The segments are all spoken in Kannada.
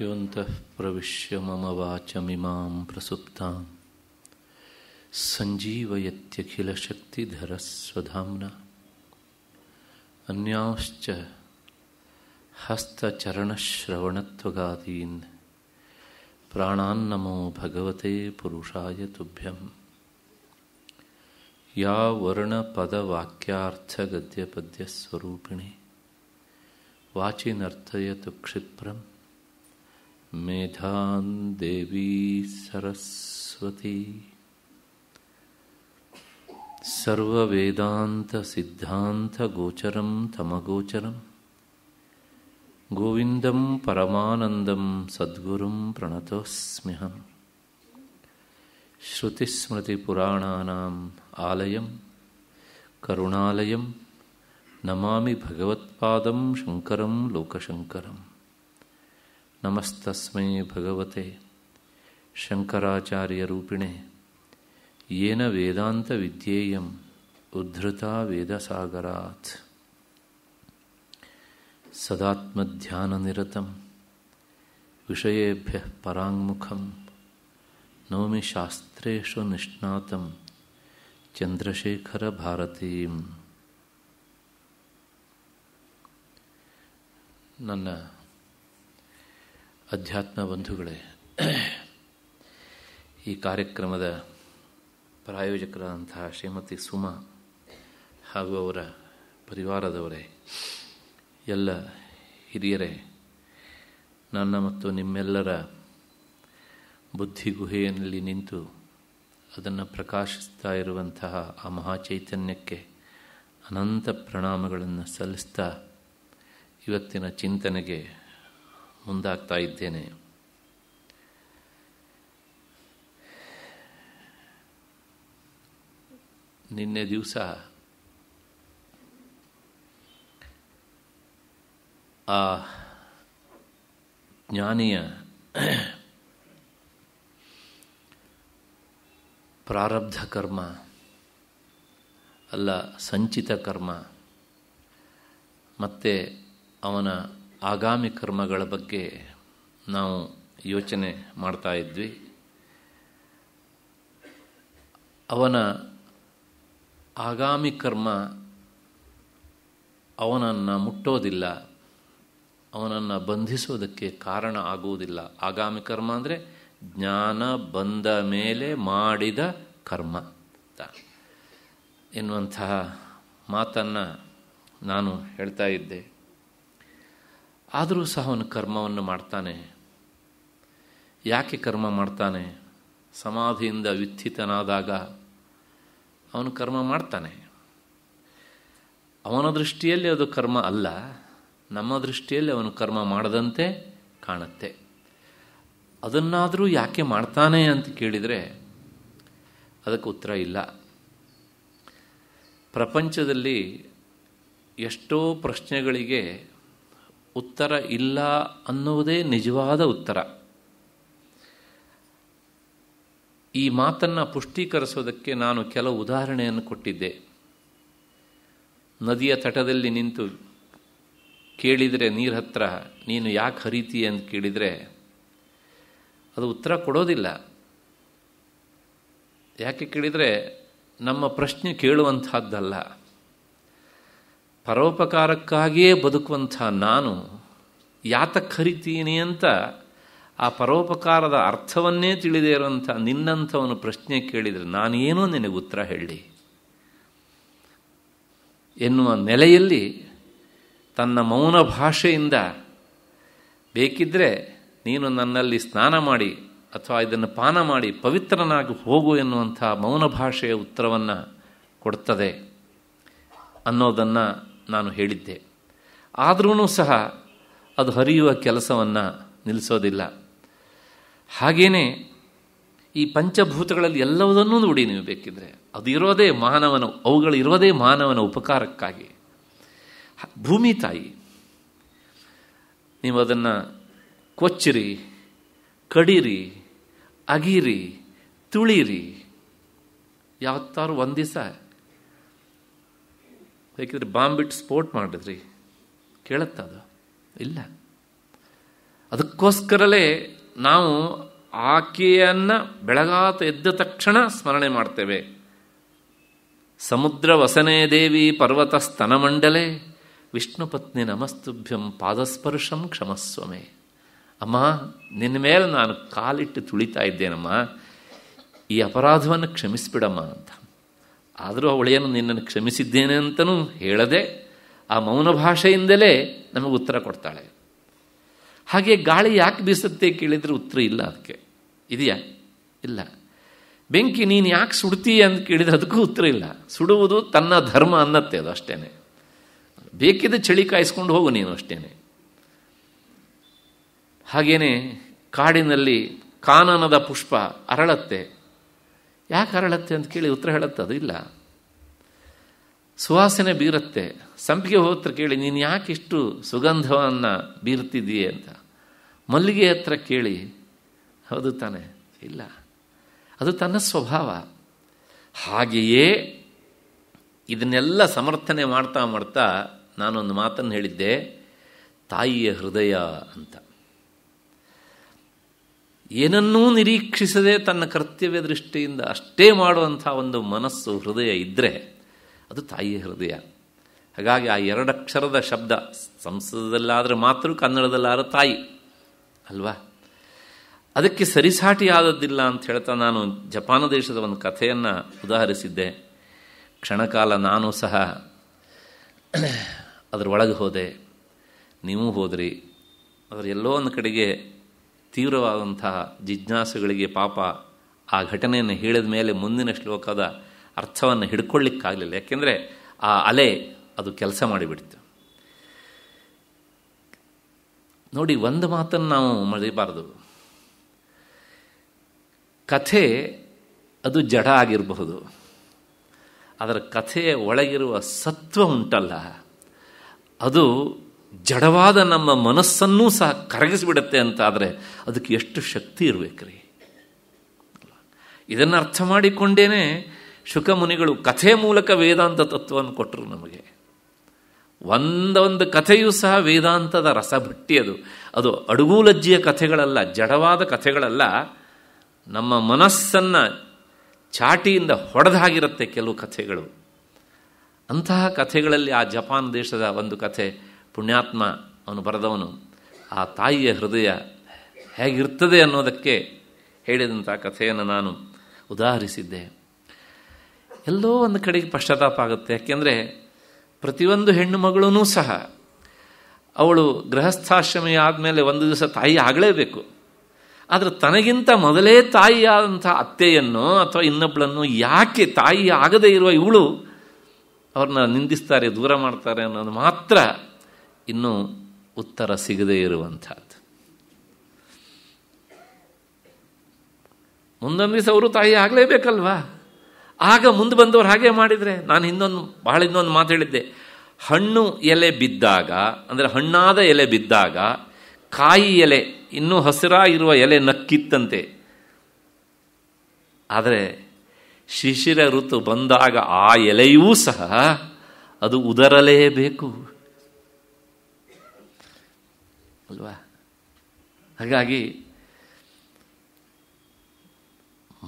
योऽन्तः प्रविश्य मम वाचमिमां प्रसुप्तां सञ्जीवयत्यखिलशक्तिधरस्वधाम्ना अन्यांश्च हस्तचरणश्रवणत्वगादीन् प्राणन्नमो भगवते पुरुषा तोभ्यं या वर्णपदवाक्यार्थगद्यपद्यस्वरूपिणी वाचिनर्तयत क्षिप्रम मेधां देवी सरस्वती सर्ववेदान्तसिद्धान्तगोचरं तमगोचरं गोविन्दं परमानन्दं सद्गुरुं प्रणतोऽस्म्यहम् श्रुतिस्मृतिपुराणानाम् आलयं करुणालयं नमामि भगवत्पादं शङ्करं लोकशङ्करम् नमस्तस्म भगवते रूपिणे येन विद्येय उद्धृता वेदसागरात् सदात्मध्याननिरतं विषयेभ्यः पराङ्मुखं नौमि शास्त्रेषु चंद्रशेखर भारती ना ಅಧ್ಯಾತ್ಮ ಬಂಧುಗಳೇ ಈ ಕಾರ್ಯಕ್ರಮದ ಪ್ರಾಯೋಜಕರಾದಂತಹ ಶ್ರೀಮತಿ ಸುಮಾ ಹಾಗೂ ಅವರ ಪರಿವಾರದವರೇ ಎಲ್ಲ ಹಿರಿಯರೇ ನನ್ನ ಮತ್ತು ನಿಮ್ಮೆಲ್ಲರ ಬುದ್ಧಿಗುಹೆಯಲ್ಲಿ ನಿಂತು ಅದನ್ನು ಪ್ರಕಾಶಿಸ್ತಾ ಇರುವಂತಹ ಆ ಮಹಾಚೈತನ್ಯಕ್ಕೆ ಅನಂತ ಪ್ರಣಾಮಗಳನ್ನು ಸಲ್ಲಿಸ್ತಾ ಇವತ್ತಿನ ಚಿಂತನೆಗೆ ಮುಂದಾಗ್ತಾ ಇದ್ದೇನೆ ನಿನ್ನೆ ದಿವಸ ಆ ಜ್ಞಾನಿಯ ಪ್ರಾರಬ್ಧ ಕರ್ಮ ಅಲ್ಲ ಸಂಚಿತ ಕರ್ಮ ಮತ್ತೆ ಅವನ ಆಗಾಮಿ ಕರ್ಮಗಳ ಬಗ್ಗೆ ನಾವು ಯೋಚನೆ ಮಾಡ್ತಾ ಇದ್ವಿ ಅವನ ಆಗಾಮಿ ಕರ್ಮ ಅವನನ್ನು ಮುಟ್ಟೋದಿಲ್ಲ ಅವನನ್ನು ಬಂಧಿಸೋದಕ್ಕೆ ಕಾರಣ ಆಗುವುದಿಲ್ಲ ಆಗಾಮಿ ಕರ್ಮ ಅಂದರೆ ಜ್ಞಾನ ಬಂದ ಮೇಲೆ ಮಾಡಿದ ಕರ್ಮ ಅಂತ ಎನ್ನುವಂತಹ ಮಾತನ್ನು ನಾನು ಹೇಳ್ತಾ ಇದ್ದೆ ಆದರೂ ಸಹ ಅವನು ಕರ್ಮವನ್ನು ಮಾಡ್ತಾನೆ ಯಾಕೆ ಕರ್ಮ ಮಾಡ್ತಾನೆ ಸಮಾಧಿಯಿಂದ ವಿತ್ಥಿತನಾದಾಗ ಅವನು ಕರ್ಮ ಮಾಡ್ತಾನೆ ಅವನ ದೃಷ್ಟಿಯಲ್ಲಿ ಅದು ಕರ್ಮ ಅಲ್ಲ ನಮ್ಮ ದೃಷ್ಟಿಯಲ್ಲಿ ಅವನು ಕರ್ಮ ಮಾಡದಂತೆ ಕಾಣುತ್ತೆ ಅದನ್ನಾದರೂ ಯಾಕೆ ಮಾಡ್ತಾನೆ ಅಂತ ಕೇಳಿದರೆ ಅದಕ್ಕೆ ಉತ್ತರ ಇಲ್ಲ ಪ್ರಪಂಚದಲ್ಲಿ ಎಷ್ಟೋ ಪ್ರಶ್ನೆಗಳಿಗೆ ಉತ್ತರ ಇಲ್ಲ ಅನ್ನುವುದೇ ನಿಜವಾದ ಉತ್ತರ ಈ ಮಾತನ್ನು ಪುಷ್ಟೀಕರಿಸೋದಕ್ಕೆ ನಾನು ಕೆಲವು ಉದಾಹರಣೆಯನ್ನು ಕೊಟ್ಟಿದ್ದೆ ನದಿಯ ತಟದಲ್ಲಿ ನಿಂತು ಕೇಳಿದರೆ ನೀರು ಹತ್ರ ನೀನು ಯಾಕೆ ಹರಿತಿ ಅಂತ ಕೇಳಿದರೆ ಅದು ಉತ್ತರ ಕೊಡೋದಿಲ್ಲ ಯಾಕೆ ಕೇಳಿದರೆ ನಮ್ಮ ಪ್ರಶ್ನೆ ಕೇಳುವಂಥದ್ದಲ್ಲ ಪರೋಪಕಾರಕ್ಕಾಗಿಯೇ ಬದುಕುವಂಥ ನಾನು ಯಾತಕ್ಕೆ ಕರಿತೀನಿ ಅಂತ ಆ ಪರೋಪಕಾರದ ಅರ್ಥವನ್ನೇ ತಿಳಿದೇ ಇರುವಂಥ ನಿನ್ನಂಥವನು ಪ್ರಶ್ನೆ ಕೇಳಿದರೆ ನಾನೇನೋ ನಿನಗೆ ಉತ್ತರ ಹೇಳಿ ಎನ್ನುವ ನೆಲೆಯಲ್ಲಿ ತನ್ನ ಮೌನ ಭಾಷೆಯಿಂದ ಬೇಕಿದ್ದರೆ ನೀನು ನನ್ನಲ್ಲಿ ಸ್ನಾನ ಮಾಡಿ ಅಥವಾ ಇದನ್ನು ಪಾನ ಮಾಡಿ ಪವಿತ್ರನಾಗಿ ಹೋಗು ಎನ್ನುವಂಥ ಮೌನ ಭಾಷೆಯ ಉತ್ತರವನ್ನು ಕೊಡ್ತದೆ ಅನ್ನೋದನ್ನು ನಾನು ಹೇಳಿದ್ದೆ ಆದ್ರೂ ಸಹ ಅದು ಹರಿಯುವ ಕೆಲಸವನ್ನು ನಿಲ್ಲಿಸೋದಿಲ್ಲ ಹಾಗೆಯೇ ಈ ಪಂಚಭೂತಗಳಲ್ಲಿ ಎಲ್ಲವುದನ್ನೂ ನೋಡಿ ನೀವು ಬೇಕಿದ್ರೆ ಅದು ಇರೋದೇ ಮಾನವನ ಅವುಗಳಿರೋದೇ ಇರೋದೇ ಮಾನವನ ಉಪಕಾರಕ್ಕಾಗಿ ಭೂಮಿ ತಾಯಿ ನೀವು ಅದನ್ನು ಕೊಚ್ಚಿರಿ ಕಡಿರಿ ಅಗೀರಿ ತುಳಿರಿ ಯಾವತ್ತಾರು ಒಂದು ದಿವಸ ಬೇಕಿದ್ರೆ ಇಟ್ಟು ಸ್ಪೋರ್ಟ್ ಮಾಡಿದ್ರಿ ಅದು ಇಲ್ಲ ಅದಕ್ಕೋಸ್ಕರಲೇ ನಾವು ಆಕೆಯನ್ನು ಬೆಳಗಾತ ಎದ್ದ ತಕ್ಷಣ ಸ್ಮರಣೆ ಮಾಡ್ತೇವೆ ಸಮುದ್ರ ವಸನೆ ದೇವಿ ಪರ್ವತ ಸ್ತನಮಂಡಲೆ ವಿಷ್ಣು ಪತ್ನಿ ನಮಸ್ತುಭ್ಯಂ ಪಾದಸ್ಪರ್ಶಂ ಕ್ಷಮಸ್ವಮೆ ಅಮ್ಮ ನಿನ್ನ ಮೇಲೆ ನಾನು ಕಾಲಿಟ್ಟು ತುಳಿತಾ ಇದ್ದೇನಮ್ಮ ಈ ಅಪರಾಧವನ್ನು ಕ್ಷಮಿಸಿಬಿಡಮ್ಮ ಅಂತ ಆದರೂ ಅವಳೆಯನ್ನು ನಿನ್ನನ್ನು ಕ್ಷಮಿಸಿದ್ದೇನೆ ಅಂತನೂ ಹೇಳದೆ ಆ ಮೌನ ಭಾಷೆಯಿಂದಲೇ ನಮಗೆ ಉತ್ತರ ಕೊಡ್ತಾಳೆ ಹಾಗೆ ಗಾಳಿ ಯಾಕೆ ಬೀಸುತ್ತೆ ಕೇಳಿದರೆ ಉತ್ತರ ಇಲ್ಲ ಅದಕ್ಕೆ ಇದೆಯಾ ಇಲ್ಲ ಬೆಂಕಿ ನೀನು ಯಾಕೆ ಸುಡ್ತೀಯ ಅಂತ ಕೇಳಿದರೆ ಅದಕ್ಕೂ ಉತ್ತರ ಇಲ್ಲ ಸುಡುವುದು ತನ್ನ ಧರ್ಮ ಅನ್ನತ್ತೆ ಅದು ಅಷ್ಟೇ ಬೇಕಿದ್ದ ಚಳಿ ಕಾಯಿಸ್ಕೊಂಡು ಹೋಗು ನೀನು ಅಷ್ಟೇ ಹಾಗೇನೆ ಕಾಡಿನಲ್ಲಿ ಕಾನನದ ಪುಷ್ಪ ಅರಳತ್ತೆ ಯಾಕೆ ಹರಳತ್ತೆ ಅಂತ ಕೇಳಿ ಉತ್ತರ ಹೇಳುತ್ತೆ ಅದು ಇಲ್ಲ ಸುವಾಸನೆ ಬೀರುತ್ತೆ ಸಂಪಿಗೆ ಹೋತ್ರ ಕೇಳಿ ನೀನು ಯಾಕೆ ಇಷ್ಟು ಸುಗಂಧವನ್ನು ಬೀರ್ತಿದ್ದೀಯ ಅಂತ ಮಲ್ಲಿಗೆ ಹತ್ರ ಕೇಳಿ ಹೌದು ತಾನೆ ಇಲ್ಲ ಅದು ತನ್ನ ಸ್ವಭಾವ ಹಾಗೆಯೇ ಇದನ್ನೆಲ್ಲ ಸಮರ್ಥನೆ ಮಾಡ್ತಾ ಮಾಡ್ತಾ ನಾನೊಂದು ಮಾತನ್ನು ಹೇಳಿದ್ದೆ ತಾಯಿಯ ಹೃದಯ ಅಂತ ಏನನ್ನೂ ನಿರೀಕ್ಷಿಸದೆ ತನ್ನ ಕರ್ತವ್ಯ ದೃಷ್ಟಿಯಿಂದ ಅಷ್ಟೇ ಮಾಡುವಂಥ ಒಂದು ಮನಸ್ಸು ಹೃದಯ ಇದ್ದರೆ ಅದು ತಾಯಿಯ ಹೃದಯ ಹಾಗಾಗಿ ಆ ಎರಡಕ್ಷರದ ಶಬ್ದ ಸಂಸ್ಕೃತದಲ್ಲಾದರೆ ಮಾತ್ರ ಕನ್ನಡದಲ್ಲಾದ ತಾಯಿ ಅಲ್ವಾ ಅದಕ್ಕೆ ಸರಿಸಾಟಿ ಆದದ್ದಿಲ್ಲ ಅಂತ ಹೇಳ್ತಾ ನಾನು ಜಪಾನ ದೇಶದ ಒಂದು ಕಥೆಯನ್ನು ಉದಾಹರಿಸಿದ್ದೆ ಕ್ಷಣಕಾಲ ನಾನು ಸಹ ಅದರೊಳಗೆ ಹೋದೆ ನೀವು ಹೋದ್ರಿ ಅದರ ಎಲ್ಲೋ ಒಂದು ಕಡೆಗೆ ತೀವ್ರವಾದಂತಹ ಜಿಜ್ಞಾಸುಗಳಿಗೆ ಪಾಪ ಆ ಘಟನೆಯನ್ನು ಹೇಳಿದ ಮೇಲೆ ಮುಂದಿನ ಶ್ಲೋಕದ ಅರ್ಥವನ್ನು ಹಿಡ್ಕೊಳ್ಳಿಕ್ಕಾಗಲಿಲ್ಲ ಯಾಕೆಂದರೆ ಆ ಅಲೆ ಅದು ಕೆಲಸ ಮಾಡಿಬಿಡ್ತು ನೋಡಿ ಒಂದು ಮಾತನ್ನು ನಾವು ಮರೆಯಬಾರದು ಕಥೆ ಅದು ಜಡ ಆಗಿರಬಹುದು ಅದರ ಕಥೆಯ ಒಳಗಿರುವ ಸತ್ವ ಉಂಟಲ್ಲ ಅದು ಜಡವಾದ ನಮ್ಮ ಮನಸ್ಸನ್ನೂ ಸಹ ಕರಗಿಸಿಬಿಡುತ್ತೆ ಅಂತಾದರೆ ಅದಕ್ಕೆ ಎಷ್ಟು ಶಕ್ತಿ ಇರಬೇಕ್ರಿ ಇದನ್ನು ಅರ್ಥ ಮಾಡಿಕೊಂಡೇನೆ ಶುಕಮುನಿಗಳು ಕಥೆ ಮೂಲಕ ವೇದಾಂತ ತತ್ವವನ್ನು ಕೊಟ್ಟರು ನಮಗೆ ಒಂದೊಂದು ಕಥೆಯೂ ಸಹ ವೇದಾಂತದ ರಸಭಟ್ಟಿ ಅದು ಅದು ಅಡುಗೂಲಜ್ಜಿಯ ಕಥೆಗಳಲ್ಲ ಜಡವಾದ ಕಥೆಗಳಲ್ಲ ನಮ್ಮ ಮನಸ್ಸನ್ನು ಚಾಟಿಯಿಂದ ಹೊಡೆದಾಗಿರುತ್ತೆ ಕೆಲವು ಕಥೆಗಳು ಅಂತಹ ಕಥೆಗಳಲ್ಲಿ ಆ ಜಪಾನ್ ದೇಶದ ಒಂದು ಕಥೆ ಪುಣ್ಯಾತ್ಮ ಅವನು ಬರೆದವನು ಆ ತಾಯಿಯ ಹೃದಯ ಹೇಗಿರ್ತದೆ ಅನ್ನೋದಕ್ಕೆ ಹೇಳಿದಂಥ ಕಥೆಯನ್ನು ನಾನು ಉದಾಹರಿಸಿದ್ದೆ ಎಲ್ಲೋ ಒಂದು ಕಡೆಗೆ ಪಶ್ಚಾತ್ತಾಪ ಆಗುತ್ತೆ ಯಾಕೆಂದರೆ ಪ್ರತಿಯೊಂದು ಹೆಣ್ಣು ಮಗಳೂ ಸಹ ಅವಳು ಗೃಹಸ್ಥಾಶ್ರಮಿ ಆದಮೇಲೆ ಒಂದು ದಿವಸ ತಾಯಿ ಆಗಲೇಬೇಕು ಆದರೆ ತನಗಿಂತ ಮೊದಲೇ ತಾಯಿಯಾದಂಥ ಅತ್ತೆಯನ್ನು ಅಥವಾ ಇನ್ನೊಬ್ಬಳನ್ನು ಯಾಕೆ ತಾಯಿ ಆಗದೇ ಇರುವ ಇವಳು ಅವ್ರನ್ನ ನಿಂದಿಸ್ತಾರೆ ದೂರ ಮಾಡ್ತಾರೆ ಅನ್ನೋದು ಮಾತ್ರ ಇನ್ನೂ ಉತ್ತರ ಸಿಗದೇ ಇರುವಂಥದ್ದು ಮುಂದೊಂದು ದಿವಸ ಅವರು ತಾಯಿ ಆಗಲೇಬೇಕಲ್ವಾ ಆಗ ಮುಂದೆ ಬಂದವರು ಹಾಗೆ ಮಾಡಿದರೆ ನಾನು ಇನ್ನೊಂದು ಬಹಳ ಇನ್ನೊಂದು ಮಾತು ಹೇಳಿದ್ದೆ ಹಣ್ಣು ಎಲೆ ಬಿದ್ದಾಗ ಅಂದರೆ ಹಣ್ಣಾದ ಎಲೆ ಬಿದ್ದಾಗ ಕಾಯಿ ಎಲೆ ಇನ್ನೂ ಹಸಿರಾಗಿರುವ ಎಲೆ ನಕ್ಕಿತ್ತಂತೆ ಆದರೆ ಶಿಶಿರ ಋತು ಬಂದಾಗ ಆ ಎಲೆಯೂ ಸಹ ಅದು ಉದರಲೇಬೇಕು ಅಲ್ವಾ ಹಾಗಾಗಿ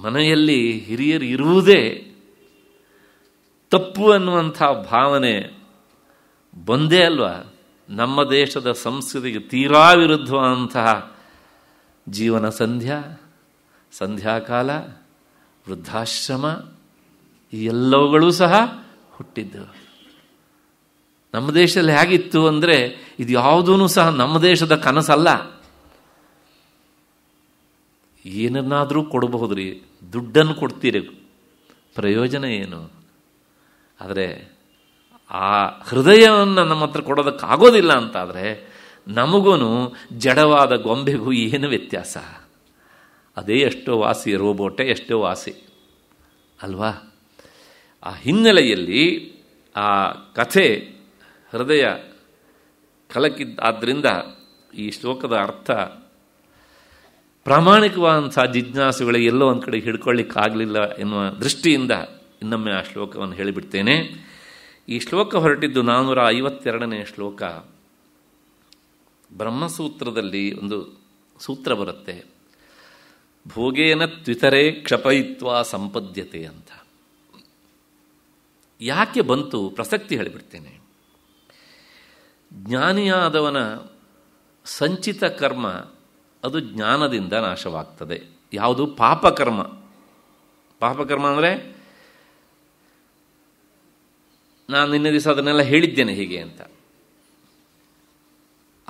ಮನೆಯಲ್ಲಿ ಹಿರಿಯರು ಇರುವುದೇ ತಪ್ಪು ಅನ್ನುವಂಥ ಭಾವನೆ ಬಂದೇ ಅಲ್ವಾ ನಮ್ಮ ದೇಶದ ಸಂಸ್ಕೃತಿಗೆ ತೀರಾ ವಿರುದ್ಧವಾದಂತಹ ಜೀವನ ಸಂಧ್ಯಾ ಸಂಧ್ಯಾಕಾಲ ವೃದ್ಧಾಶ್ರಮ ಈ ಎಲ್ಲವುಗಳೂ ಸಹ ಹುಟ್ಟಿದ್ದವು ನಮ್ಮ ದೇಶದಲ್ಲಿ ಹೇಗಿತ್ತು ಅಂದರೆ ಇದು ಯಾವುದೂ ಸಹ ನಮ್ಮ ದೇಶದ ಕನಸಲ್ಲ ಏನನ್ನಾದರೂ ಕೊಡಬಹುದು ರೀ ದುಡ್ಡನ್ನು ಕೊಡ್ತೀರಿ ಪ್ರಯೋಜನ ಏನು ಆದರೆ ಆ ಹೃದಯವನ್ನು ನಮ್ಮ ಹತ್ರ ಕೊಡೋದಕ್ಕಾಗೋದಿಲ್ಲ ಅಂತಾದರೆ ನಮಗೂ ಜಡವಾದ ಗೊಂಬೆಗೂ ಏನು ವ್ಯತ್ಯಾಸ ಅದೇ ಎಷ್ಟೋ ವಾಸಿ ರೋಬೋಟೆ ಎಷ್ಟೋ ವಾಸಿ ಅಲ್ವಾ ಆ ಹಿನ್ನೆಲೆಯಲ್ಲಿ ಆ ಕಥೆ ಹೃದಯ ಆದ್ದರಿಂದ ಈ ಶ್ಲೋಕದ ಅರ್ಥ ಪ್ರಾಮಾಣಿಕವಾದಂಥ ಜಿಜ್ಞಾಸುಗಳಿಗೆ ಎಲ್ಲೋ ಒಂದು ಕಡೆ ಹಿಡ್ಕೊಳ್ಳಿಕ್ಕಾಗಲಿಲ್ಲ ಎನ್ನುವ ದೃಷ್ಟಿಯಿಂದ ಇನ್ನೊಮ್ಮೆ ಆ ಶ್ಲೋಕವನ್ನು ಹೇಳಿಬಿಡ್ತೇನೆ ಈ ಶ್ಲೋಕ ಹೊರಟಿದ್ದು ನಾನ್ನೂರ ಐವತ್ತೆರಡನೇ ಶ್ಲೋಕ ಬ್ರಹ್ಮಸೂತ್ರದಲ್ಲಿ ಒಂದು ಸೂತ್ರ ಬರುತ್ತೆ ಭೋಗೇನ ತ್ವಿತರೆ ಕ್ಷಪಯಿತ್ವ ಸಂಪದ್ಯತೆ ಅಂತ ಯಾಕೆ ಬಂತು ಪ್ರಸಕ್ತಿ ಹೇಳಿಬಿಡ್ತೇನೆ ಜ್ಞಾನಿಯಾದವನ ಸಂಚಿತ ಕರ್ಮ ಅದು ಜ್ಞಾನದಿಂದ ನಾಶವಾಗ್ತದೆ ಯಾವುದು ಪಾಪಕರ್ಮ ಪಾಪಕರ್ಮ ಅಂದರೆ ನಾನು ನಿನ್ನೆ ದಿವಸ ಅದನ್ನೆಲ್ಲ ಹೇಳಿದ್ದೇನೆ ಹೀಗೆ ಅಂತ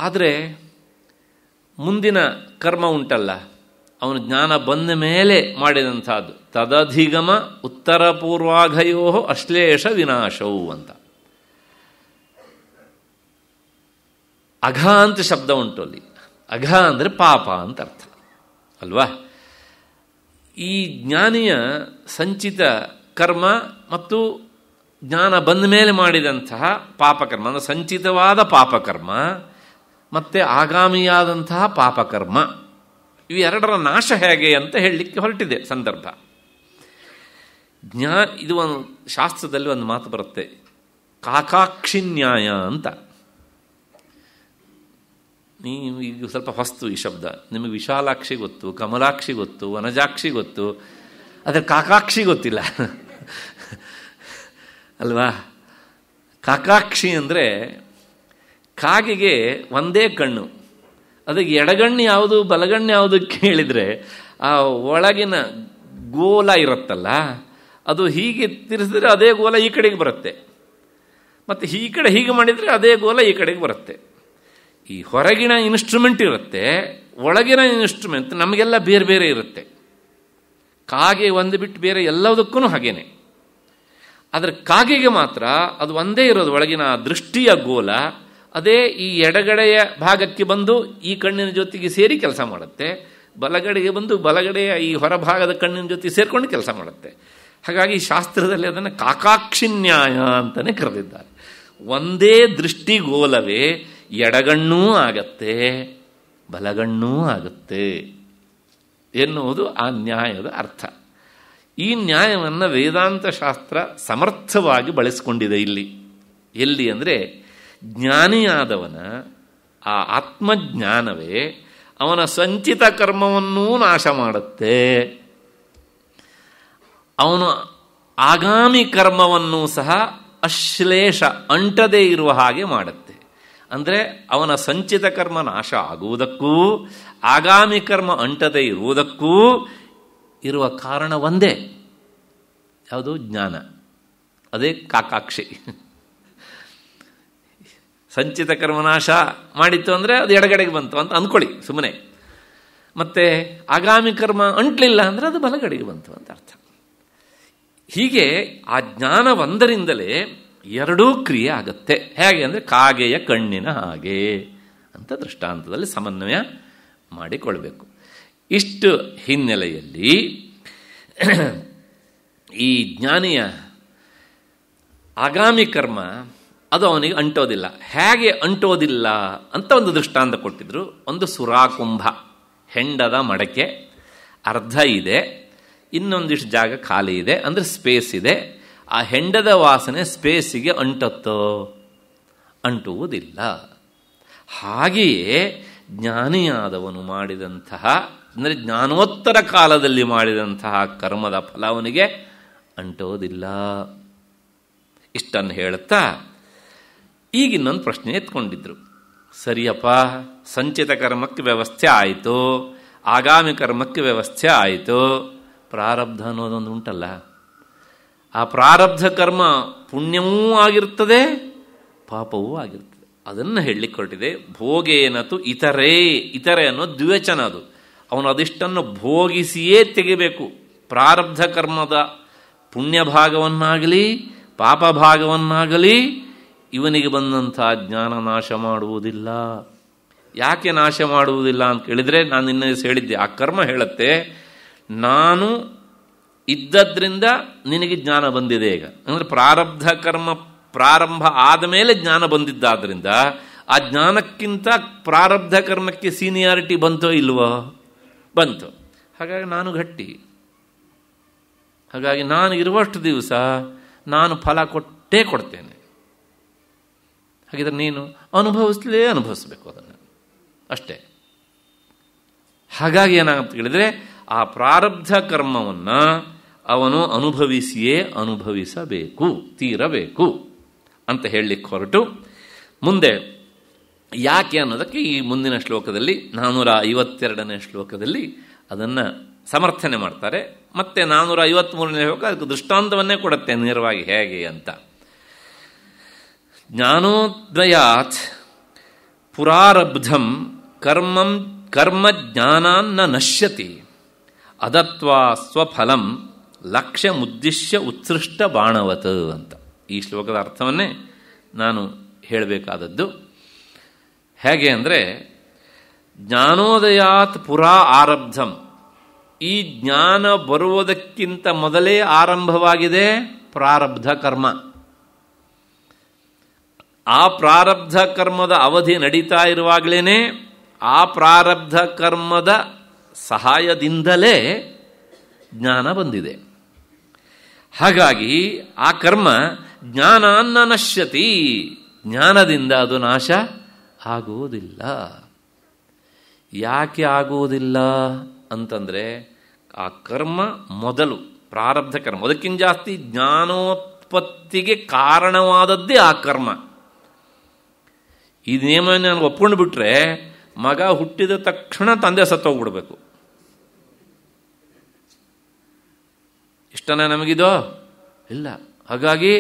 ಆದರೆ ಮುಂದಿನ ಕರ್ಮ ಉಂಟಲ್ಲ ಅವನು ಜ್ಞಾನ ಬಂದ ಮೇಲೆ ಮಾಡಿದಂಥದ್ದು ತದಧಿಗಮ ಉತ್ತರ ಪೂರ್ವಾಘಯೋ ಅಶ್ಲೇಷ ವಿನಾಶವು ಅಂತ ಅಘ ಅಂತ ಶಬ್ದ ಉಂಟು ಅಲ್ಲಿ ಅಘ ಅಂದರೆ ಪಾಪ ಅಂತ ಅರ್ಥ ಅಲ್ವಾ ಈ ಜ್ಞಾನಿಯ ಸಂಚಿತ ಕರ್ಮ ಮತ್ತು ಜ್ಞಾನ ಬಂದ ಮೇಲೆ ಮಾಡಿದಂತಹ ಪಾಪಕರ್ಮ ಅಂದರೆ ಸಂಚಿತವಾದ ಪಾಪಕರ್ಮ ಮತ್ತು ಆಗಾಮಿಯಾದಂತಹ ಪಾಪಕರ್ಮ ಇವೆರಡರ ನಾಶ ಹೇಗೆ ಅಂತ ಹೇಳಲಿಕ್ಕೆ ಹೊರಟಿದೆ ಸಂದರ್ಭ ಜ್ಞಾ ಇದು ಒಂದು ಶಾಸ್ತ್ರದಲ್ಲಿ ಒಂದು ಮಾತು ಬರುತ್ತೆ ಕಾಕಾಕ್ಷಿನ್ಯಾಯ ಅಂತ ನೀವು ಈಗ ಸ್ವಲ್ಪ ಹೊಸ್ತು ಈ ಶಬ್ದ ನಿಮಗೆ ವಿಶಾಲಾಕ್ಷಿ ಗೊತ್ತು ಕಮಲಾಕ್ಷಿ ಗೊತ್ತು ವನಜಾಕ್ಷಿ ಗೊತ್ತು ಅದರ ಕಾಕಾಕ್ಷಿ ಗೊತ್ತಿಲ್ಲ ಅಲ್ವಾ ಕಾಕಾಕ್ಷಿ ಅಂದರೆ ಕಾಗೆಗೆ ಒಂದೇ ಕಣ್ಣು ಅದಕ್ಕೆ ಎಡಗಣ್ಣು ಯಾವುದು ಬಲಗಣ್ಣು ಯಾವುದು ಕೇಳಿದರೆ ಆ ಒಳಗಿನ ಗೋಲ ಇರುತ್ತಲ್ಲ ಅದು ಹೀಗೆ ತಿರ್ಸಿದ್ರೆ ಅದೇ ಗೋಲ ಈ ಕಡೆಗೆ ಬರುತ್ತೆ ಮತ್ತು ಈ ಕಡೆ ಹೀಗೆ ಮಾಡಿದರೆ ಅದೇ ಗೋಲ ಈ ಕಡೆಗೆ ಬರುತ್ತೆ ಈ ಹೊರಗಿನ ಇನ್ಸ್ಟ್ರುಮೆಂಟ್ ಇರುತ್ತೆ ಒಳಗಿನ ಇನ್ಸ್ಟ್ರುಮೆಂಟ್ ನಮಗೆಲ್ಲ ಬೇರೆ ಬೇರೆ ಇರುತ್ತೆ ಕಾಗೆ ಒಂದು ಬಿಟ್ಟು ಬೇರೆ ಎಲ್ಲದಕ್ಕೂ ಹಾಗೇನೆ ಅದರ ಕಾಗೆಗೆ ಮಾತ್ರ ಅದು ಒಂದೇ ಇರೋದು ಒಳಗಿನ ದೃಷ್ಟಿಯ ಗೋಲ ಅದೇ ಈ ಎಡಗಡೆಯ ಭಾಗಕ್ಕೆ ಬಂದು ಈ ಕಣ್ಣಿನ ಜೊತೆಗೆ ಸೇರಿ ಕೆಲಸ ಮಾಡುತ್ತೆ ಬಲಗಡೆಗೆ ಬಂದು ಬಲಗಡೆಯ ಈ ಹೊರಭಾಗದ ಕಣ್ಣಿನ ಜೊತೆ ಸೇರಿಕೊಂಡು ಕೆಲಸ ಮಾಡುತ್ತೆ ಹಾಗಾಗಿ ಶಾಸ್ತ್ರದಲ್ಲಿ ಅದನ್ನು ಕಾಕಾಕ್ಷಿನ್ಯಾಯ ಅಂತಲೇ ಕರೆದಿದ್ದಾರೆ ಒಂದೇ ದೃಷ್ಟಿಗೋಲವೇ ಎಡಗಣ್ಣೂ ಆಗತ್ತೆ ಬಲಗಣ್ಣೂ ಆಗುತ್ತೆ ಎನ್ನುವುದು ಆ ನ್ಯಾಯದ ಅರ್ಥ ಈ ನ್ಯಾಯವನ್ನು ವೇದಾಂತ ಶಾಸ್ತ್ರ ಸಮರ್ಥವಾಗಿ ಬಳಸಿಕೊಂಡಿದೆ ಇಲ್ಲಿ ಎಲ್ಲಿ ಅಂದರೆ ಜ್ಞಾನಿಯಾದವನ ಆ ಆತ್ಮಜ್ಞಾನವೇ ಅವನ ಸಂಚಿತ ಕರ್ಮವನ್ನೂ ನಾಶ ಮಾಡುತ್ತೆ ಅವನು ಆಗಾಮಿ ಕರ್ಮವನ್ನು ಸಹ ಅಶ್ಲೇಷ ಅಂಟದೇ ಇರುವ ಹಾಗೆ ಮಾಡುತ್ತೆ ಅಂದರೆ ಅವನ ಸಂಚಿತ ಕರ್ಮ ನಾಶ ಆಗುವುದಕ್ಕೂ ಆಗಾಮಿ ಕರ್ಮ ಅಂಟದೆ ಇರುವುದಕ್ಕೂ ಇರುವ ಕಾರಣ ಒಂದೇ ಯಾವುದು ಜ್ಞಾನ ಅದೇ ಕಾಕಾಕ್ಷಿ ಸಂಚಿತ ಕರ್ಮನಾಶ ಮಾಡಿತ್ತು ಅಂದರೆ ಅದು ಎಡಗಡೆಗೆ ಬಂತು ಅಂತ ಅಂದ್ಕೊಳ್ಳಿ ಸುಮ್ಮನೆ ಮತ್ತೆ ಆಗಾಮಿ ಕರ್ಮ ಅಂಟ್ಲಿಲ್ಲ ಅಂದರೆ ಅದು ಬಲಗಡೆಗೆ ಬಂತು ಅಂತ ಅರ್ಥ ಹೀಗೆ ಆ ಜ್ಞಾನ ಒಂದರಿಂದಲೇ ಎರಡೂ ಕ್ರಿಯೆ ಆಗತ್ತೆ ಹೇಗೆ ಅಂದರೆ ಕಾಗೆಯ ಕಣ್ಣಿನ ಹಾಗೆ ಅಂತ ದೃಷ್ಟಾಂತದಲ್ಲಿ ಸಮನ್ವಯ ಮಾಡಿಕೊಳ್ಬೇಕು ಇಷ್ಟು ಹಿನ್ನೆಲೆಯಲ್ಲಿ ಈ ಜ್ಞಾನಿಯ ಆಗಾಮಿ ಕರ್ಮ ಅದು ಅವನಿಗೆ ಅಂಟೋದಿಲ್ಲ ಹೇಗೆ ಅಂಟೋದಿಲ್ಲ ಅಂತ ಒಂದು ದೃಷ್ಟಾಂತ ಕೊಟ್ಟಿದ್ರು ಒಂದು ಸುರಾಕುಂಭ ಹೆಂಡದ ಮಡಕೆ ಅರ್ಧ ಇದೆ ಇನ್ನೊಂದಿಷ್ಟು ಜಾಗ ಖಾಲಿ ಇದೆ ಅಂದರೆ ಸ್ಪೇಸ್ ಇದೆ ಆ ಹೆಂಡದ ವಾಸನೆ ಸ್ಪೇಸಿಗೆ ಅಂಟತ್ತೋ ಅಂಟುವುದಿಲ್ಲ ಹಾಗೆಯೇ ಜ್ಞಾನಿಯಾದವನು ಮಾಡಿದಂತಹ ಅಂದರೆ ಜ್ಞಾನೋತ್ತರ ಕಾಲದಲ್ಲಿ ಮಾಡಿದಂತಹ ಕರ್ಮದ ಫಲವನಿಗೆ ಅಂಟೋದಿಲ್ಲ ಇಷ್ಟನ್ನು ಹೇಳುತ್ತಾ ಈಗಿನ್ನೊಂದು ಪ್ರಶ್ನೆ ಎತ್ಕೊಂಡಿದ್ರು ಸರಿಯಪ್ಪ ಸಂಚಿತ ಕರ್ಮಕ್ಕೆ ವ್ಯವಸ್ಥೆ ಆಯಿತು ಆಗಾಮಿ ಕರ್ಮಕ್ಕೆ ವ್ಯವಸ್ಥೆ ಆಯಿತು ಪ್ರಾರಬ್ಧ ಅನ್ನೋದೊಂದು ಉಂಟಲ್ಲ ಆ ಪ್ರಾರಬ್ಧ ಕರ್ಮ ಪುಣ್ಯವೂ ಆಗಿರ್ತದೆ ಪಾಪವೂ ಆಗಿರ್ತದೆ ಅದನ್ನು ಹೇಳಲಿಕ್ಕೆ ಹೊರಟಿದೆ ಭೋಗೇನತು ಇತರೇ ಇತರೆ ಅನ್ನೋ ದ್ವಿವಚನ ಅದು ಅವನು ಅದಿಷ್ಟನ್ನು ಭೋಗಿಸಿಯೇ ತೆಗಿಬೇಕು ಪ್ರಾರಬ್ಧ ಕರ್ಮದ ಪುಣ್ಯ ಭಾಗವನ್ನಾಗಲಿ ಪಾಪ ಭಾಗವನ್ನಾಗಲಿ ಇವನಿಗೆ ಬಂದಂಥ ಜ್ಞಾನ ನಾಶ ಮಾಡುವುದಿಲ್ಲ ಯಾಕೆ ನಾಶ ಮಾಡುವುದಿಲ್ಲ ಅಂತ ಕೇಳಿದರೆ ನಾನು ನಿನ್ನೆ ಹೇಳಿದ್ದೆ ಆ ಕರ್ಮ ಹೇಳುತ್ತೆ ನಾನು ಇದ್ದದ್ರಿಂದ ನಿನಗೆ ಜ್ಞಾನ ಬಂದಿದೆ ಈಗ ಅಂದರೆ ಪ್ರಾರಬ್ಧ ಕರ್ಮ ಪ್ರಾರಂಭ ಆದ ಮೇಲೆ ಜ್ಞಾನ ಬಂದಿದ್ದಾದ್ರಿಂದ ಆ ಜ್ಞಾನಕ್ಕಿಂತ ಪ್ರಾರಬ್ಧ ಕರ್ಮಕ್ಕೆ ಸೀನಿಯಾರಿಟಿ ಬಂತೋ ಇಲ್ವೋ ಬಂತು ಹಾಗಾಗಿ ನಾನು ಗಟ್ಟಿ ಹಾಗಾಗಿ ನಾನು ಇರುವಷ್ಟು ದಿವಸ ನಾನು ಫಲ ಕೊಟ್ಟೇ ಕೊಡ್ತೇನೆ ಹಾಗಿದ್ರೆ ನೀನು ಅನುಭವಿಸಲೇ ಅನುಭವಿಸ್ಬೇಕು ಅದನ್ನು ಅಷ್ಟೇ ಹಾಗಾಗಿ ಏನಾಗುತ್ತೆ ಹೇಳಿದರೆ ಆ ಪ್ರಾರಬ್ಧ ಕರ್ಮವನ್ನು ಅವನು ಅನುಭವಿಸಿಯೇ ಅನುಭವಿಸಬೇಕು ತೀರಬೇಕು ಅಂತ ಹೇಳಲಿಕ್ಕೆ ಹೊರಟು ಮುಂದೆ ಯಾಕೆ ಅನ್ನೋದಕ್ಕೆ ಈ ಮುಂದಿನ ಶ್ಲೋಕದಲ್ಲಿ ನಾನ್ನೂರ ಐವತ್ತೆರಡನೇ ಶ್ಲೋಕದಲ್ಲಿ ಅದನ್ನು ಸಮರ್ಥನೆ ಮಾಡ್ತಾರೆ ಮತ್ತು ನಾನ್ನೂರ ಐವತ್ತ್ಮೂರನೇ ಶ್ಲೋಕ ಅದಕ್ಕೆ ದೃಷ್ಟಾಂತವನ್ನೇ ಕೊಡುತ್ತೆ ನೇರವಾಗಿ ಹೇಗೆ ಅಂತ ಜ್ಞಾನೋದ್ವಯಾತ್ ಪುರಾರಬ್ಧಂ ಕರ್ಮಂ ಕರ್ಮ ಜ್ಞಾನಾನ್ನ ನಶ್ಯತಿ ಅದತ್ವಾ ಸ್ವಫಲಂ ಲಕ್ಷ್ಯ ಮುದ್ದಿಶ್ಯ ಉತ್ಸೃಷ್ಟ ಬಾಣವತ್ ಅಂತ ಈ ಶ್ಲೋಕದ ಅರ್ಥವನ್ನೇ ನಾನು ಹೇಳಬೇಕಾದದ್ದು ಹೇಗೆ ಅಂದರೆ ಜ್ಞಾನೋದಯಾತ್ ಪುರಾ ಆರಬ್ಧಂ ಈ ಜ್ಞಾನ ಬರುವುದಕ್ಕಿಂತ ಮೊದಲೇ ಆರಂಭವಾಗಿದೆ ಪ್ರಾರಬ್ಧ ಕರ್ಮ ಆ ಪ್ರಾರಬ್ಧ ಕರ್ಮದ ಅವಧಿ ನಡೀತಾ ಇರುವಾಗಲೇ ಆ ಪ್ರಾರಬ್ಧ ಕರ್ಮದ ಸಹಾಯದಿಂದಲೇ ಜ್ಞಾನ ಬಂದಿದೆ ಹಾಗಾಗಿ ಆ ಕರ್ಮ ಜ್ಞಾನಾನ್ನ ನಶ್ಯತಿ ಜ್ಞಾನದಿಂದ ಅದು ನಾಶ ಆಗುವುದಿಲ್ಲ ಯಾಕೆ ಆಗುವುದಿಲ್ಲ ಅಂತಂದರೆ ಆ ಕರ್ಮ ಮೊದಲು ಪ್ರಾರಬ್ಧ ಕರ್ಮ ಅದಕ್ಕಿಂತ ಜಾಸ್ತಿ ಜ್ಞಾನೋತ್ಪತ್ತಿಗೆ ಕಾರಣವಾದದ್ದೇ ಆ ಕರ್ಮ ಈ ನಿಯಮ ನಾನು ಒಪ್ಕೊಂಡು ಬಿಟ್ರೆ ಮಗ ಹುಟ್ಟಿದ ತಕ್ಷಣ ತಂದೆ ಸತ್ತೋಗ್ಬಿಡ್ಬೇಕು ಇಷ್ಟನ ನಮಗಿದೋ ಇಲ್ಲ ಹಾಗಾಗಿ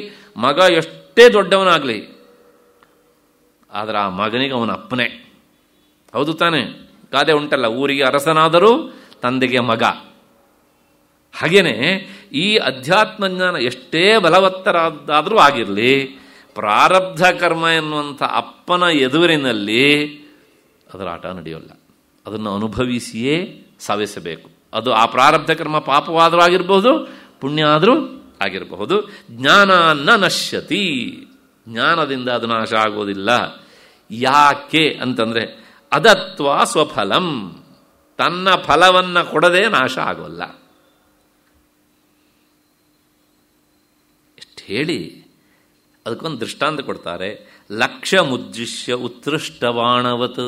ಮಗ ಎಷ್ಟೇ ದೊಡ್ಡವನಾಗಲಿ ಆದರೆ ಆ ಮಗನಿಗೆ ಅವನ ಅಪ್ಪನೇ ಹೌದು ತಾನೆ ಗಾದೆ ಉಂಟಲ್ಲ ಊರಿಗೆ ಅರಸನಾದರೂ ತಂದೆಗೆ ಮಗ ಹಾಗೆಯೇ ಈ ಅಧ್ಯಾತ್ಮ ಜ್ಞಾನ ಎಷ್ಟೇ ಬಲವತ್ತರಾದಾದರೂ ಆಗಿರಲಿ ಪ್ರಾರಬ್ಧ ಕರ್ಮ ಎನ್ನುವಂಥ ಅಪ್ಪನ ಎದುರಿನಲ್ಲಿ ಅದರ ಆಟ ನಡೆಯೋಲ್ಲ ಅದನ್ನು ಅನುಭವಿಸಿಯೇ ಸವೆಸಬೇಕು ಅದು ಆ ಪ್ರಾರಬ್ಧ ಕರ್ಮ ಪಾಪವಾದರೂ ಆಗಿರ್ಬೋದು ಪುಣ್ಯ ಆದರೂ ಆಗಿರಬಹುದು ಜ್ಞಾನ ನ ನಶ್ಯತಿ ಜ್ಞಾನದಿಂದ ಅದು ನಾಶ ಆಗೋದಿಲ್ಲ ಯಾಕೆ ಅಂತಂದರೆ ಅದತ್ವ ಸ್ವಫಲಂ ತನ್ನ ಫಲವನ್ನು ಕೊಡದೆ ನಾಶ ಆಗೋಲ್ಲ ಎಷ್ಟು ಹೇಳಿ ಅದಕ್ಕೊಂದು ದೃಷ್ಟಾಂತ ಕೊಡ್ತಾರೆ ಲಕ್ಷ ಮುದ್ದಿಶ್ಯ ಉತ್ಕೃಷ್ಟ ಬಾಣವತ್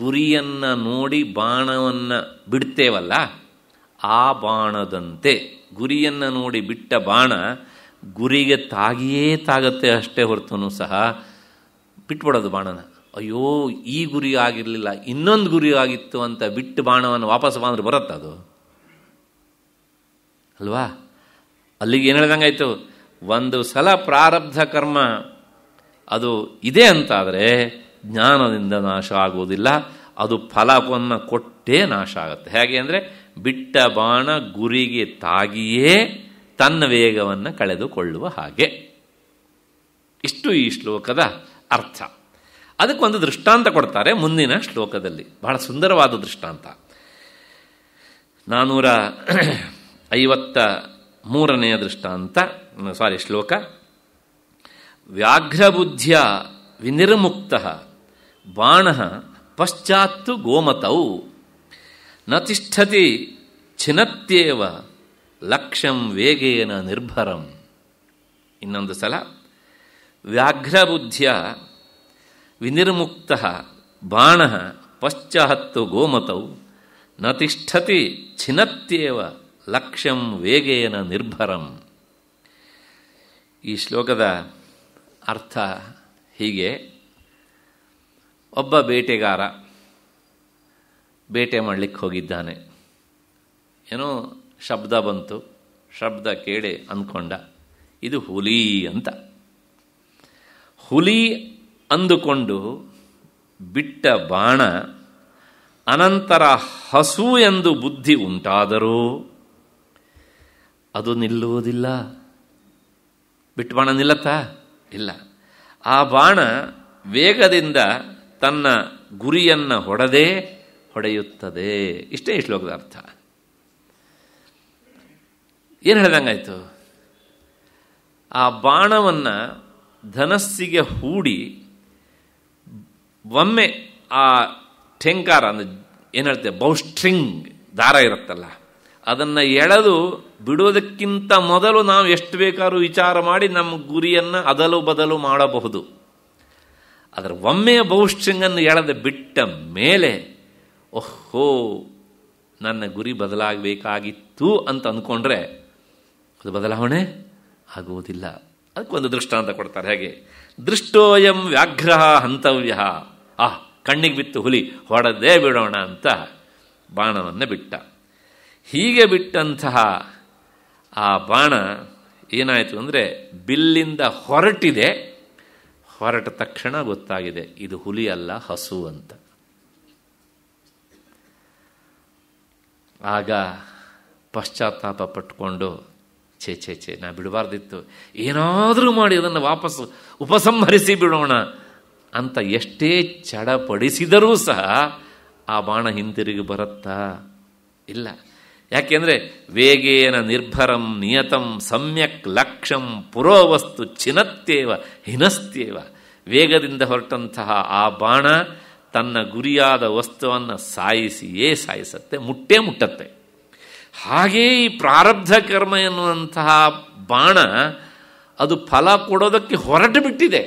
ಗುರಿಯನ್ನು ನೋಡಿ ಬಾಣವನ್ನು ಬಿಡ್ತೇವಲ್ಲ ಆ ಬಾಣದಂತೆ ಗುರಿಯನ್ನು ನೋಡಿ ಬಿಟ್ಟ ಬಾಣ ಗುರಿಗೆ ತಾಗಿಯೇ ತಾಗತ್ತೆ ಅಷ್ಟೇ ಹೊರತೂ ಸಹ ಬಿಟ್ಬಿಡೋದು ಬಾಣನ ಅಯ್ಯೋ ಈ ಗುರಿ ಆಗಿರಲಿಲ್ಲ ಇನ್ನೊಂದು ಗುರಿ ಆಗಿತ್ತು ಅಂತ ಬಿಟ್ಟು ಬಾಣವನ್ನು ವಾಪಸ್ ಬಂದ್ರೆ ಅದು ಅಲ್ವಾ ಅಲ್ಲಿಗೆ ಏನು ಹೇಳ್ದಂಗಾಯ್ತು ಒಂದು ಸಲ ಪ್ರಾರಬ್ಧ ಕರ್ಮ ಅದು ಇದೆ ಅಂತಾದರೆ ಜ್ಞಾನದಿಂದ ನಾಶ ಆಗುವುದಿಲ್ಲ ಅದು ಫಲವನ್ನು ಕೊಟ್ಟೇ ನಾಶ ಆಗುತ್ತೆ ಹೇಗೆ ಅಂದರೆ ಬಿಟ್ಟ ಬಾಣ ಗುರಿಗೆ ತಾಗಿಯೇ ತನ್ನ ವೇಗವನ್ನು ಕಳೆದುಕೊಳ್ಳುವ ಹಾಗೆ ಇಷ್ಟು ಈ ಶ್ಲೋಕದ ಅರ್ಥ ಅದಕ್ಕೊಂದು ದೃಷ್ಟಾಂತ ಕೊಡ್ತಾರೆ ಮುಂದಿನ ಶ್ಲೋಕದಲ್ಲಿ ಬಹಳ ಸುಂದರವಾದ ದೃಷ್ಟಾಂತ ನಾನೂರ ಐವತ್ತ ಮೂರನೆಯ ದೃಷ್ಟಾಂತ ಸಾರಿ ಶ್ಲೋಕ ವ್ಯಾಘ್ರಬುದ್ಧಿಯ ವಿನಿರ್ಮುಕ್ತ ಬಾಣ ಪಶ್ಚಾತ್ತು ಗೋಮತೌ ನತಿಷ್ಠತಿ ಛಿನತ್ಯೇವ ಲಕ್ಷ್ಯಂ ವೇಗೇನ ನಿರ್ಭರಂ ಇನ್ನೊಂದು ಸಲ ವ್ಯಾಘ್ರಬುದ್ಧಿಯ ವಿನಿರ್ಮುಕ್ತ ಬಾಣ ಪಶ್ಚಾಹತ್ತು ಗೋಮತೌ ನತಿಷ್ಠತಿ ಛಿನತ್ಯೇವ ಲಕ್ಷ್ಯಂ ವೇಗೇನ ನಿರ್ಭರಂ ಈ ಶ್ಲೋಕದ ಅರ್ಥ ಹೀಗೆ ಒಬ್ಬ ಬೇಟೆಗಾರ ಬೇಟೆ ಮಾಡಲಿಕ್ಕೆ ಹೋಗಿದ್ದಾನೆ ಏನೋ ಶಬ್ದ ಬಂತು ಶಬ್ದ ಕೇಳಿ ಅಂದ್ಕೊಂಡ ಇದು ಹುಲಿ ಅಂತ ಹುಲಿ ಅಂದುಕೊಂಡು ಬಿಟ್ಟ ಬಾಣ ಅನಂತರ ಹಸು ಎಂದು ಬುದ್ಧಿ ಉಂಟಾದರೂ ಅದು ನಿಲ್ಲುವುದಿಲ್ಲ ಬಿಟ್ಟು ಬಾಣ ನಿಲ್ಲತ್ತಾ ಇಲ್ಲ ಆ ಬಾಣ ವೇಗದಿಂದ ತನ್ನ ಗುರಿಯನ್ನು ಹೊಡೆದೇ ಹೊಡೆಯುತ್ತದೆ ಇಷ್ಟೇ ಈ ಶ್ಲೋಕದ ಅರ್ಥ ಏನು ಹೇಳ್ದಂಗಾಯಿತು ಆ ಬಾಣವನ್ನು ಧನಸ್ಸಿಗೆ ಹೂಡಿ ಒಮ್ಮೆ ಆ ಠೆಂಕಾರ ಅಂದರೆ ಏನು ಹೇಳ್ತೇವೆ ಬೌಸ್ಟ್ರಿಂಗ್ ದಾರ ಇರುತ್ತಲ್ಲ ಅದನ್ನು ಎಳೆದು ಬಿಡೋದಕ್ಕಿಂತ ಮೊದಲು ನಾವು ಎಷ್ಟು ಬೇಕಾದ್ರೂ ವಿಚಾರ ಮಾಡಿ ನಮ್ಮ ಗುರಿಯನ್ನು ಅದಲು ಬದಲು ಮಾಡಬಹುದು ಅದರ ಒಮ್ಮೆಯ ಬೌಸ್ಟ್ರಿಂಗನ್ನು ಎಳೆದು ಬಿಟ್ಟ ಮೇಲೆ ಓಹೋ ನನ್ನ ಗುರಿ ಬದಲಾಗಬೇಕಾಗಿತ್ತು ಅಂತ ಅಂದ್ಕೊಂಡ್ರೆ ಅದು ಬದಲಾವಣೆ ಆಗುವುದಿಲ್ಲ ಅದಕ್ಕೊಂದು ದೃಷ್ಟಾಂತ ಕೊಡ್ತಾರೆ ಹೇಗೆ ದೃಷ್ಟೋಯಂ ವ್ಯಾಘ್ರ ಹಂತವ್ಯ ಆ ಕಣ್ಣಿಗೆ ಬಿತ್ತು ಹುಲಿ ಹೊಡೆದೇ ಬಿಡೋಣ ಅಂತ ಬಾಣವನ್ನು ಬಿಟ್ಟ ಹೀಗೆ ಬಿಟ್ಟಂತಹ ಆ ಬಾಣ ಏನಾಯಿತು ಅಂದರೆ ಬಿಲ್ಲಿಂದ ಹೊರಟಿದೆ ಹೊರಟ ತಕ್ಷಣ ಗೊತ್ತಾಗಿದೆ ಇದು ಹುಲಿ ಅಲ್ಲ ಹಸು ಅಂತ ಆಗ ಪಶ್ಚಾತ್ತಾಪ ಪಟ್ಕೊಂಡು ಛೇ ಛೇ ಛೇ ನಾ ಬಿಡಬಾರ್ದಿತ್ತು ಏನಾದರೂ ಮಾಡಿ ಅದನ್ನು ವಾಪಸ್ಸು ಉಪಸಂಹರಿಸಿ ಬಿಡೋಣ ಅಂತ ಎಷ್ಟೇ ಚಡಪಡಿಸಿದರೂ ಸಹ ಆ ಬಾಣ ಹಿಂತಿರುಗಿ ಬರುತ್ತಾ ಇಲ್ಲ ಯಾಕೆಂದರೆ ವೇಗೇನ ನಿರ್ಭರಂ ನಿಯತಂ ಸಮ್ಯಕ್ ಲಕ್ಷ್ಯಂ ಪುರೋವಸ್ತು ಚಿನತ್ತೇವ ಹಿನಸ್ತೇವ ವೇಗದಿಂದ ಹೊರಟಂತಹ ಆ ಬಾಣ ತನ್ನ ಗುರಿಯಾದ ವಸ್ತುವನ್ನು ಸಾಯಿಸಿಯೇ ಸಾಯಿಸತ್ತೆ ಮುಟ್ಟೇ ಮುಟ್ಟತ್ತೆ ಹಾಗೇ ಈ ಪ್ರಾರಬ್ಧ ಕರ್ಮ ಎನ್ನುವಂತಹ ಬಾಣ ಅದು ಫಲ ಕೊಡೋದಕ್ಕೆ ಹೊರಟು ಬಿಟ್ಟಿದೆ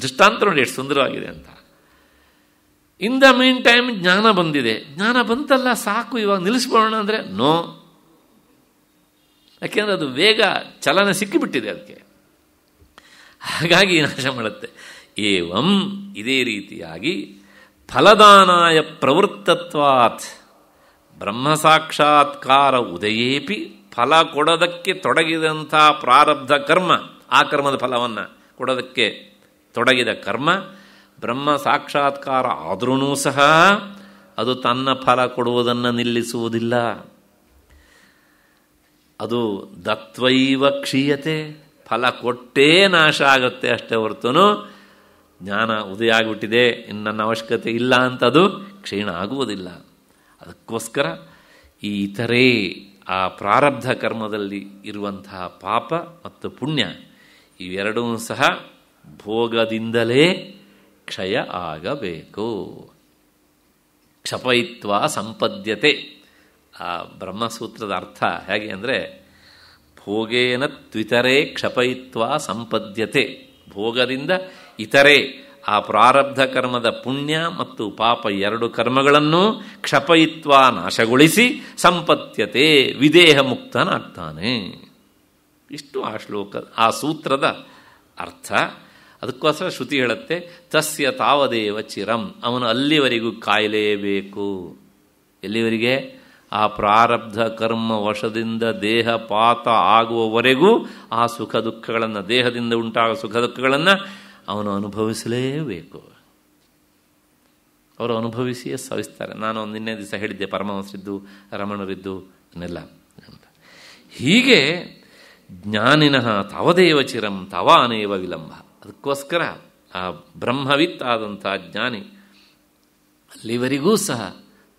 ದೃಷ್ಟಾಂತ ನೋಡಿ ಎಷ್ಟು ಸುಂದರವಾಗಿದೆ ಅಂತ ಇನ್ ದ ಮೀನ್ ಟೈಮ್ ಜ್ಞಾನ ಬಂದಿದೆ ಜ್ಞಾನ ಬಂತಲ್ಲ ಸಾಕು ಇವಾಗ ನಿಲ್ಲಿಸ್ಬೋಣ ಅಂದರೆ ನೋ ಯಾಕೆಂದ್ರೆ ಅದು ವೇಗ ಚಲನ ಸಿಕ್ಕಿಬಿಟ್ಟಿದೆ ಅದಕ್ಕೆ ಹಾಗಾಗಿ ನಾಶ ಮಾಡುತ್ತೆ ಏವಂ ಇದೇ ರೀತಿಯಾಗಿ ಫಲದಾನಾಯ ಪ್ರವೃತ್ತತ್ವಾತ್ ಬ್ರಹ್ಮ ಸಾಕ್ಷಾತ್ಕಾರ ಉದಯೇಪಿ ಫಲ ಕೊಡೋದಕ್ಕೆ ತೊಡಗಿದಂಥ ಪ್ರಾರಬ್ಧ ಕರ್ಮ ಆ ಕರ್ಮದ ಫಲವನ್ನು ಕೊಡೋದಕ್ಕೆ ತೊಡಗಿದ ಕರ್ಮ ಬ್ರಹ್ಮ ಸಾಕ್ಷಾತ್ಕಾರ ಆದ್ರೂ ಸಹ ಅದು ತನ್ನ ಫಲ ಕೊಡುವುದನ್ನು ನಿಲ್ಲಿಸುವುದಿಲ್ಲ ಅದು ದತ್ವೈವ ಕ್ಷೀಯತೆ ಫಲ ಕೊಟ್ಟೇ ನಾಶ ಆಗುತ್ತೆ ಅಷ್ಟೇ ಹೊರತುನು ಜ್ಞಾನ ಉದಯ ಆಗಿಬಿಟ್ಟಿದೆ ಇನ್ನು ನನ್ನ ಅವಶ್ಯಕತೆ ಇಲ್ಲ ಅಂತ ಅದು ಕ್ಷೀಣ ಆಗುವುದಿಲ್ಲ ಅದಕ್ಕೋಸ್ಕರ ಈ ಇತರೇ ಆ ಪ್ರಾರಬ್ಧ ಕರ್ಮದಲ್ಲಿ ಇರುವಂತಹ ಪಾಪ ಮತ್ತು ಪುಣ್ಯ ಇವೆರಡೂ ಸಹ ಭೋಗದಿಂದಲೇ ಕ್ಷಯ ಆಗಬೇಕು ಕ್ಷಪಯಿತ್ವ ಸಂಪದ್ಯತೆ ಆ ಬ್ರಹ್ಮಸೂತ್ರದ ಅರ್ಥ ಹೇಗೆ ಅಂದರೆ ಭೋಗೇನ ತ್ವಿತರೆ ಕ್ಷಪಯಿತ್ವ ಸಂಪದ್ಯತೆ ಭೋಗದಿಂದ ಇತರೆ ಆ ಪ್ರಾರಬ್ಧ ಕರ್ಮದ ಪುಣ್ಯ ಮತ್ತು ಪಾಪ ಎರಡು ಕರ್ಮಗಳನ್ನು ಕ್ಷಪಯಿತ್ವ ನಾಶಗೊಳಿಸಿ ಸಂಪತ್ಯತೆ ವಿದೇಹ ಮುಕ್ತನಾಗ್ತಾನೆ ಇಷ್ಟು ಆ ಶ್ಲೋಕ ಆ ಸೂತ್ರದ ಅರ್ಥ ಅದಕ್ಕೋಸ್ಕರ ಶ್ರುತಿ ಹೇಳುತ್ತೆ ತಸ್ಯ ತಾವದೇವ ಚಿರಂ ಅವನು ಅಲ್ಲಿವರೆಗೂ ಕಾಯಲೇಬೇಕು ಎಲ್ಲಿವರೆಗೆ ಆ ಪ್ರಾರಬ್ಧ ಕರ್ಮ ವಶದಿಂದ ದೇಹ ಪಾತ ಆಗುವವರೆಗೂ ಆ ಸುಖ ದುಃಖಗಳನ್ನು ದೇಹದಿಂದ ಉಂಟಾಗುವ ಸುಖ ದುಃಖಗಳನ್ನು ಅವನು ಅನುಭವಿಸಲೇಬೇಕು ಅವರು ಅನುಭವಿಸಿಯೇ ಸವಿಸ್ತಾರೆ ನಾನು ನಿನ್ನೆ ದಿವಸ ಹೇಳಿದ್ದೆ ಪರಮಹಂಸರಿದ್ದು ರಮಣರಿದ್ದು ಅನ್ನೆಲ್ಲ ಹೀಗೆ ಜ್ಞಾನಿನಃ ತವದೇವ ಚಿರಂ ತವಾನೇವ ವಿಲಂಬ ಅದಕ್ಕೋಸ್ಕರ ಆ ಬ್ರಹ್ಮವಿತ್ ಆದಂಥ ಜ್ಞಾನಿ ಅಲ್ಲಿವರೆಗೂ ಸಹ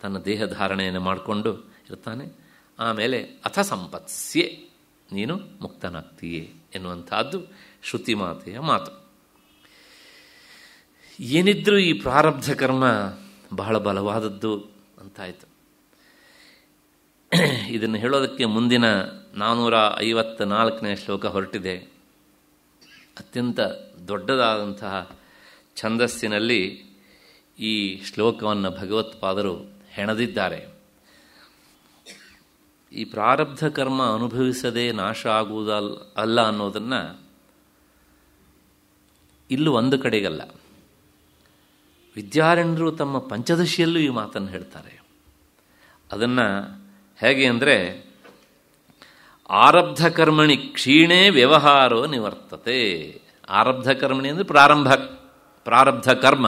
ತನ್ನ ದೇಹ ಧಾರಣೆಯನ್ನು ಮಾಡಿಕೊಂಡು ಇರ್ತಾನೆ ಆಮೇಲೆ ಅಥ ಸಂಪತ್ಸ್ಯೆ ನೀನು ಮುಕ್ತನಾಗ್ತೀಯೇ ಎನ್ನುವಂಥದ್ದು ಶ್ರುತಿ ಮಾತೆಯ ಮಾತು ಏನಿದ್ರೂ ಈ ಪ್ರಾರಬ್ಧ ಕರ್ಮ ಬಹಳ ಬಲವಾದದ್ದು ಅಂತಾಯಿತು ಇದನ್ನು ಹೇಳೋದಕ್ಕೆ ಮುಂದಿನ ನಾನ್ನೂರ ಐವತ್ತ ನಾಲ್ಕನೇ ಶ್ಲೋಕ ಹೊರಟಿದೆ ಅತ್ಯಂತ ದೊಡ್ಡದಾದಂತಹ ಛಂದಸ್ಸಿನಲ್ಲಿ ಈ ಶ್ಲೋಕವನ್ನು ಭಗವತ್ಪಾದರು ಹೆಣದಿದ್ದಾರೆ ಈ ಪ್ರಾರಬ್ಧ ಕರ್ಮ ಅನುಭವಿಸದೆ ನಾಶ ಆಗುವುದಲ್ಲ ಅಲ್ಲ ಅನ್ನೋದನ್ನು ಇಲ್ಲೂ ಒಂದು ಕಡೆಗಲ್ಲ ವಿದ್ಯಾರಣ್ಯರು ತಮ್ಮ ಪಂಚದಶಿಯಲ್ಲೂ ಈ ಮಾತನ್ನು ಹೇಳ್ತಾರೆ ಅದನ್ನು ಹೇಗೆ ಅಂದರೆ ಆರಬ್ಧ ಕರ್ಮಣಿ ಕ್ಷೀಣೇ ವ್ಯವಹಾರೋ ನಿವರ್ತತೆ ಆರಬ್ಧ ಕರ್ಮಣಿ ಅಂದರೆ ಪ್ರಾರಂಭ ಪ್ರಾರಬ್ಧ ಕರ್ಮ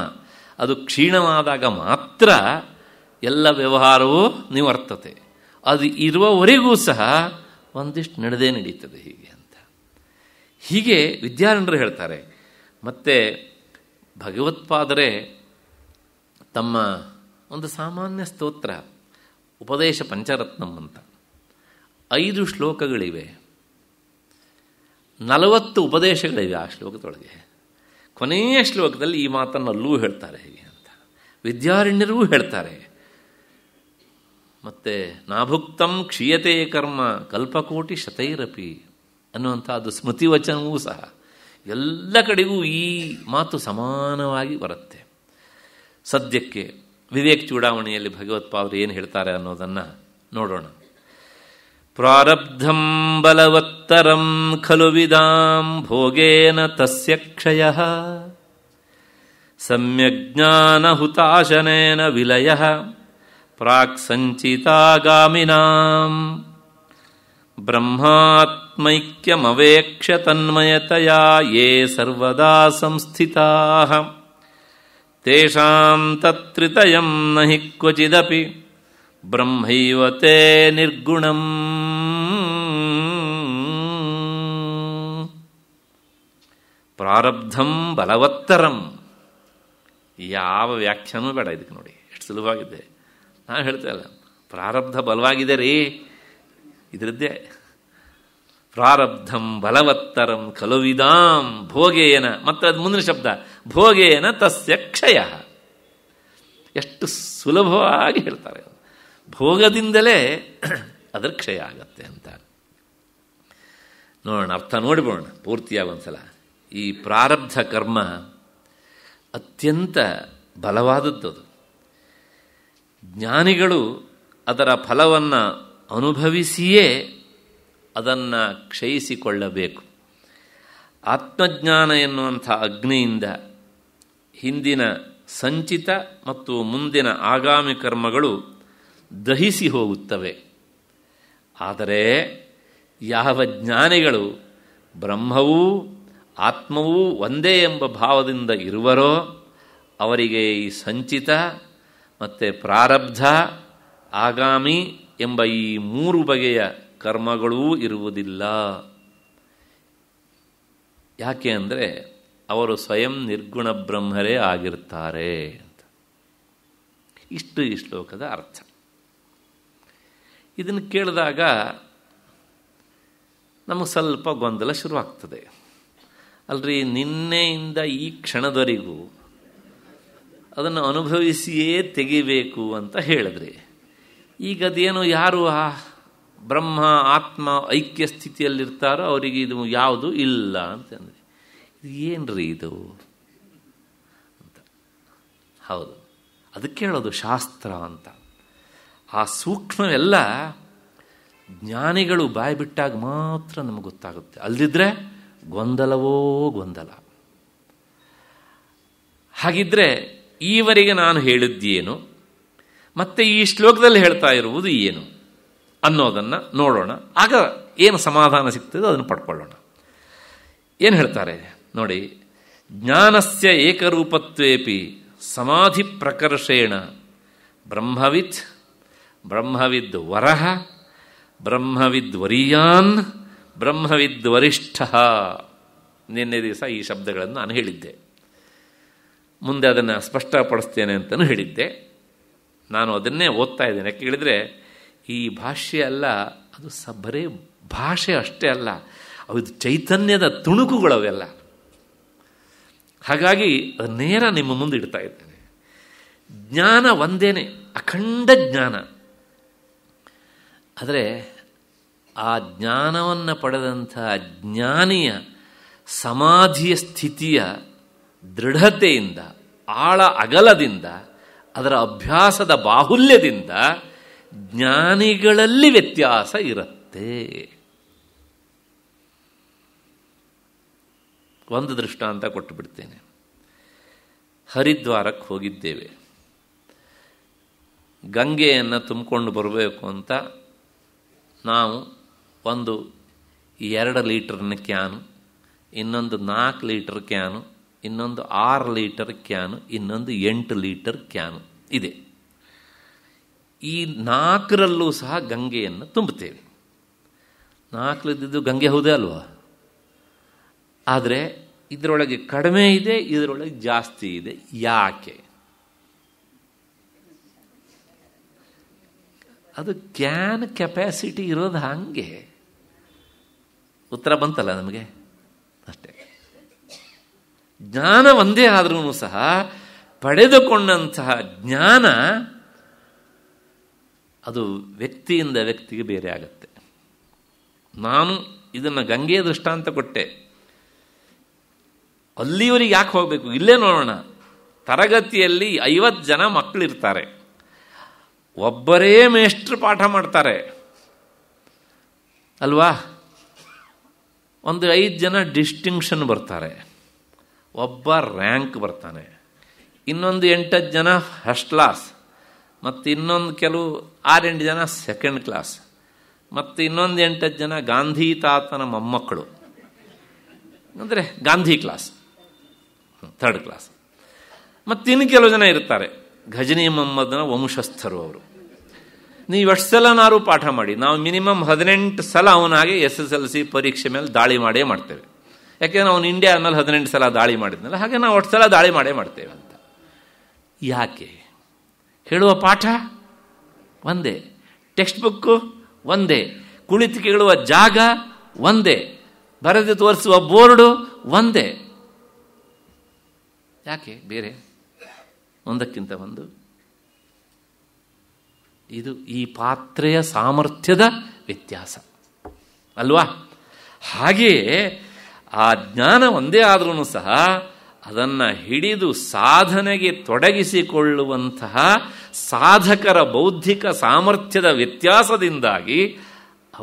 ಅದು ಕ್ಷೀಣವಾದಾಗ ಮಾತ್ರ ಎಲ್ಲ ವ್ಯವಹಾರವೂ ನಿವರ್ತತೆ ಅದು ಇರುವವರೆಗೂ ಸಹ ಒಂದಿಷ್ಟು ನಡೆದೇ ನಡೀತದೆ ಹೀಗೆ ಅಂತ ಹೀಗೆ ವಿದ್ಯಾರಣ್ಯರು ಹೇಳ್ತಾರೆ ಮತ್ತು ಭಗವತ್ಪಾದರೆ ತಮ್ಮ ಒಂದು ಸಾಮಾನ್ಯ ಸ್ತೋತ್ರ ಉಪದೇಶ ಪಂಚರತ್ನಂ ಅಂತ ಐದು ಶ್ಲೋಕಗಳಿವೆ ನಲವತ್ತು ಉಪದೇಶಗಳಿವೆ ಆ ಶ್ಲೋಕದೊಳಗೆ ಕೊನೆಯ ಶ್ಲೋಕದಲ್ಲಿ ಈ ಮಾತನ್ನು ಅಲ್ಲೂ ಹೇಳ್ತಾರೆ ಹೇಗೆ ಅಂತ ವಿದ್ಯಾರಣ್ಯರೂ ಹೇಳ್ತಾರೆ ಮತ್ತು ನಾಭುಕ್ತಂ ಕ್ಷೀಯತೆ ಕರ್ಮ ಕಲ್ಪಕೋಟಿ ಶತೈರಪಿ ಅನ್ನುವಂಥ ಅದು ಸ್ಮೃತಿವಚನವೂ ಸಹ ಎಲ್ಲ ಕಡೆಗೂ ಈ ಮಾತು ಸಮಾನವಾಗಿ ಬರುತ್ತೆ सद्यके विवेक् चूडावण्ये भगवत्पादर ऐन् हेतरे अनोदन् नोडोण बलवत्तरं खलुविदां भोगेन तस्य क्षयः सम्यग्ज्ञानहुताशनेन विलयः प्राक् सञ्चितागामिनाम् ब्रह्मात्मैक्यमवेक्ष ये सर्वदा संस्थिताः ತೇಷಾಂ ತತ್ರಿತಯಂ ನಹಿ ಕ್ವಚಿದಪಿ ಬ್ರಹ್ಮೈವ ನಿರ್ಗುಣಂ ಪ್ರಾರಬ್ಧಂ ಬಲವತ್ತರಂ ಯಾವ ವ್ಯಾಖ್ಯಾನೂ ಬೇಡ ಇದಕ್ಕೆ ನೋಡಿ ಎಷ್ಟು ಸುಲಭವಾಗಿದೆ ನಾನು ಹೇಳ್ತಾ ಇಲ್ಲ ಪ್ರಾರಬ್ಧ ಬಲವಾಗಿದೆ ರೀ ಇದರದ್ದೇ ಪ್ರಾರಬ್ಧಂ ಬಲವತ್ತರಂ ಕಲುವಿದಾಂ ಭೋಗೇನ ಮತ್ತೆ ಅದು ಮುಂದಿನ ಶಬ್ದ ಭೋಗೇನ ತಸ್ಯ ಕ್ಷಯ ಎಷ್ಟು ಸುಲಭವಾಗಿ ಹೇಳ್ತಾರೆ ಭೋಗದಿಂದಲೇ ಅದರ ಕ್ಷಯ ಆಗತ್ತೆ ಅಂತ ನೋಡೋಣ ಅರ್ಥ ನೋಡಿಬೋಣ ಪೂರ್ತಿಯಾಗಿ ಒಂದ್ಸಲ ಈ ಪ್ರಾರಬ್ಧ ಕರ್ಮ ಅತ್ಯಂತ ಬಲವಾದದ್ದು ಜ್ಞಾನಿಗಳು ಅದರ ಫಲವನ್ನು ಅನುಭವಿಸಿಯೇ ಅದನ್ನು ಕ್ಷಯಿಸಿಕೊಳ್ಳಬೇಕು ಆತ್ಮಜ್ಞಾನ ಎನ್ನುವಂಥ ಅಗ್ನಿಯಿಂದ ಹಿಂದಿನ ಸಂಚಿತ ಮತ್ತು ಮುಂದಿನ ಆಗಾಮಿ ಕರ್ಮಗಳು ದಹಿಸಿ ಹೋಗುತ್ತವೆ ಆದರೆ ಯಾವ ಜ್ಞಾನಿಗಳು ಬ್ರಹ್ಮವೂ ಆತ್ಮವೂ ಒಂದೇ ಎಂಬ ಭಾವದಿಂದ ಇರುವರೋ ಅವರಿಗೆ ಈ ಸಂಚಿತ ಮತ್ತು ಪ್ರಾರಬ್ಧ ಆಗಾಮಿ ಎಂಬ ಈ ಮೂರು ಬಗೆಯ ಕರ್ಮಗಳೂ ಇರುವುದಿಲ್ಲ ಯಾಕೆ ಅಂದರೆ ಅವರು ಸ್ವಯಂ ನಿರ್ಗುಣ ಬ್ರಹ್ಮರೇ ಆಗಿರ್ತಾರೆ ಅಂತ ಇಷ್ಟು ಈ ಶ್ಲೋಕದ ಅರ್ಥ ಇದನ್ನು ಕೇಳಿದಾಗ ನಮಗೆ ಸ್ವಲ್ಪ ಗೊಂದಲ ಶುರುವಾಗ್ತದೆ ಅಲ್ರಿ ನಿನ್ನೆಯಿಂದ ಈ ಕ್ಷಣದವರೆಗೂ ಅದನ್ನು ಅನುಭವಿಸಿಯೇ ತೆಗಿಬೇಕು ಅಂತ ಹೇಳಿದ್ರಿ ಈಗ ಅದೇನು ಯಾರು ಆ ಬ್ರಹ್ಮ ಆತ್ಮ ಐಕ್ಯ ಸ್ಥಿತಿಯಲ್ಲಿರ್ತಾರೋ ಅವರಿಗೆ ಇದು ಯಾವುದು ಇಲ್ಲ ಅಂತಂದ್ರೆ ಏನ್ರಿ ಇದು ಅಂತ ಹೌದು ಅದಕ್ಕೆ ಹೇಳೋದು ಶಾಸ್ತ್ರ ಅಂತ ಆ ಸೂಕ್ಷ್ಮವೆಲ್ಲ ಜ್ಞಾನಿಗಳು ಬಾಯಿ ಬಿಟ್ಟಾಗ ಮಾತ್ರ ನಮಗೆ ಗೊತ್ತಾಗುತ್ತೆ ಅಲ್ದಿದ್ರೆ ಗೊಂದಲವೋ ಗೊಂದಲ ಹಾಗಿದ್ರೆ ಈವರೆಗೆ ನಾನು ಹೇಳಿದ್ದೇನು ಮತ್ತೆ ಈ ಶ್ಲೋಕದಲ್ಲಿ ಹೇಳ್ತಾ ಇರುವುದು ಏನು ಅನ್ನೋದನ್ನು ನೋಡೋಣ ಆಗ ಏನು ಸಮಾಧಾನ ಸಿಗ್ತದೋ ಅದನ್ನು ಪಡ್ಕೊಳ್ಳೋಣ ಏನು ಹೇಳ್ತಾರೆ ನೋಡಿ ಜ್ಞಾನಸ್ಯ ಏಕರೂಪತ್ವೇಪಿ ಸಮಾಧಿ ಪ್ರಕರ್ಷೇಣ ಬ್ರಹ್ಮವಿತ್ ಬ್ರಹ್ಮವಿದ್ ವರಹ ಬ್ರಹ್ಮವಿದ್ ವರಿಷ್ಠ ನಿನ್ನೆ ದಿವಸ ಈ ಶಬ್ದಗಳನ್ನು ನಾನು ಹೇಳಿದ್ದೆ ಮುಂದೆ ಅದನ್ನು ಸ್ಪಷ್ಟಪಡಿಸ್ತೇನೆ ಅಂತಲೂ ಹೇಳಿದ್ದೆ ನಾನು ಅದನ್ನೇ ಓದ್ತಾ ಇದ್ದೇನೆ ಯಾಕೆ ಈ ಭಾಷೆ ಅಲ್ಲ ಅದು ಸ ಬರೇ ಭಾಷೆ ಅಷ್ಟೇ ಅಲ್ಲ ಅದು ಚೈತನ್ಯದ ತುಣುಕುಗಳವೆಲ್ಲ ಹಾಗಾಗಿ ನೇರ ನಿಮ್ಮ ಮುಂದೆ ಇಡ್ತಾ ಇದ್ದೇನೆ ಜ್ಞಾನ ಒಂದೇನೆ ಅಖಂಡ ಜ್ಞಾನ ಆದರೆ ಆ ಜ್ಞಾನವನ್ನು ಪಡೆದಂಥ ಜ್ಞಾನಿಯ ಸಮಾಧಿಯ ಸ್ಥಿತಿಯ ದೃಢತೆಯಿಂದ ಆಳ ಅಗಲದಿಂದ ಅದರ ಅಭ್ಯಾಸದ ಬಾಹುಲ್ಯದಿಂದ ಜ್ಞಾನಿಗಳಲ್ಲಿ ವ್ಯತ್ಯಾಸ ಇರುತ್ತೆ ಒಂದು ದೃಷ್ಟಾಂತ ಕೊಟ್ಟು ಬಿಡ್ತೇನೆ ಹರಿದ್ವಾರಕ್ಕೆ ಹೋಗಿದ್ದೇವೆ ಗಂಗೆಯನ್ನು ತುಂಬಿಕೊಂಡು ಬರಬೇಕು ಅಂತ ನಾವು ಒಂದು ಎರಡು ಲೀಟರ್ನ ಕ್ಯಾನು ಇನ್ನೊಂದು ನಾಲ್ಕು ಲೀಟರ್ ಕ್ಯಾನು ಇನ್ನೊಂದು ಆರು ಲೀಟರ್ ಕ್ಯಾನು ಇನ್ನೊಂದು ಎಂಟು ಲೀಟರ್ ಕ್ಯಾನು ಇದೆ ಈ ನಾಲ್ಕರಲ್ಲೂ ಸಹ ಗಂಗೆಯನ್ನು ತುಂಬುತ್ತೇವೆ ನಾಲ್ಕಲಿದ್ದು ಗಂಗೆ ಹೌದೇ ಅಲ್ವಾ ಆದರೆ ಇದರೊಳಗೆ ಕಡಿಮೆ ಇದೆ ಇದರೊಳಗೆ ಜಾಸ್ತಿ ಇದೆ ಯಾಕೆ ಅದು ಕ್ಯಾನ್ ಕೆಪ್ಯಾಸಿಟಿ ಇರೋದು ಹಾಗೆ ಉತ್ತರ ಬಂತಲ್ಲ ನಮಗೆ ಅಷ್ಟೇ ಜ್ಞಾನ ಒಂದೇ ಆದ್ರೂ ಸಹ ಪಡೆದುಕೊಂಡಂತಹ ಜ್ಞಾನ ಅದು ವ್ಯಕ್ತಿಯಿಂದ ವ್ಯಕ್ತಿಗೆ ಬೇರೆ ಆಗುತ್ತೆ ನಾನು ಇದನ್ನು ಗಂಗೆಯ ದೃಷ್ಟಾಂತ ಕೊಟ್ಟೆ ಅಲ್ಲಿವರಿಗೆ ಯಾಕೆ ಹೋಗಬೇಕು ಇಲ್ಲೇ ನೋಡೋಣ ತರಗತಿಯಲ್ಲಿ ಐವತ್ತು ಜನ ಮಕ್ಕಳಿರ್ತಾರೆ ಒಬ್ಬರೇ ಮೇಷ್ಟ್ರು ಪಾಠ ಮಾಡ್ತಾರೆ ಅಲ್ವಾ ಒಂದು ಐದು ಜನ ಡಿಸ್ಟಿಂಕ್ಷನ್ ಬರ್ತಾರೆ ಒಬ್ಬ ರ್ಯಾಂಕ್ ಬರ್ತಾನೆ ಇನ್ನೊಂದು ಎಂಟತ್ತು ಜನ ಫಸ್ಟ್ ಕ್ಲಾಸ್ ಮತ್ತು ಇನ್ನೊಂದು ಕೆಲವು ಆರೆಂಟು ಜನ ಸೆಕೆಂಡ್ ಕ್ಲಾಸ್ ಮತ್ತು ಇನ್ನೊಂದು ಎಂಟತ್ತು ಜನ ಗಾಂಧಿ ತಾತನ ಮೊಮ್ಮಕ್ಕಳು ಅಂದರೆ ಗಾಂಧಿ ಕ್ಲಾಸ್ ಥರ್ಡ್ ಕ್ಲಾಸ್ ಮತ್ತಿನ್ನು ಕೆಲವು ಜನ ಇರ್ತಾರೆ ಘಜನಿ ಮೊಹಮ್ಮದ್ನ ವಂಶಸ್ಥರು ಅವರು ನೀವು ಎಷ್ಟು ಸಲನಾರು ಪಾಠ ಮಾಡಿ ನಾವು ಮಿನಿಮಮ್ ಹದಿನೆಂಟು ಸಲ ಅವನಾಗೆ ಎಸ್ ಎಸ್ ಎಲ್ ಸಿ ಪರೀಕ್ಷೆ ಮೇಲೆ ದಾಳಿ ಮಾಡೇ ಮಾಡ್ತೇವೆ ಯಾಕೆಂದ್ರೆ ಅವನು ಇಂಡಿಯಾ ಮೇಲೆ ಹದಿನೆಂಟು ಸಲ ದಾಳಿ ಮಾಡಿದ್ನಲ್ಲ ಹಾಗೆ ನಾವು ಒಟ್ಟು ಸಲ ದಾಳಿ ಮಾಡೇ ಮಾಡ್ತೇವೆ ಅಂತ ಯಾಕೆ ಹೇಳುವ ಪಾಠ ಒಂದೇ ಟೆಕ್ಸ್ಟ್ ಬುಕ್ಕು ಒಂದೇ ಕುಳಿತು ಕೇಳುವ ಜಾಗ ಒಂದೇ ಬರೆದು ತೋರಿಸುವ ಬೋರ್ಡು ಒಂದೇ ಯಾಕೆ ಬೇರೆ ಒಂದಕ್ಕಿಂತ ಒಂದು ಇದು ಈ ಪಾತ್ರೆಯ ಸಾಮರ್ಥ್ಯದ ವ್ಯತ್ಯಾಸ ಅಲ್ವಾ ಹಾಗೆಯೇ ಆ ಜ್ಞಾನ ಒಂದೇ ಆದ್ರೂ ಸಹ ಅದನ್ನು ಹಿಡಿದು ಸಾಧನೆಗೆ ತೊಡಗಿಸಿಕೊಳ್ಳುವಂತಹ ಸಾಧಕರ ಬೌದ್ಧಿಕ ಸಾಮರ್ಥ್ಯದ ವ್ಯತ್ಯಾಸದಿಂದಾಗಿ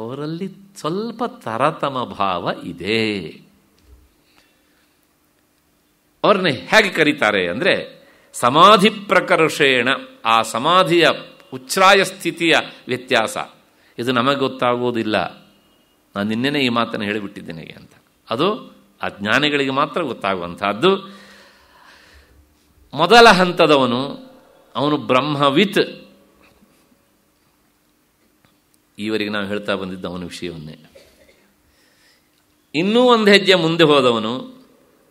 ಅವರಲ್ಲಿ ಸ್ವಲ್ಪ ತರತಮ ಭಾವ ಇದೆ ಅವ್ರನ್ನ ಹೇಗೆ ಕರೀತಾರೆ ಅಂದರೆ ಸಮಾಧಿ ಪ್ರಕರ್ಷೇಣ ಆ ಸಮಾಧಿಯ ಉಚ್ಛ್ರಾಯ ಸ್ಥಿತಿಯ ವ್ಯತ್ಯಾಸ ಇದು ನಮಗೆ ಗೊತ್ತಾಗುವುದಿಲ್ಲ ನಾನು ನಿನ್ನೆ ಈ ಮಾತನ್ನು ಹೇಳಿಬಿಟ್ಟಿದ್ದೇನೆ ಅಂತ ಅದು ಆ ಜ್ಞಾನಿಗಳಿಗೆ ಮಾತ್ರ ಗೊತ್ತಾಗುವಂತಹದ್ದು ಮೊದಲ ಹಂತದವನು ಅವನು ಬ್ರಹ್ಮವಿತ್ ಈವರೆಗೆ ನಾವು ಹೇಳ್ತಾ ಬಂದಿದ್ದ ಅವನ ವಿಷಯವನ್ನೇ ಇನ್ನೂ ಒಂದು ಹೆಜ್ಜೆ ಮುಂದೆ ಹೋದವನು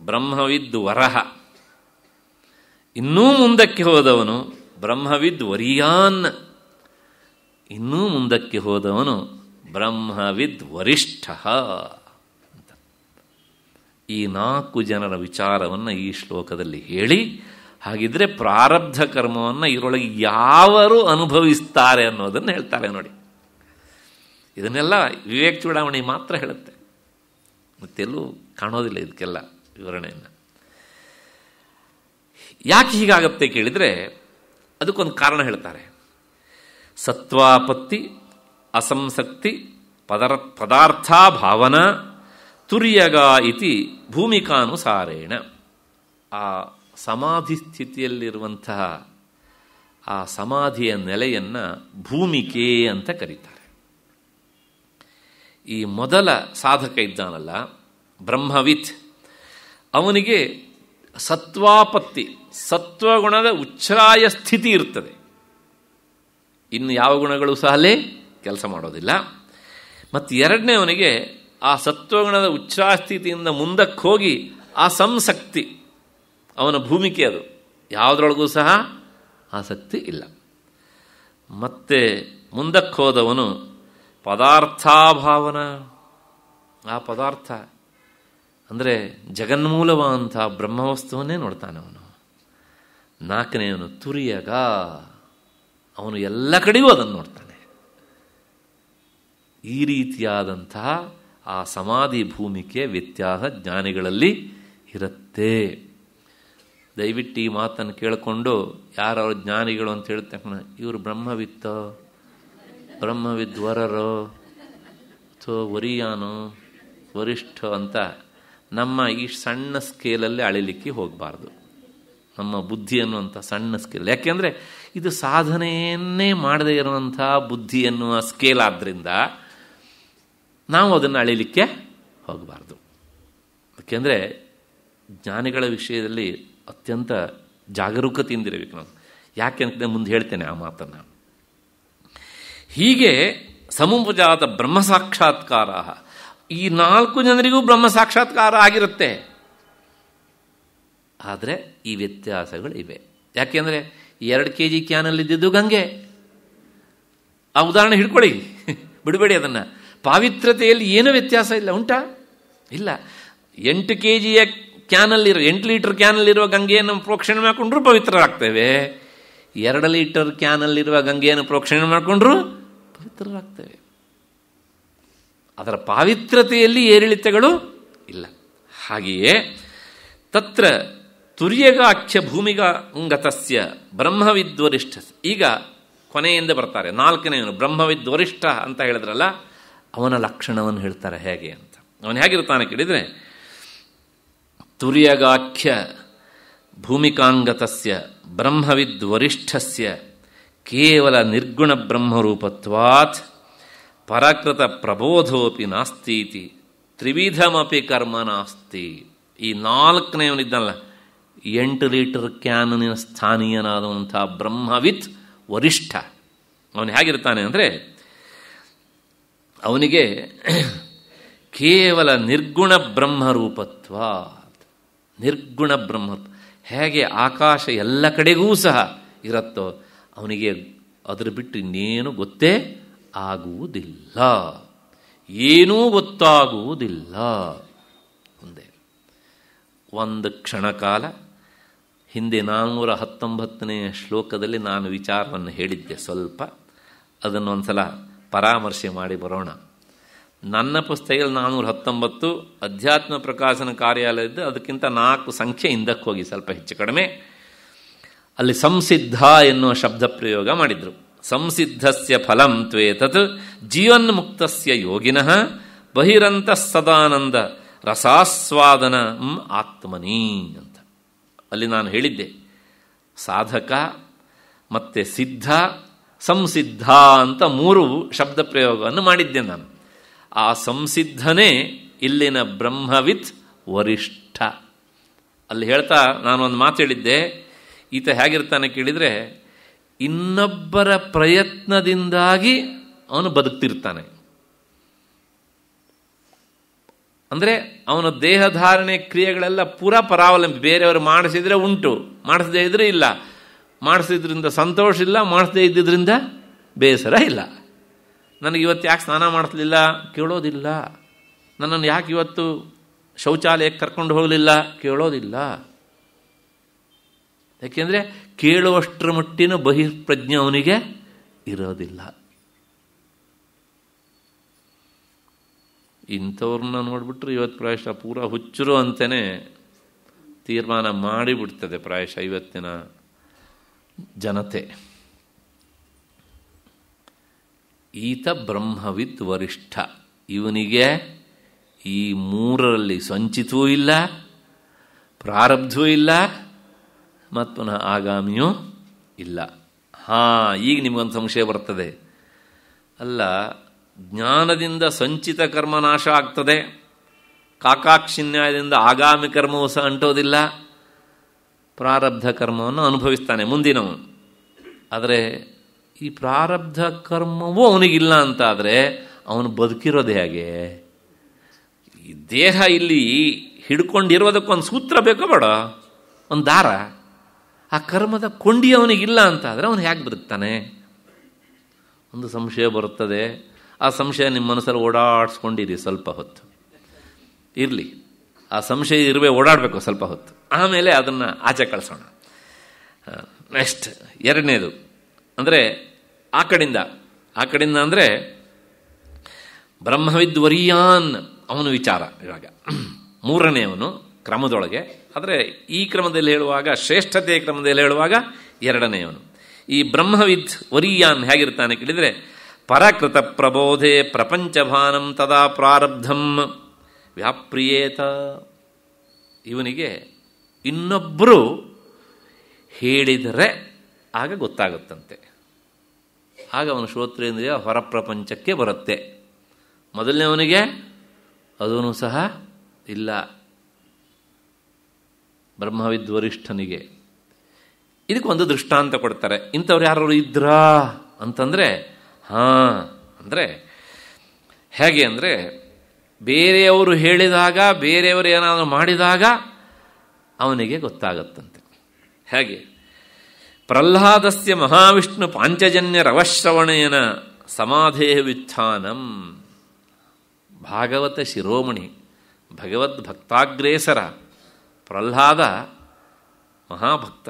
ಬ್ರಹ್ಮವಿದ್ ವರಹ ಇನ್ನೂ ಮುಂದಕ್ಕೆ ಹೋದವನು ಬ್ರಹ್ಮವಿದ್ ವರಿಯಾನ್ ಇನ್ನೂ ಮುಂದಕ್ಕೆ ಹೋದವನು ಬ್ರಹ್ಮವಿದ್ ವರಿಷ್ಠ ಅಂತ ಈ ನಾಲ್ಕು ಜನರ ವಿಚಾರವನ್ನು ಈ ಶ್ಲೋಕದಲ್ಲಿ ಹೇಳಿ ಹಾಗಿದ್ರೆ ಪ್ರಾರಬ್ಧ ಕರ್ಮವನ್ನು ಇದರೊಳಗೆ ಯಾವರು ಅನುಭವಿಸ್ತಾರೆ ಅನ್ನೋದನ್ನು ಹೇಳ್ತಾರೆ ನೋಡಿ ಇದನ್ನೆಲ್ಲ ವಿವೇಕ ಚೂಡಾವಣೆ ಮಾತ್ರ ಹೇಳುತ್ತೆ ಮತ್ತೆಲ್ಲೂ ಕಾಣೋದಿಲ್ಲ ಇದಕ್ಕೆಲ್ಲ ವಿವರಣೆಯನ್ನು ಯಾಕೆ ಹೀಗಾಗತ್ತೆ ಕೇಳಿದರೆ ಅದಕ್ಕೊಂದು ಕಾರಣ ಹೇಳ್ತಾರೆ ಸತ್ವಾಪತ್ತಿ ಅಸಂಸಕ್ತಿ ಪದರ ಪದಾರ್ಥ ಭಾವನಾ ತುರ್ಯಗ ಇತಿ ಭೂಮಿಕಾನುಸಾರೇಣ ಆ ಸಮಾಧಿ ಸ್ಥಿತಿಯಲ್ಲಿರುವಂತಹ ಆ ಸಮಾಧಿಯ ನೆಲೆಯನ್ನು ಭೂಮಿಕೆ ಅಂತ ಕರೀತಾರೆ ಈ ಮೊದಲ ಸಾಧಕ ಇದ್ದಾನಲ್ಲ ಬ್ರಹ್ಮವಿತ್ ಅವನಿಗೆ ಸತ್ವಾಪತ್ತಿ ಸತ್ವಗುಣದ ಉಚ್ಛ್ರಾಯ ಸ್ಥಿತಿ ಇರ್ತದೆ ಇನ್ನು ಯಾವ ಗುಣಗಳು ಸಹ ಅಲ್ಲೇ ಕೆಲಸ ಮಾಡೋದಿಲ್ಲ ಮತ್ತು ಎರಡನೇ ಅವನಿಗೆ ಆ ಸತ್ವಗುಣದ ಸ್ಥಿತಿಯಿಂದ ಮುಂದಕ್ಕೆ ಹೋಗಿ ಆ ಸಂಸಕ್ತಿ ಅವನ ಭೂಮಿಕೆ ಅದು ಯಾವುದ್ರೊಳಗೂ ಸಹ ಆಸಕ್ತಿ ಇಲ್ಲ ಮತ್ತೆ ಮುಂದಕ್ಕೆ ಹೋದವನು ಪದಾರ್ಥಾಭಾವನ ಆ ಪದಾರ್ಥ ಅಂದರೆ ಜಗನ್ಮೂಲವಾದಂಥ ಬ್ರಹ್ಮವಸ್ತುವನ್ನೇ ನೋಡ್ತಾನೆ ಅವನು ನಾಲ್ಕನೆಯವನು ತುರಿಯಗ ಅವನು ಎಲ್ಲ ಕಡೆಯೂ ಅದನ್ನು ನೋಡ್ತಾನೆ ಈ ರೀತಿಯಾದಂತಹ ಆ ಸಮಾಧಿ ಭೂಮಿಕೆ ವ್ಯತ್ಯಾಸ ಜ್ಞಾನಿಗಳಲ್ಲಿ ಇರುತ್ತೆ ದಯವಿಟ್ಟು ಈ ಮಾತನ್ನು ಕೇಳಿಕೊಂಡು ಯಾರವ್ರ ಜ್ಞಾನಿಗಳು ಅಂತ ಹೇಳಿದ ಇವರು ಬ್ರಹ್ಮವಿತ್ತೋ ಬ್ರಹ್ಮವಿದ್ವರರು ಅಥವಾ ವರಿಯಾನೋ ವರಿಷ್ಠ ಅಂತ ನಮ್ಮ ಈ ಸಣ್ಣ ಸ್ಕೇಲಲ್ಲಿ ಅಳಿಲಿಕ್ಕೆ ಹೋಗಬಾರ್ದು ನಮ್ಮ ಬುದ್ಧಿ ಅನ್ನುವಂಥ ಸಣ್ಣ ಸ್ಕೇಲ್ ಯಾಕೆಂದರೆ ಇದು ಸಾಧನೆಯನ್ನೇ ಮಾಡದೇ ಇರುವಂಥ ಬುದ್ಧಿ ಎನ್ನುವ ಸ್ಕೇಲ್ ಆದ್ದರಿಂದ ನಾವು ಅದನ್ನು ಅಳಿಲಿಕ್ಕೆ ಹೋಗಬಾರ್ದು ಯಾಕೆಂದರೆ ಜ್ಞಾನಿಗಳ ವಿಷಯದಲ್ಲಿ ಅತ್ಯಂತ ಜಾಗರೂಕತೆಯಿಂದಿರಬೇಕು ನಾನು ನಾವು ಯಾಕೆ ಅಂತ ಮುಂದೆ ಹೇಳ್ತೇನೆ ಆ ಮಾತನ್ನು ಹೀಗೆ ಸಮುಪಜಾತ ಬ್ರಹ್ಮ ಸಾಕ್ಷಾತ್ಕಾರ ಈ ನಾಲ್ಕು ಜನರಿಗೂ ಬ್ರಹ್ಮ ಸಾಕ್ಷಾತ್ಕಾರ ಆಗಿರುತ್ತೆ ಆದರೆ ಈ ವ್ಯತ್ಯಾಸಗಳು ಇವೆ ಯಾಕೆಂದರೆ ಎರಡು ಕೆ ಜಿ ಕ್ಯಾನಲ್ಲಿದ್ದಿದ್ದು ಗಂಗೆ ಆ ಉದಾಹರಣೆ ಹಿಡ್ಕೊಳ್ಳಿ ಬಿಡಬೇಡಿ ಅದನ್ನು ಪಾವಿತ್ರತೆಯಲ್ಲಿ ಏನೂ ವ್ಯತ್ಯಾಸ ಇಲ್ಲ ಉಂಟಾ ಇಲ್ಲ ಎಂಟು ಕೆ ಜಿಯ ಕ್ಯಾನಲ್ಲಿರೋ ಎಂಟು ಲೀಟರ್ ಕ್ಯಾನಲ್ಲಿರುವ ಗಂಗೆಯನ್ನು ಪ್ರೋಕ್ಷಣೆ ಮಾಡಿಕೊಂಡ್ರೂ ಪವಿತ್ರರಾಗ್ತೇವೆ ಎರಡು ಲೀಟರ್ ಕ್ಯಾನಲ್ಲಿರುವ ಗಂಗೆಯನ್ನು ಪ್ರೋಕ್ಷಣೆ ಮಾಡಿಕೊಂಡ್ರೂ ಪವಿತ್ರರಾಗ್ತೇವೆ ಅದರ ಪಾವಿತ್ರತೆಯಲ್ಲಿ ಏರಿಳಿತಗಳು ಇಲ್ಲ ಹಾಗೆಯೇ ತತ್ರ ತುರ್ಯಗಾಖ್ಯ ಭೂಮಿಗ ಬ್ರಹ್ಮವಿದ್ವರಿಷ್ಠ ಈಗ ಕೊನೆಯಿಂದ ಬರ್ತಾರೆ ನಾಲ್ಕನೆಯವನು ಬ್ರಹ್ಮವಿದ್ವರಿಷ್ಠ ಅಂತ ಹೇಳಿದ್ರಲ್ಲ ಅವನ ಲಕ್ಷಣವನ್ನು ಹೇಳ್ತಾರೆ ಹೇಗೆ ಅಂತ ಅವನು ಹೇಗಿರ್ತಾನೆ ಕೇಳಿದರೆ ತುರ್ಯಗಾಖ್ಯ ಭೂಮಿಕಾಂಗತಸ್ಯ ಬ್ರಹ್ಮವಿದ್ವರಿಷ್ಠಸ್ಯ ಕೇವಲ ನಿರ್ಗುಣ ಬ್ರಹ್ಮರೂಪತ್ವಾತ್ ಪರಾಕೃತ ಪ್ರಬೋಧೋಪಿ ನಾಸ್ತೀತಿ ತ್ರಿವಿಧಮಪಿ ಕರ್ಮ ನಾಸ್ತಿ ಈ ನಾಲ್ಕನೇವನಿದ್ದಲ್ಲ ಎಂಟು ಲೀಟರ್ ಕ್ಯಾನಿನ ಸ್ಥಾನೀಯನಾದಂಥ ಬ್ರಹ್ಮವಿತ್ ವರಿಷ್ಠ ಅವನು ಹೇಗಿರ್ತಾನೆ ಅಂದರೆ ಅವನಿಗೆ ಕೇವಲ ನಿರ್ಗುಣ ಬ್ರಹ್ಮರೂಪತ್ವ ನಿರ್ಗುಣ ಬ್ರಹ್ಮತ್ವ ಹೇಗೆ ಆಕಾಶ ಎಲ್ಲ ಕಡೆಗೂ ಸಹ ಇರುತ್ತೋ ಅವನಿಗೆ ಅದರ ಬಿಟ್ಟು ಇನ್ನೇನು ಗೊತ್ತೇ ಆಗುವುದಿಲ್ಲ ಏನೂ ಗೊತ್ತಾಗುವುದಿಲ್ಲ ಮುಂದೆ ಒಂದು ಕ್ಷಣಕಾಲ ಹಿಂದೆ ನಾನ್ನೂರ ಹತ್ತೊಂಬತ್ತನೇ ಶ್ಲೋಕದಲ್ಲಿ ನಾನು ವಿಚಾರವನ್ನು ಹೇಳಿದ್ದೆ ಸ್ವಲ್ಪ ಒಂದು ಸಲ ಪರಾಮರ್ಶೆ ಮಾಡಿ ಬರೋಣ ನನ್ನ ಪುಸ್ತಕದಲ್ಲಿ ನಾನ್ನೂರ ಹತ್ತೊಂಬತ್ತು ಅಧ್ಯಾತ್ಮ ಪ್ರಕಾಶನ ಕಾರ್ಯಾಲಯ ಅದಕ್ಕಿಂತ ನಾಲ್ಕು ಸಂಖ್ಯೆ ಹಿಂದಕ್ಕೆ ಹೋಗಿ ಸ್ವಲ್ಪ ಹೆಚ್ಚು ಕಡಿಮೆ ಅಲ್ಲಿ ಸಂಸಿದ್ಧ ಎನ್ನುವ ಶಬ್ದ ಪ್ರಯೋಗ ಮಾಡಿದರು ಸಂಸಿದ್ಧಸ್ಯ ಫಲಂ ತ್ವೇತತ್ ಜೀವನ್ಮುಕ್ತಸ್ಯ ಯೋಗಿನಃ ಬಹಿರಂತ ಸದಾನಂದ ರಸಾಸ್ವಾದನ ಆತ್ಮನಿ ಅಂತ ಅಲ್ಲಿ ನಾನು ಹೇಳಿದ್ದೆ ಸಾಧಕ ಮತ್ತು ಸಿದ್ಧ ಸಂಸಿದ್ಧ ಅಂತ ಮೂರು ಶಬ್ದ ಪ್ರಯೋಗವನ್ನು ಮಾಡಿದ್ದೆ ನಾನು ಆ ಸಂಸಿದ್ಧನೇ ಇಲ್ಲಿನ ಬ್ರಹ್ಮವಿತ್ ವರಿಷ್ಠ ಅಲ್ಲಿ ಹೇಳ್ತಾ ನಾನು ಒಂದು ಮಾತು ಹೇಳಿದ್ದೆ ಈತ ಹೇಗಿರ್ತಾನೆ ಕೇಳಿದರೆ ಇನ್ನೊಬ್ಬರ ಪ್ರಯತ್ನದಿಂದಾಗಿ ಅವನು ಬದುಕ್ತಿರ್ತಾನೆ ಅಂದರೆ ಅವನ ದೇಹಧಾರಣೆ ಕ್ರಿಯೆಗಳೆಲ್ಲ ಪೂರ ಪರಾವಲಂಬಿ ಬೇರೆಯವರು ಮಾಡಿಸಿದ್ರೆ ಉಂಟು ಮಾಡಿಸದೇ ಇದ್ರೆ ಇಲ್ಲ ಮಾಡಿಸಿದ್ರಿಂದ ಸಂತೋಷ ಇಲ್ಲ ಮಾಡಿಸದೇ ಇದ್ದಿದ್ದರಿಂದ ಬೇಸರ ಇಲ್ಲ ನನಗೆ ಇವತ್ತು ಯಾಕೆ ಸ್ನಾನ ಮಾಡಿಸ್ಲಿಲ್ಲ ಕೇಳೋದಿಲ್ಲ ನನ್ನನ್ನು ಯಾಕೆ ಇವತ್ತು ಶೌಚಾಲಯಕ್ಕೆ ಕರ್ಕೊಂಡು ಹೋಗಲಿಲ್ಲ ಕೇಳೋದಿಲ್ಲ ಯಾಕೆಂದರೆ ಕೇಳುವಷ್ಟರ ಮಟ್ಟಿನ ಬಹಿರ್ಪ್ರಜ್ಞೆ ಅವನಿಗೆ ಇರೋದಿಲ್ಲ ಇಂಥವ್ರನ್ನ ನೋಡಿಬಿಟ್ರೆ ಇವತ್ತು ಪ್ರಾಯಶಃ ಪೂರ ಹುಚ್ಚರು ಅಂತಲೇ ತೀರ್ಮಾನ ಮಾಡಿಬಿಡ್ತದೆ ಪ್ರಾಯಶಃ ಇವತ್ತಿನ ಜನತೆ ಈತ ಬ್ರಹ್ಮವಿತ್ ವರಿಷ್ಠ ಇವನಿಗೆ ಈ ಮೂರರಲ್ಲಿ ಸಂಚಿತವೂ ಇಲ್ಲ ಪ್ರಾರಬ್ಧವೂ ಇಲ್ಲ ಮತ್ತು ಪುನಃ ಆಗಾಮಿಯೂ ಇಲ್ಲ ಹಾಂ ಈಗ ನಿಮಗೊಂದು ಸಂಶಯ ಬರ್ತದೆ ಅಲ್ಲ ಜ್ಞಾನದಿಂದ ಸಂಚಿತ ಕರ್ಮ ನಾಶ ಆಗ್ತದೆ ಕಾಕಾಕ್ಷಿನ್ಯಾಯದಿಂದ ಆಗಾಮಿ ಕರ್ಮವು ಸಹ ಅಂಟೋದಿಲ್ಲ ಪ್ರಾರಬ್ಧ ಕರ್ಮವನ್ನು ಅನುಭವಿಸ್ತಾನೆ ಮುಂದಿನವನು ಆದರೆ ಈ ಪ್ರಾರಬ್ಧ ಕರ್ಮವೂ ಅವನಿಗಿಲ್ಲ ಅಂತಾದರೆ ಅವನು ಬದುಕಿರೋದು ಹೇಗೆ ಈ ದೇಹ ಇಲ್ಲಿ ಹಿಡ್ಕೊಂಡಿರೋದಕ್ಕೊಂದು ಸೂತ್ರ ಬೇಕೋ ಬೇಡ ಒಂದು ದಾರ ಆ ಕರ್ಮದ ಕೊಂಡಿ ಅವನಿಗಿಲ್ಲ ಅಂತ ಆದರೆ ಅವನು ಹೇಗೆ ಬದುಕ್ತಾನೆ ಒಂದು ಸಂಶಯ ಬರುತ್ತದೆ ಆ ಸಂಶಯ ನಿಮ್ಮ ಮನಸ್ಸಲ್ಲಿ ಓಡಾಡಿಸ್ಕೊಂಡಿರಿ ಸ್ವಲ್ಪ ಹೊತ್ತು ಇರಲಿ ಆ ಸಂಶಯ ಇರುವೆ ಓಡಾಡಬೇಕು ಸ್ವಲ್ಪ ಹೊತ್ತು ಆಮೇಲೆ ಅದನ್ನು ಆಚೆ ಕಳಿಸೋಣ ನೆಕ್ಸ್ಟ್ ಎರಡನೇದು ಅಂದರೆ ಆ ಕಡೆಯಿಂದ ಆ ಕಡೆಯಿಂದ ಅಂದರೆ ಬ್ರಹ್ಮವಿದ್ವರಿಯಾನ್ ಅವನು ವಿಚಾರ ಇವಾಗ ಮೂರನೇ ಅವನು ಕ್ರಮದೊಳಗೆ ಆದರೆ ಈ ಕ್ರಮದಲ್ಲಿ ಹೇಳುವಾಗ ಶ್ರೇಷ್ಠತೆಯ ಕ್ರಮದಲ್ಲಿ ಹೇಳುವಾಗ ಎರಡನೆಯವನು ಈ ಬ್ರಹ್ಮವಿದ್ ವರೀಯಾನ್ ಹೇಗಿರ್ತಾನೆ ಕೇಳಿದರೆ ಪರಕೃತ ಪ್ರಬೋಧೆ ಪ್ರಪಂಚಭಾನಂ ತದಾ ಪ್ರಾರಬ್ಧಂ ವ್ಯಾಪ್ರಿಯೇತ ಇವನಿಗೆ ಇನ್ನೊಬ್ಬರು ಹೇಳಿದರೆ ಆಗ ಗೊತ್ತಾಗುತ್ತಂತೆ ಆಗ ಅವನು ಶ್ರೋತ್ರೇಂದ್ರಿಯ ಪ್ರಪಂಚಕ್ಕೆ ಬರುತ್ತೆ ಮೊದಲನೇ ಅವನಿಗೆ ಅದೂ ಸಹ ಇಲ್ಲ ಬ್ರಹ್ಮವಿದ್ವರಿಷ್ಠನಿಗೆ ಇದಕ್ಕೊಂದು ದೃಷ್ಟಾಂತ ಕೊಡ್ತಾರೆ ಇಂಥವ್ರು ಯಾರು ಇದ್ರಾ ಅಂತಂದರೆ ಹಾಂ ಅಂದರೆ ಹೇಗೆ ಅಂದರೆ ಬೇರೆಯವರು ಹೇಳಿದಾಗ ಬೇರೆಯವರು ಏನಾದರೂ ಮಾಡಿದಾಗ ಅವನಿಗೆ ಗೊತ್ತಾಗತ್ತಂತೆ ಹೇಗೆ ಪ್ರಹ್ಲಾದಸ್ಯ ಮಹಾವಿಷ್ಣು ಪಾಂಚಜನ್ಯ ರವಶ್ರವಣೇನ ಸಮಾಧೇ ವಿತ್ಥಾನಂ ಭಾಗವತ ಶಿರೋಮಣಿ ಭಗವದ್ಭಕ್ತಾಗ್ರೇಸರ ಪ್ರಹ್ಲಾದ ಮಹಾಭಕ್ತ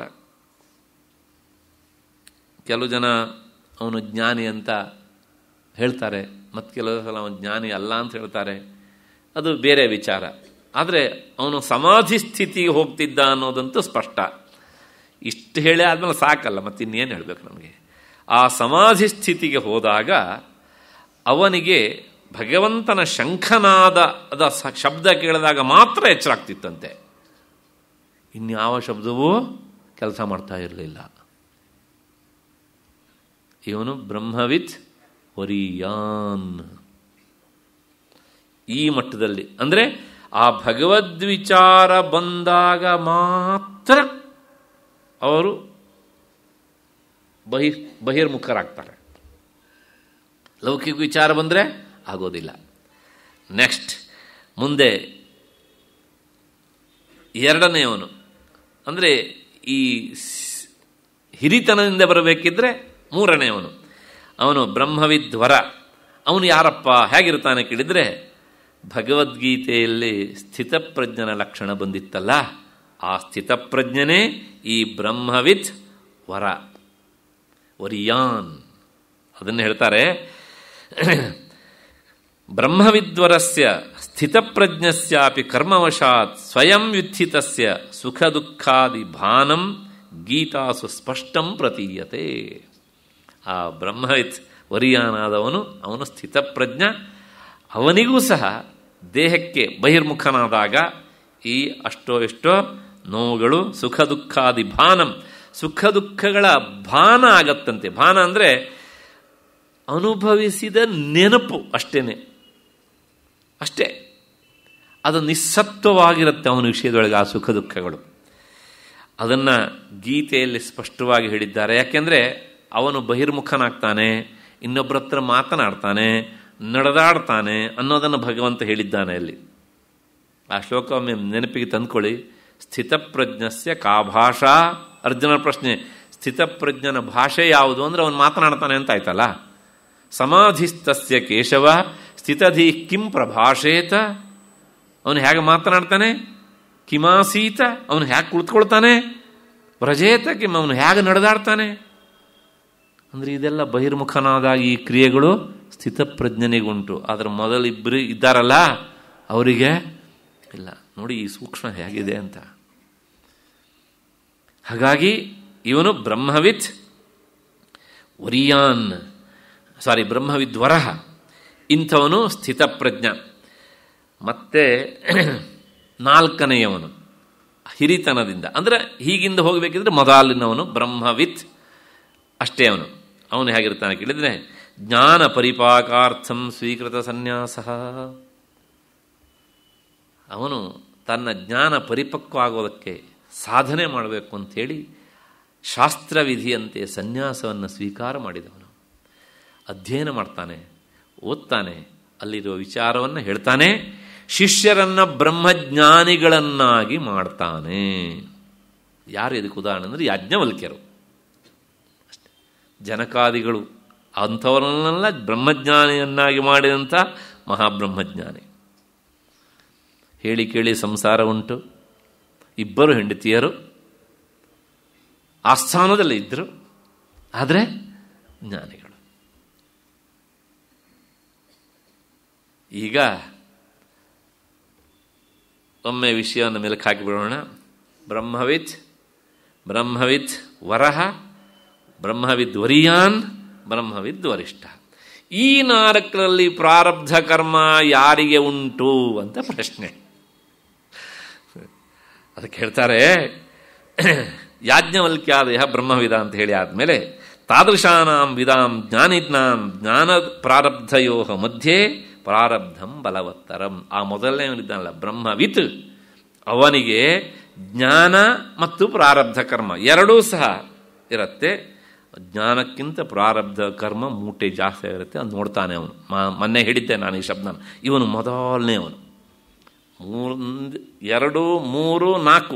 ಕೆಲವು ಜನ ಅವನು ಜ್ಞಾನಿ ಅಂತ ಹೇಳ್ತಾರೆ ಮತ್ತು ಕೆಲವು ಸಲ ಅವನು ಜ್ಞಾನಿ ಅಲ್ಲ ಅಂತ ಹೇಳ್ತಾರೆ ಅದು ಬೇರೆ ವಿಚಾರ ಆದರೆ ಅವನು ಸಮಾಧಿ ಸ್ಥಿತಿಗೆ ಹೋಗ್ತಿದ್ದ ಅನ್ನೋದಂತೂ ಸ್ಪಷ್ಟ ಇಷ್ಟು ಹೇಳಿ ಆದಮೇಲೆ ಸಾಕಲ್ಲ ಮತ್ತಿನ್ನೇನು ಹೇಳಬೇಕು ನಮಗೆ ಆ ಸಮಾಧಿ ಸ್ಥಿತಿಗೆ ಹೋದಾಗ ಅವನಿಗೆ ಭಗವಂತನ ಶಂಖನಾದ ಅದ ಶಬ್ದ ಕೇಳಿದಾಗ ಮಾತ್ರ ಎಚ್ಚರಾಗ್ತಿತ್ತಂತೆ ಇನ್ಯಾವ ಶಬ್ದವೂ ಕೆಲಸ ಮಾಡ್ತಾ ಇರಲಿಲ್ಲ ಇವನು ಬ್ರಹ್ಮವಿತ್ ವರಿಯಾನ್ ಈ ಮಟ್ಟದಲ್ಲಿ ಅಂದರೆ ಆ ಭಗವದ್ವಿಚಾರ ಬಂದಾಗ ಮಾತ್ರ ಅವರು ಬಹಿರ್ ಬಹಿರ್ಮುಖರಾಗ್ತಾರೆ ಲೌಕಿಕ ವಿಚಾರ ಬಂದರೆ ಆಗೋದಿಲ್ಲ ನೆಕ್ಸ್ಟ್ ಮುಂದೆ ಎರಡನೆಯವನು ಅಂದರೆ ಈ ಹಿರಿತನದಿಂದ ಬರಬೇಕಿದ್ರೆ ಮೂರನೇ ಅವನು ಅವನು ಬ್ರಹ್ಮವಿದ್ವರ ಅವನು ಯಾರಪ್ಪ ಹೇಗಿರ್ತಾನೆ ಕೇಳಿದರೆ ಭಗವದ್ಗೀತೆಯಲ್ಲಿ ಸ್ಥಿತಪ್ರಜ್ಞನ ಲಕ್ಷಣ ಬಂದಿತ್ತಲ್ಲ ಆ ಸ್ಥಿತಪ್ರಜ್ಞನೇ ಈ ಬ್ರಹ್ಮವಿದ್ ವರ ವರಿಯಾನ್ ಅದನ್ನು ಹೇಳ್ತಾರೆ ಬ್ರಹ್ಮವಿದ್ವರಸ್ಯ ಸ್ಥಿತಪ್ರಜ್ಞಸ್ಯಾಪಿ ಕರ್ಮವಶಾತ್ ಸ್ವಯಂ ವ್ಯುತ್ಥಿತಸ್ಯ ಸುಖ ದುಃಖಾದಿ ಭಾನಂ ಗೀತಾಸು ಸ್ಪಷ್ಟಂ ಪ್ರತೀಯತೆ ಆ ಬ್ರಹ್ಮವಿತ್ ವರಿಯಾನಾದವನು ಅವನು ಸ್ಥಿತಪ್ರಜ್ಞ ಅವನಿಗೂ ಸಹ ದೇಹಕ್ಕೆ ಬಹಿರ್ಮುಖನಾದಾಗ ಈ ಅಷ್ಟೋ ಎಷ್ಟೋ ನೋವುಗಳು ಸುಖ ದುಃಖಾದಿ ಭಾನಂ ಸುಖ ದುಃಖಗಳ ಭಾನ ಆಗತ್ತಂತೆ ಭಾನ ಅಂದರೆ ಅನುಭವಿಸಿದ ನೆನಪು ಅಷ್ಟೇನೆ ಅಷ್ಟೇ ಅದು ನಿಸ್ಸತ್ವವಾಗಿರುತ್ತೆ ಅವನ ವಿಷಯದೊಳಗೆ ಆ ಸುಖ ದುಃಖಗಳು ಅದನ್ನು ಗೀತೆಯಲ್ಲಿ ಸ್ಪಷ್ಟವಾಗಿ ಹೇಳಿದ್ದಾರೆ ಯಾಕೆಂದರೆ ಅವನು ಬಹಿರ್ಮುಖನಾಗ್ತಾನೆ ಇನ್ನೊಬ್ಬರ ಹತ್ರ ಮಾತನಾಡ್ತಾನೆ ನಡೆದಾಡ್ತಾನೆ ಅನ್ನೋದನ್ನು ಭಗವಂತ ಹೇಳಿದ್ದಾನೆ ಅಲ್ಲಿ ಆ ಒಮ್ಮೆ ನೆನಪಿಗೆ ತಂದ್ಕೊಳ್ಳಿ ಸ್ಥಿತಪ್ರಜ್ಞಸ್ಯ ಕಾ ಭಾಷಾ ಅರ್ಜುನ ಪ್ರಶ್ನೆ ಸ್ಥಿತಪ್ರಜ್ಞನ ಭಾಷೆ ಯಾವುದು ಅಂದರೆ ಅವನು ಮಾತನಾಡ್ತಾನೆ ಅಂತ ಆಯ್ತಲ್ಲ ಸಮಾಧಿಸ್ತಸ್ಯ ಕೇಶವ ಸ್ಥಿತಧಿ ಕಿಂ ಪ್ರಭಾಷೇತ ಅವನು ಹೇಗೆ ಮಾತನಾಡ್ತಾನೆ ಕಿಮಾಸೀತ ಅವನು ಹೇಗೆ ಕುಳಿತುಕೊಳ್ತಾನೆ ಪ್ರಜೇತ ಕಿಮ್ ಅವನು ಹೇಗೆ ನಡೆದಾಡ್ತಾನೆ ಅಂದರೆ ಇದೆಲ್ಲ ಬಹಿರ್ಮುಖನಾದ ಈ ಕ್ರಿಯೆಗಳು ಅದರ ಮೊದಲು ಇಬ್ಬರು ಇದ್ದಾರಲ್ಲ ಅವರಿಗೆ ಇಲ್ಲ ನೋಡಿ ಈ ಸೂಕ್ಷ್ಮ ಹೇಗಿದೆ ಅಂತ ಹಾಗಾಗಿ ಇವನು ಬ್ರಹ್ಮವಿತ್ ವರಿಯಾನ್ ಸಾರಿ ಬ್ರಹ್ಮವಿದ್ವರಹ ಇಂಥವನು ಸ್ಥಿತಪ್ರಜ್ಞ ಮತ್ತೆ ನಾಲ್ಕನೆಯವನು ಹಿರಿತನದಿಂದ ಅಂದರೆ ಹೀಗಿಂದ ಹೋಗಬೇಕಿದ್ರೆ ಮೊದಲಿನವನು ಬ್ರಹ್ಮವಿತ್ ಅಷ್ಟೇ ಅವನು ಅವನು ಹೇಗಿರ್ತಾನೆ ಕೇಳಿದರೆ ಜ್ಞಾನ ಪರಿಪಾಕಾರ್ಥಂ ಸ್ವೀಕೃತ ಸನ್ಯಾಸ ಅವನು ತನ್ನ ಜ್ಞಾನ ಪರಿಪಕ್ವ ಆಗೋದಕ್ಕೆ ಸಾಧನೆ ಮಾಡಬೇಕು ಅಂಥೇಳಿ ಶಾಸ್ತ್ರವಿಧಿಯಂತೆ ಸನ್ಯಾಸವನ್ನು ಸ್ವೀಕಾರ ಮಾಡಿದವನು ಅಧ್ಯಯನ ಮಾಡ್ತಾನೆ ಓದ್ತಾನೆ ಅಲ್ಲಿರುವ ವಿಚಾರವನ್ನು ಹೇಳ್ತಾನೆ ಶಿಷ್ಯರನ್ನು ಬ್ರಹ್ಮಜ್ಞಾನಿಗಳನ್ನಾಗಿ ಮಾಡ್ತಾನೆ ಯಾರು ಇದಕ್ಕೆ ಉದಾಹರಣೆ ಅಂದರೆ ಯಾಜ್ಞವಲ್ಕ್ಯರು ಜನಕಾದಿಗಳು ಅಂಥವರನ್ನೆಲ್ಲ ಬ್ರಹ್ಮಜ್ಞಾನಿಯನ್ನಾಗಿ ಮಾಡಿದಂಥ ಮಹಾಬ್ರಹ್ಮಜ್ಞಾನಿ ಹೇಳಿ ಕೇಳಿ ಸಂಸಾರ ಉಂಟು ಇಬ್ಬರು ಹೆಂಡತಿಯರು ಆಸ್ಥಾನದಲ್ಲಿ ಇದ್ದರು ಆದರೆ ಜ್ಞಾನಿಗಳು ಈಗ ಒಮ್ಮೆ ವಿಷಯವನ್ನು ಮೆಲುಕು ಹಾಕಿಬಿಡೋಣ ಬ್ರಹ್ಮವಿತ್ ಬ್ರಹ್ಮವಿತ್ ವರಹ ಬ್ರಹ್ಮವಿದ್ ವರಿಯಾನ್ ಬ್ರಹ್ಮವಿದ್ ವರಿಷ್ಠ ಈ ನಾಲ್ಕರಲ್ಲಿ ಪ್ರಾರಬ್ಧ ಕರ್ಮ ಯಾರಿಗೆ ಉಂಟು ಅಂತ ಪ್ರಶ್ನೆ ಅದಕ್ಕೆ ಹೇಳ್ತಾರೆ ಯಾಜ್ಞವಲ್ಕ್ಯಾದಯ ಬ್ರಹ್ಮವಿದ ಅಂತ ಹೇಳಿ ಆದಮೇಲೆ ತಾದೃಶಾನಾಂ ವಿಧಾಂ ಜ್ಞಾನಿಜ್ಞಾಂ ಜ್ಞಾನ ಪ್ರಾರಬ್ಧಯೋಹ ಮಧ್ಯೆ ಪ್ರಾರಬ್ಧಂ ಬಲವತ್ತರಂ ಆ ಮೊದಲನೇ ಅವನಿದ್ದಾನಲ್ಲ ಬ್ರಹ್ಮವಿತ್ ಅವನಿಗೆ ಜ್ಞಾನ ಮತ್ತು ಪ್ರಾರಬ್ಧ ಕರ್ಮ ಎರಡೂ ಸಹ ಇರುತ್ತೆ ಜ್ಞಾನಕ್ಕಿಂತ ಪ್ರಾರಬ್ಧ ಕರ್ಮ ಮೂಟೆ ಜಾಸ್ತಿ ಆಗಿರುತ್ತೆ ಅದು ನೋಡ್ತಾನೆ ಅವನು ಮೊನ್ನೆ ಹಿಡಿದ್ದೆ ನಾನು ಈ ಶಬ್ದನ ಇವನು ಮೊದಲನೇ ಅವನು ಮೂರು ಎರಡು ಮೂರು ನಾಲ್ಕು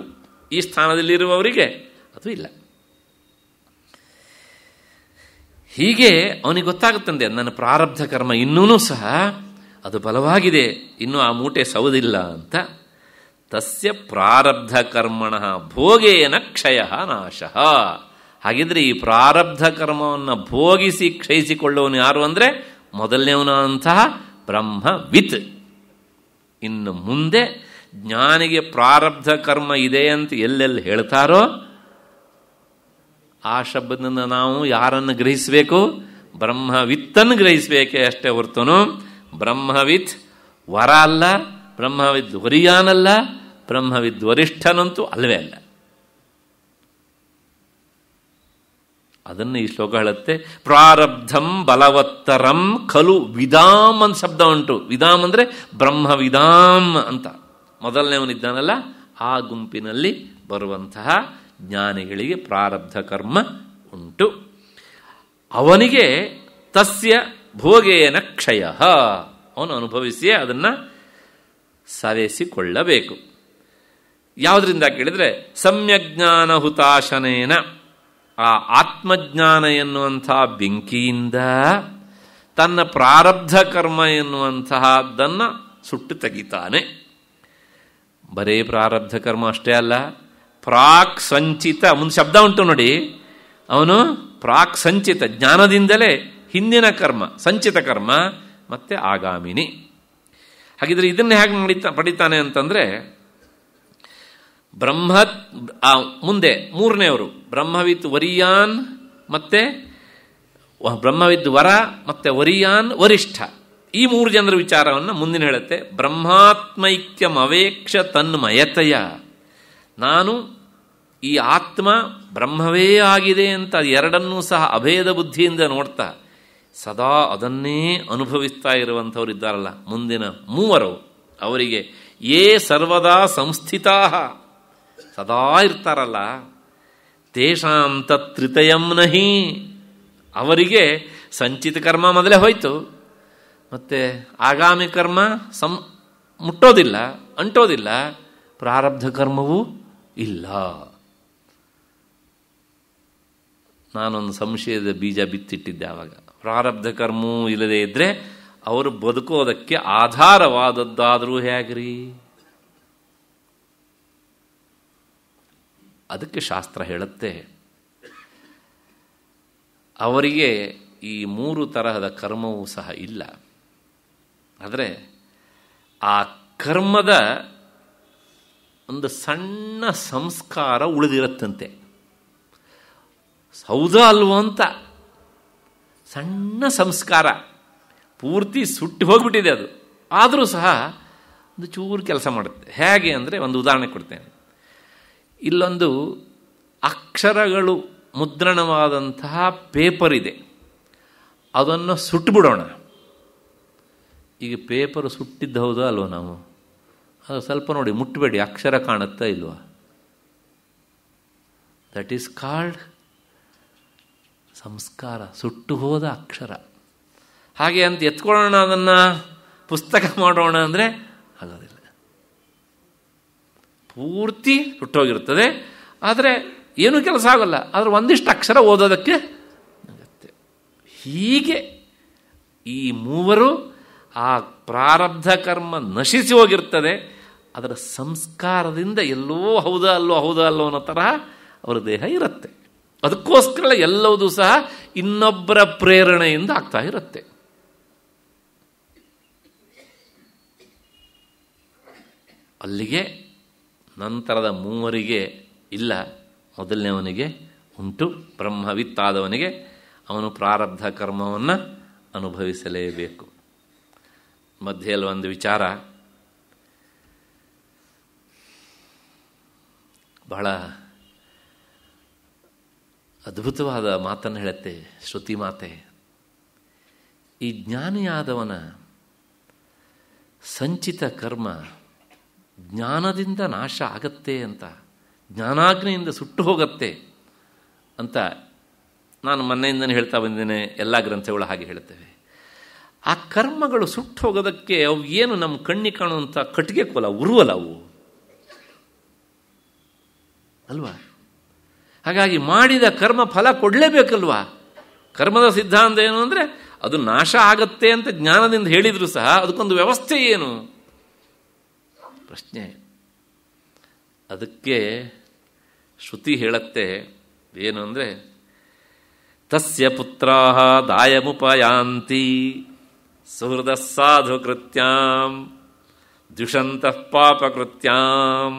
ಈ ಸ್ಥಾನದಲ್ಲಿರುವವರಿಗೆ ಅದು ಇಲ್ಲ ಹೀಗೆ ಅವನಿಗೆ ಗೊತ್ತಾಗುತ್ತಂದೆ ನನ್ನ ಪ್ರಾರಬ್ಧ ಕರ್ಮ ಇನ್ನೂ ಸಹ ಅದು ಬಲವಾಗಿದೆ ಇನ್ನು ಆ ಮೂಟೆ ಸೌದಿಲ್ಲ ಅಂತ ತಸ್ಯ ಪ್ರಾರಬ್ಧ ಕರ್ಮಣ ಭೋಗೇನ ಕ್ಷಯ ನಾಶ ಹಾಗಿದ್ರೆ ಈ ಪ್ರಾರಬ್ಧ ಕರ್ಮವನ್ನು ಭೋಗಿಸಿ ಕ್ಷಯಿಸಿಕೊಳ್ಳುವನು ಯಾರು ಅಂದರೆ ಮೊದಲನೇವನ ಅಂತಹ ವಿತ್ ಇನ್ನು ಮುಂದೆ ಜ್ಞಾನಿಗೆ ಪ್ರಾರಬ್ಧ ಕರ್ಮ ಇದೆ ಅಂತ ಎಲ್ಲೆಲ್ಲಿ ಹೇಳ್ತಾರೋ ಆ ಶಬ್ದನ ನಾವು ಯಾರನ್ನು ಗ್ರಹಿಸಬೇಕು ಬ್ರಹ್ಮವಿತ್ತನ್ನು ಗ್ರಹಿಸಬೇಕೆ ಅಷ್ಟೇ ಹೊರ್ತನು ಬ್ರಹ್ಮವಿದ್ ವರ ಅಲ್ಲ ಬ್ರಹ್ಮವಿದ್ ವರಿಯಾನಲ್ಲ ಬ್ರಹ್ಮವಿದ್ ವರಿಷ್ಠನಂತೂ ಅಲ್ಲವೇ ಅಲ್ಲ ಅದನ್ನು ಈ ಶ್ಲೋಕ ಹೇಳುತ್ತೆ ಪ್ರಾರಬ್ಧಂ ಬಲವತ್ತರಂ ಖಲು ವಿದಾಮ್ ಅಂತ ಶಬ್ದ ಉಂಟು ವಿದಾಮ್ ಅಂದರೆ ಬ್ರಹ್ಮ ವಿದಾಮ್ ಅಂತ ಮೊದಲನೇವನಿದ್ದಾನಲ್ಲ ಆ ಗುಂಪಿನಲ್ಲಿ ಬರುವಂತಹ ಜ್ಞಾನಿಗಳಿಗೆ ಪ್ರಾರಬ್ಧ ಕರ್ಮ ಉಂಟು ಅವನಿಗೆ ತಸ್ಯ ಭೋಗೇನ ಕ್ಷಯ ಅವನು ಅನುಭವಿಸಿ ಅದನ್ನು ಸವೆಸಿಕೊಳ್ಳಬೇಕು ಯಾವುದರಿಂದ ಕೇಳಿದರೆ ಜ್ಞಾನ ಹುತಾಶನೇನ ಆ ಆತ್ಮಜ್ಞಾನ ಎನ್ನುವಂತಹ ಬೆಂಕಿಯಿಂದ ತನ್ನ ಪ್ರಾರಬ್ಧ ಕರ್ಮ ಎನ್ನುವಂತಹದ್ದನ್ನು ಸುಟ್ಟು ತೆಗಿತಾನೆ ಬರೇ ಪ್ರಾರಬ್ಧ ಕರ್ಮ ಅಷ್ಟೇ ಅಲ್ಲ ಪ್ರಾಕ್ ಸಂಚಿತ ಮುಂದೆ ಶಬ್ದ ಉಂಟು ನೋಡಿ ಅವನು ಪ್ರಾಕ್ ಸಂಚಿತ ಜ್ಞಾನದಿಂದಲೇ ಹಿಂದಿನ ಕರ್ಮ ಸಂಚಿತ ಕರ್ಮ ಮತ್ತು ಆಗಾಮಿನಿ ಹಾಗಿದ್ರೆ ಇದನ್ನು ಹೇಗೆ ಮಾಡಿತ ಪಡಿತಾನೆ ಅಂತಂದರೆ ಬ್ರಹ್ಮತ್ ಮುಂದೆ ಮೂರನೆಯವರು ಬ್ರಹ್ಮವಿತ್ ವರಿಯಾನ್ ಮತ್ತೆ ಬ್ರಹ್ಮವಿದ್ ವರ ಮತ್ತು ವರಿಯಾನ್ ವರಿಷ್ಠ ಈ ಮೂರು ಜನರ ವಿಚಾರವನ್ನು ಮುಂದಿನ ಹೇಳುತ್ತೆ ಬ್ರಹ್ಮಾತ್ಮೈಕ್ಯಮವೇಕ್ಷ ತನ್ಮಯತೆಯ ನಾನು ಈ ಆತ್ಮ ಬ್ರಹ್ಮವೇ ಆಗಿದೆ ಅಂತ ಎರಡನ್ನೂ ಸಹ ಅಭೇದ ಬುದ್ಧಿಯಿಂದ ನೋಡ್ತಾ ಸದಾ ಅದನ್ನೇ ಅನುಭವಿಸ್ತಾ ಇರುವಂಥವ್ರು ಇದ್ದಾರಲ್ಲ ಮುಂದಿನ ಮೂವರು ಅವರಿಗೆ ಏ ಸರ್ವದಾ ಸಂಸ್ಥಿತಾ ಸದಾ ಇರ್ತಾರಲ್ಲ ತೇಷಾಂತ ತ್ರಿತಯಂ ನಹಿ ಅವರಿಗೆ ಸಂಚಿತ ಕರ್ಮ ಮೊದಲೇ ಹೋಯಿತು ಮತ್ತೆ ಆಗಾಮಿ ಕರ್ಮ ಸಂ ಮುಟ್ಟೋದಿಲ್ಲ ಅಂಟೋದಿಲ್ಲ ಪ್ರಾರಬ್ಧ ಕರ್ಮವೂ ಇಲ್ಲ ನಾನೊಂದು ಸಂಶಯದ ಬೀಜ ಬಿತ್ತಿಟ್ಟಿದ್ದೆ ಆವಾಗ ಪ್ರಾರಬ್ಧ ಕರ್ಮೂ ಇಲ್ಲದೇ ಇದ್ದರೆ ಅವರು ಬದುಕೋದಕ್ಕೆ ಆಧಾರವಾದದ್ದಾದರೂ ಹೇಗ್ರಿ ಅದಕ್ಕೆ ಶಾಸ್ತ್ರ ಹೇಳುತ್ತೆ ಅವರಿಗೆ ಈ ಮೂರು ತರಹದ ಕರ್ಮವೂ ಸಹ ಇಲ್ಲ ಆದರೆ ಆ ಕರ್ಮದ ಒಂದು ಸಣ್ಣ ಸಂಸ್ಕಾರ ಉಳಿದಿರುತ್ತಂತೆ ಹೌದಾ ಅಲ್ವಂತ ಅಂತ ಸಣ್ಣ ಸಂಸ್ಕಾರ ಪೂರ್ತಿ ಸುಟ್ಟು ಹೋಗ್ಬಿಟ್ಟಿದೆ ಅದು ಆದರೂ ಸಹ ಒಂದು ಚೂರು ಕೆಲಸ ಮಾಡುತ್ತೆ ಹೇಗೆ ಅಂದರೆ ಒಂದು ಉದಾಹರಣೆ ಕೊಡ್ತೇನೆ ಇಲ್ಲೊಂದು ಅಕ್ಷರಗಳು ಮುದ್ರಣವಾದಂತಹ ಪೇಪರ್ ಇದೆ ಅದನ್ನು ಸುಟ್ಟುಬಿಡೋಣ ಈಗ ಪೇಪರ್ ಸುಟ್ಟಿದ್ದು ಹೌದಾ ಅಲ್ವ ನಾವು ಅದು ಸ್ವಲ್ಪ ನೋಡಿ ಮುಟ್ಟಬೇಡಿ ಅಕ್ಷರ ಕಾಣುತ್ತಾ ಇಲ್ವಾ ದಟ್ ಈಸ್ ಕಾಲ್ಡ್ ಸಂಸ್ಕಾರ ಸುಟ್ಟು ಹೋದ ಅಕ್ಷರ ಹಾಗೆ ಅಂತ ಎತ್ಕೊಳ್ಳೋಣ ಅದನ್ನು ಪುಸ್ತಕ ಮಾಡೋಣ ಅಂದರೆ ಆಗೋದಿಲ್ಲ ಪೂರ್ತಿ ಸುಟ್ಟೋಗಿರುತ್ತದೆ ಆದರೆ ಏನೂ ಕೆಲಸ ಆಗೋಲ್ಲ ಆದರೆ ಒಂದಿಷ್ಟು ಅಕ್ಷರ ಓದೋದಕ್ಕೆ ಆಗತ್ತೆ ಹೀಗೆ ಈ ಮೂವರು ಆ ಪ್ರಾರಬ್ಧ ಕರ್ಮ ನಶಿಸಿ ಹೋಗಿರ್ತದೆ ಅದರ ಸಂಸ್ಕಾರದಿಂದ ಎಲ್ಲೋ ಹೌದಾ ಅಲ್ಲೋ ಹೌದಾ ಅಲ್ಲೋ ಅನ್ನೋ ತರಹ ಅವರ ದೇಹ ಇರುತ್ತೆ ಅದಕ್ಕೋಸ್ಕರ ಎಲ್ಲವೂ ಸಹ ಇನ್ನೊಬ್ಬರ ಪ್ರೇರಣೆಯಿಂದ ಆಗ್ತಾ ಇರುತ್ತೆ ಅಲ್ಲಿಗೆ ನಂತರದ ಮೂವರಿಗೆ ಇಲ್ಲ ಮೊದಲನೇವನಿಗೆ ಉಂಟು ಬ್ರಹ್ಮವಿತ್ತಾದವನಿಗೆ ಅವನು ಪ್ರಾರಬ್ಧ ಕರ್ಮವನ್ನು ಅನುಭವಿಸಲೇಬೇಕು ಮಧ್ಯೆಯಲ್ಲಿ ಒಂದು ವಿಚಾರ ಬಹಳ ಅದ್ಭುತವಾದ ಮಾತನ್ನು ಹೇಳುತ್ತೆ ಶ್ರುತಿ ಮಾತೆ ಈ ಜ್ಞಾನಿಯಾದವನ ಸಂಚಿತ ಕರ್ಮ ಜ್ಞಾನದಿಂದ ನಾಶ ಆಗತ್ತೆ ಅಂತ ಜ್ಞಾನಾಗ್ನೆಯಿಂದ ಸುಟ್ಟು ಹೋಗತ್ತೆ ಅಂತ ನಾನು ಮೊನ್ನೆಯಿಂದನೇ ಹೇಳ್ತಾ ಬಂದೇನೆ ಎಲ್ಲ ಗ್ರಂಥಗಳು ಹಾಗೆ ಹೇಳ್ತೇವೆ ಆ ಕರ್ಮಗಳು ಸುಟ್ಟು ಹೋಗೋದಕ್ಕೆ ಅವು ಏನು ನಮ್ಮ ಕಣ್ಣಿ ಕಾಣುವಂಥ ಕಟ್ಟಿಗೆ ಕೋಲ ಉರುವಲ್ಲ ಅವು ಅಲ್ವಾ ಹಾಗಾಗಿ ಮಾಡಿದ ಕರ್ಮ ಫಲ ಕೊಡಲೇಬೇಕಲ್ವಾ ಕರ್ಮದ ಸಿದ್ಧಾಂತ ಏನು ಅಂದರೆ ಅದು ನಾಶ ಆಗತ್ತೆ ಅಂತ ಜ್ಞಾನದಿಂದ ಹೇಳಿದರೂ ಸಹ ಅದಕ್ಕೊಂದು ವ್ಯವಸ್ಥೆ ಏನು ಪ್ರಶ್ನೆ ಅದಕ್ಕೆ ಶ್ರುತಿ ಹೇಳತ್ತೆ ಏನು ಅಂದರೆ ತಸ್ಯ ಪುತ್ರ ದಾಯಮುಪಯಾಂತಿ ಸುಹೃದ ಸಾಧು ಕೃತ್ಯಾಂ ದ್ವಿಷಂತಃ ಪಾಪಕೃತ್ಯಾಂ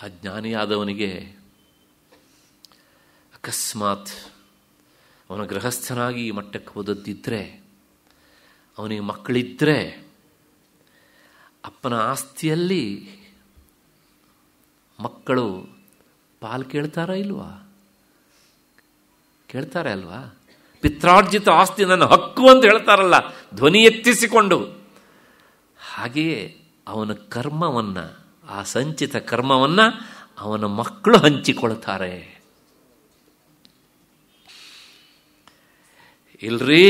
ಆ ಜ್ಞಾನಿಯಾದವನಿಗೆ ಅಕಸ್ಮಾತ್ ಅವನ ಗೃಹಸ್ಥನಾಗಿ ಈ ಮಟ್ಟಕ್ಕೆ ಓದದ್ದಿದ್ದರೆ ಅವನಿಗೆ ಮಕ್ಕಳಿದ್ದರೆ ಅಪ್ಪನ ಆಸ್ತಿಯಲ್ಲಿ ಮಕ್ಕಳು ಪಾಲು ಕೇಳ್ತಾರಾ ಇಲ್ವಾ ಕೇಳ್ತಾರೆ ಅಲ್ವಾ ಪಿತ್ರಾರ್ಜಿತ ಆಸ್ತಿ ನನ್ನ ಹಕ್ಕು ಅಂತ ಹೇಳ್ತಾರಲ್ಲ ಧ್ವನಿ ಎತ್ತಿಸಿಕೊಂಡು ಹಾಗೆಯೇ ಅವನ ಕರ್ಮವನ್ನು ಆ ಸಂಚಿತ ಕರ್ಮವನ್ನು ಅವನ ಮಕ್ಕಳು ಹಂಚಿಕೊಳ್ತಾರೆ ಇಲ್ರಿ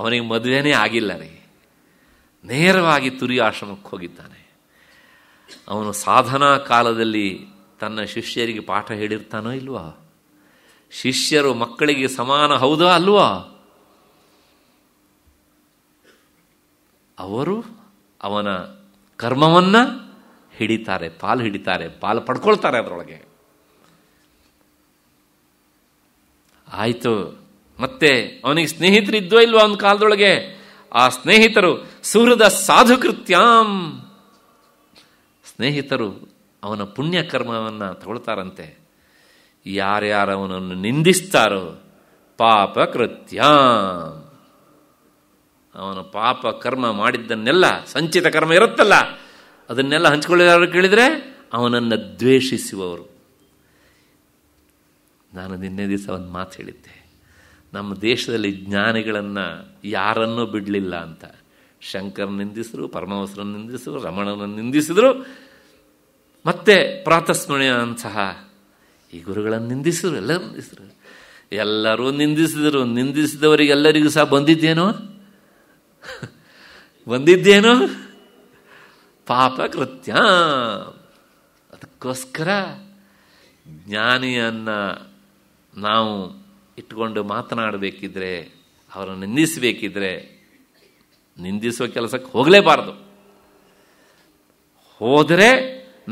ಅವನಿಗೆ ಮದುವೆನೇ ಆಗಿಲ್ಲ ರೀ ನೇರವಾಗಿ ತುರಿ ಆಶ್ರಮಕ್ಕೆ ಹೋಗಿದ್ದಾನೆ ಅವನು ಸಾಧನಾ ಕಾಲದಲ್ಲಿ ತನ್ನ ಶಿಷ್ಯರಿಗೆ ಪಾಠ ಹೇಳಿರ್ತಾನೋ ಇಲ್ವಾ ಶಿಷ್ಯರು ಮಕ್ಕಳಿಗೆ ಸಮಾನ ಹೌದಾ ಅಲ್ವಾ ಅವರು ಅವನ ಕರ್ಮವನ್ನು ಹಿಡಿತಾರೆ ಪಾಲು ಹಿಡಿತಾರೆ ಪಾಲು ಪಡ್ಕೊಳ್ತಾರೆ ಅದರೊಳಗೆ ಆಯಿತು ಮತ್ತೆ ಅವನಿಗೆ ಸ್ನೇಹಿತರು ಇದ್ದೋ ಇಲ್ವೋ ಒಂದು ಕಾಲದೊಳಗೆ ಆ ಸ್ನೇಹಿತರು ಸುಹೃದ ಸಾಧುಕೃತ್ಯಂ ಸ್ನೇಹಿತರು ಅವನ ಪುಣ್ಯ ಕರ್ಮವನ್ನು ತಗೊಳ್ತಾರಂತೆ ಯಾರ್ಯಾರು ಅವನನ್ನು ನಿಂದಿಸ್ತಾರೋ ಪಾಪ ಕೃತ್ಯ ಅವನ ಪಾಪ ಕರ್ಮ ಮಾಡಿದ್ದನ್ನೆಲ್ಲ ಸಂಚಿತ ಕರ್ಮ ಇರುತ್ತಲ್ಲ ಅದನ್ನೆಲ್ಲ ಹಂಚಿಕೊಳ್ಳೋರು ಕೇಳಿದರೆ ಅವನನ್ನು ದ್ವೇಷಿಸುವವರು ನಾನು ನಿನ್ನೆ ದಿವಸ ಒಂದು ಮಾತು ಹೇಳಿದ್ದೆ ನಮ್ಮ ದೇಶದಲ್ಲಿ ಜ್ಞಾನಿಗಳನ್ನು ಯಾರನ್ನೂ ಬಿಡಲಿಲ್ಲ ಅಂತ ಶಂಕರ್ ನಿಂದಿಸಿದ್ರು ಪರಮಹಂಸರನ್ನು ನಿಂದಿಸಿದ್ರು ರಮಣನನ್ನು ನಿಂದಿಸಿದ್ರು ಮತ್ತೆ ಪ್ರಾತಸ್ಮರಣೀಯ ಅಂತಹ ಈ ಗುರುಗಳನ್ನು ನಿಂದಿಸಿದ್ರು ಎಲ್ಲ ನಿಂದಿಸಿದ್ರು ಎಲ್ಲರೂ ನಿಂದಿಸಿದರು ನಿಂದಿಸಿದವರಿಗೆಲ್ಲರಿಗೂ ಸಹ ಬಂದಿದ್ದೇನೋ ಬಂದಿದ್ದೇನೋ ಪಾಪಕೃತ್ಯ ಅದಕ್ಕೋಸ್ಕರ ಜ್ಞಾನಿಯನ್ನು ನಾವು ಇಟ್ಕೊಂಡು ಮಾತನಾಡಬೇಕಿದ್ರೆ ಅವರನ್ನು ನಿಂದಿಸಬೇಕಿದ್ರೆ ನಿಂದಿಸುವ ಕೆಲಸಕ್ಕೆ ಹೋಗಲೇಬಾರ್ದು ಹೋದರೆ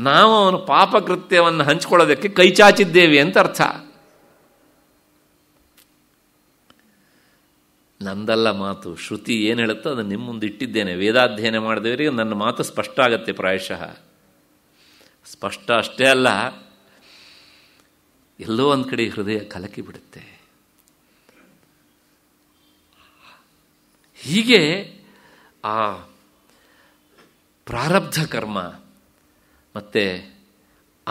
ನಾವು ಅವನು ಪಾಪಕೃತ್ಯವನ್ನು ಹಂಚ್ಕೊಳ್ಳೋದಕ್ಕೆ ಕೈಚಾಚಿದ್ದೇವೆ ಅಂತ ಅರ್ಥ ನಂದಲ್ಲ ಮಾತು ಶ್ರುತಿ ಏನು ಹೇಳುತ್ತೋ ಅದನ್ನು ನಿಮ್ಮ ಮುಂದೆ ಇಟ್ಟಿದ್ದೇನೆ ವೇದಾಧ್ಯಯನ ಮಾಡಿದವರಿಗೆ ನನ್ನ ಮಾತು ಸ್ಪಷ್ಟ ಆಗತ್ತೆ ಪ್ರಾಯಶಃ ಸ್ಪಷ್ಟ ಅಷ್ಟೇ ಅಲ್ಲ ಎಲ್ಲೋ ಒಂದು ಕಡೆ ಹೃದಯ ಕಲಕಿ ಬಿಡುತ್ತೆ ಹೀಗೆ ಆ ಪ್ರಾರಬ್ಧ ಕರ್ಮ ಮತ್ತು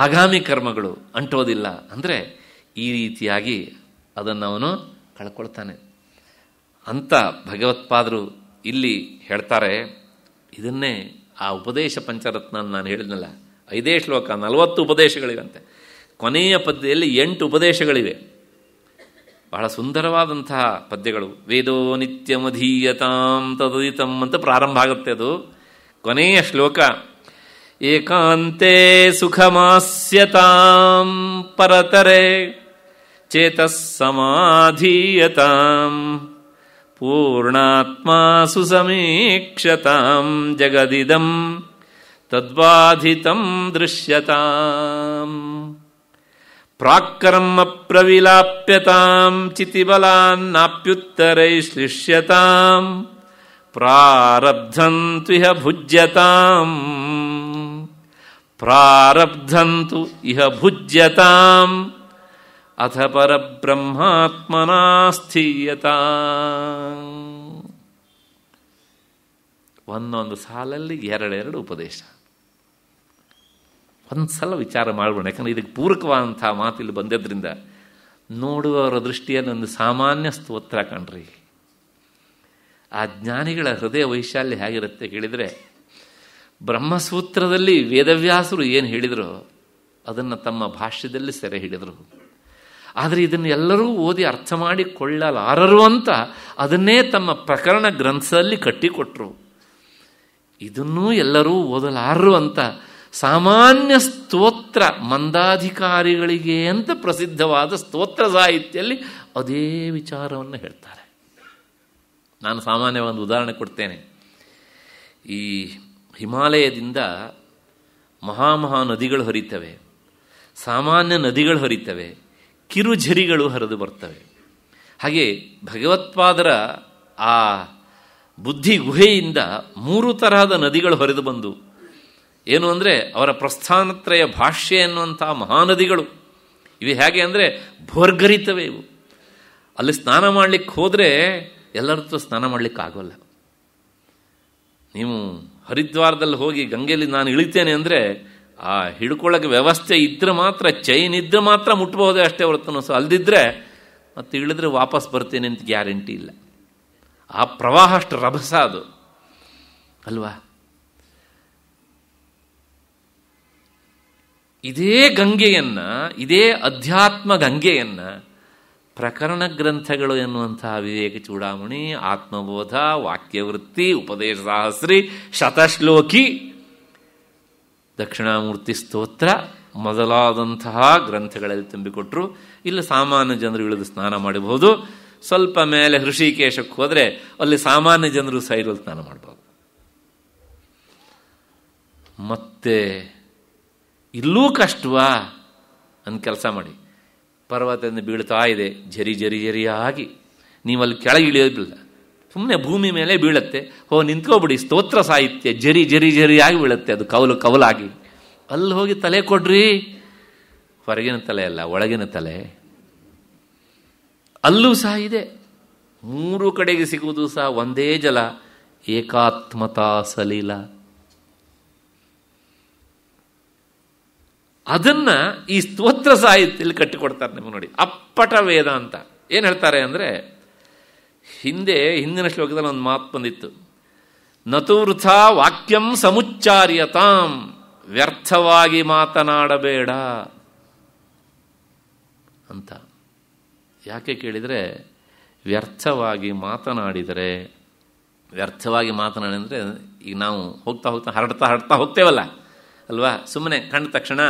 ಆಗಾಮಿ ಕರ್ಮಗಳು ಅಂಟೋದಿಲ್ಲ ಅಂದರೆ ಈ ರೀತಿಯಾಗಿ ಅದನ್ನು ಅವನು ಕಳ್ಕೊಳ್ತಾನೆ ಅಂತ ಭಗವತ್ಪಾದರು ಇಲ್ಲಿ ಹೇಳ್ತಾರೆ ಇದನ್ನೇ ಆ ಉಪದೇಶ ಪಂಚರತ್ನ ನಾನು ಹೇಳಿದ್ನಲ್ಲ ಐದೇ ಶ್ಲೋಕ ನಲವತ್ತು ಉಪದೇಶಗಳಿವಂತೆ ಕೊನೆಯ ಪದ್ಯದಲ್ಲಿ ಎಂಟು ಉಪದೇಶಗಳಿವೆ ಬಹಳ ಸುಂದರವಾದಂತಹ ಪದ್ಯಗಳು ವೇದೋ ನಿತ್ಯಮಧೀಯತಾಂ ತದಿತಂ ಅಂತ ಪ್ರಾರಂಭ ಆಗುತ್ತೆ ಅದು ಕೊನೆಯ ಶ್ಲೋಕ ಏಕಾಂತೆ ಸುಖಮಾಸ್ಯತಾಂ ಪರತರೆ ಚೇತಸ್ಸಮಾಧೀಯತಾಂ पूर्णात्मा सुसमीक्षताम् जगदिदम् तद्बाधितम् दृश्यताम् प्राकरम् अप्रविलाप्यताम् चितिबलान्नाप्युत्तरैश्लिष्यताम् प्रारब्धन्तु इह भुज्यताम् प्रारब्धन्तु इह भुज्यताम् ಅಥ ಪರಬ್ರಹ್ಮಾತ್ಮನಾಸ್ಥೀಯತ ಒಂದೊಂದು ಸಾಲಲ್ಲಿ ಎರಡೆರಡು ಉಪದೇಶ ಒಂದು ಸಲ ವಿಚಾರ ಮಾಡೋಣ ಯಾಕಂದ್ರೆ ಇದಕ್ಕೆ ಪೂರಕವಾದಂಥ ಮಾತಿಲ್ಲಿ ಬಂದಿದ್ದರಿಂದ ನೋಡುವವರ ದೃಷ್ಟಿಯಲ್ಲಿ ಒಂದು ಸಾಮಾನ್ಯ ಸ್ತೋತ್ರ ಕಣ್ರಿ ಆ ಜ್ಞಾನಿಗಳ ಹೃದಯ ವೈಶಾಲ್ಯ ಹೇಗಿರುತ್ತೆ ಕೇಳಿದರೆ ಬ್ರಹ್ಮಸೂತ್ರದಲ್ಲಿ ವೇದವ್ಯಾಸರು ಏನು ಹೇಳಿದರು ಅದನ್ನು ತಮ್ಮ ಭಾಷ್ಯದಲ್ಲಿ ಸೆರೆ ಹಿಡಿದರು ಆದರೆ ಇದನ್ನು ಎಲ್ಲರೂ ಓದಿ ಅರ್ಥ ಮಾಡಿಕೊಳ್ಳಲಾರರು ಅಂತ ಅದನ್ನೇ ತಮ್ಮ ಪ್ರಕರಣ ಗ್ರಂಥದಲ್ಲಿ ಕಟ್ಟಿಕೊಟ್ರು ಇದನ್ನೂ ಎಲ್ಲರೂ ಓದಲಾರರು ಅಂತ ಸಾಮಾನ್ಯ ಸ್ತೋತ್ರ ಮಂದಾಧಿಕಾರಿಗಳಿಗೆ ಅಂತ ಪ್ರಸಿದ್ಧವಾದ ಸ್ತೋತ್ರ ಸಾಹಿತ್ಯದಲ್ಲಿ ಅದೇ ವಿಚಾರವನ್ನು ಹೇಳ್ತಾರೆ ನಾನು ಸಾಮಾನ್ಯ ಒಂದು ಉದಾಹರಣೆ ಕೊಡ್ತೇನೆ ಈ ಹಿಮಾಲಯದಿಂದ ಮಹಾಮಹಾ ನದಿಗಳು ಹರಿತವೆ ಸಾಮಾನ್ಯ ನದಿಗಳು ಹರಿತವೆ ಕಿರುಝರಿಗಳು ಹರಿದು ಬರ್ತವೆ ಹಾಗೆ ಭಗವತ್ಪಾದರ ಆ ಬುದ್ಧಿ ಗುಹೆಯಿಂದ ಮೂರು ತರಹದ ನದಿಗಳು ಹರಿದು ಬಂದು ಏನು ಅಂದರೆ ಅವರ ಪ್ರಸ್ಥಾನತ್ರಯ ಭಾಷ್ಯ ಎನ್ನುವಂಥ ಮಹಾನದಿಗಳು ಇವು ಹೇಗೆ ಅಂದರೆ ಭೋರ್ಗರಿತವೆ ಇವು ಅಲ್ಲಿ ಸ್ನಾನ ಮಾಡಲಿಕ್ಕೆ ಹೋದರೆ ಎಲ್ಲರತ್ರ ಸ್ನಾನ ಮಾಡಲಿಕ್ಕೆ ಆಗೋಲ್ಲ ನೀವು ಹರಿದ್ವಾರದಲ್ಲಿ ಹೋಗಿ ಗಂಗೆಯಲ್ಲಿ ನಾನು ಇಳಿತೇನೆ ಅಂದರೆ ಆ ಹಿಡ್ಕೊಳ್ಳೋಕ್ಕೆ ವ್ಯವಸ್ಥೆ ಇದ್ದರೆ ಮಾತ್ರ ಚೈನ್ ಇದ್ದರೆ ಮಾತ್ರ ಮುಟ್ಬೋದೇ ಅಷ್ಟೇ ಹೊರತು ಸೊ ಮತ್ತೆ ಮತ್ತು ಇಳಿದ್ರೆ ವಾಪಸ್ ಬರ್ತೇನೆ ಅಂತ ಗ್ಯಾರಂಟಿ ಇಲ್ಲ ಆ ಪ್ರವಾಹ ಅಷ್ಟು ರಭಸ ಅದು ಅಲ್ವಾ ಇದೇ ಗಂಗೆಯನ್ನು ಇದೇ ಅಧ್ಯಾತ್ಮ ಗಂಗೆಯನ್ನು ಪ್ರಕರಣ ಗ್ರಂಥಗಳು ಎನ್ನುವಂತಹ ವಿವೇಕ ಚೂಡಾಮಣಿ ಆತ್ಮಬೋಧ ವಾಕ್ಯವೃತ್ತಿ ಉಪದೇಶ ಸಾಹಸ್ರಿ ಶತಶ್ಲೋಕಿ ದಕ್ಷಿಣಾಮೂರ್ತಿ ಸ್ತೋತ್ರ ಮೊದಲಾದಂತಹ ಗ್ರಂಥಗಳಲ್ಲಿ ತುಂಬಿಕೊಟ್ಟರು ಇಲ್ಲ ಸಾಮಾನ್ಯ ಜನರು ಇಳಿದು ಸ್ನಾನ ಮಾಡಬಹುದು ಸ್ವಲ್ಪ ಮೇಲೆ ಹೃಷಿಕೇಶಕ್ಕೆ ಹೋದರೆ ಅಲ್ಲಿ ಸಾಮಾನ್ಯ ಜನರು ಸೈರಲ್ಲಿ ಸ್ನಾನ ಮಾಡಬಹುದು ಮತ್ತೆ ಇಲ್ಲೂ ಕಷ್ಟವಾ ಅನ್ ಕೆಲಸ ಮಾಡಿ ಪರ್ವತದಿಂದ ಬೀಳ್ತಾ ಇದೆ ಜರಿ ಜರಿ ಜರಿಯಾಗಿ ನೀವಲ್ಲಿ ಕೆಳಗೆ ಇಳಿಯೋದಿಲ್ಲ ಸುಮ್ಮನೆ ಭೂಮಿ ಮೇಲೆ ಬೀಳುತ್ತೆ ಹೋ ನಿಂತ್ಕೋಬಿಡಿ ಸ್ತೋತ್ರ ಸಾಹಿತ್ಯ ಜರಿ ಜರಿ ಜರಿಯಾಗಿ ಬೀಳುತ್ತೆ ಅದು ಕವಲು ಕವಲಾಗಿ ಅಲ್ಲಿ ಹೋಗಿ ತಲೆ ಕೊಡ್ರಿ ಹೊರಗಿನ ತಲೆ ಅಲ್ಲ ಒಳಗಿನ ತಲೆ ಅಲ್ಲೂ ಸಹ ಇದೆ ಮೂರು ಕಡೆಗೆ ಸಿಗುವುದು ಸಹ ಒಂದೇ ಜಲ ಏಕಾತ್ಮತಾ ಸಲೀಲ ಅದನ್ನ ಈ ಸ್ತೋತ್ರ ಸಾಹಿತ್ಯದಲ್ಲಿ ಕಟ್ಟಿಕೊಡ್ತಾರೆ ನಿಮ್ಗೆ ನೋಡಿ ಅಪ್ಪಟ ವೇದ ಅಂತ ಏನು ಹೇಳ್ತಾರೆ ಅಂದರೆ ಹಿಂದೆ ಹಿಂದಿನ ಶ್ಲೋಕದಲ್ಲಿ ಒಂದು ಮಾತು ಬಂದಿತ್ತು ನತು ವೃಥ ವಾಕ್ಯಂ ಸಮುಚ್ಚಾರ್ಯತಾಂ ವ್ಯರ್ಥವಾಗಿ ಮಾತನಾಡಬೇಡ ಅಂತ ಯಾಕೆ ಕೇಳಿದರೆ ವ್ಯರ್ಥವಾಗಿ ಮಾತನಾಡಿದರೆ ವ್ಯರ್ಥವಾಗಿ ಅಂದರೆ ಈಗ ನಾವು ಹೋಗ್ತಾ ಹೋಗ್ತಾ ಹರಡ್ತಾ ಹರಡ್ತಾ ಹೋಗ್ತೇವಲ್ಲ ಅಲ್ವಾ ಸುಮ್ಮನೆ ಕಂಡ ತಕ್ಷಣ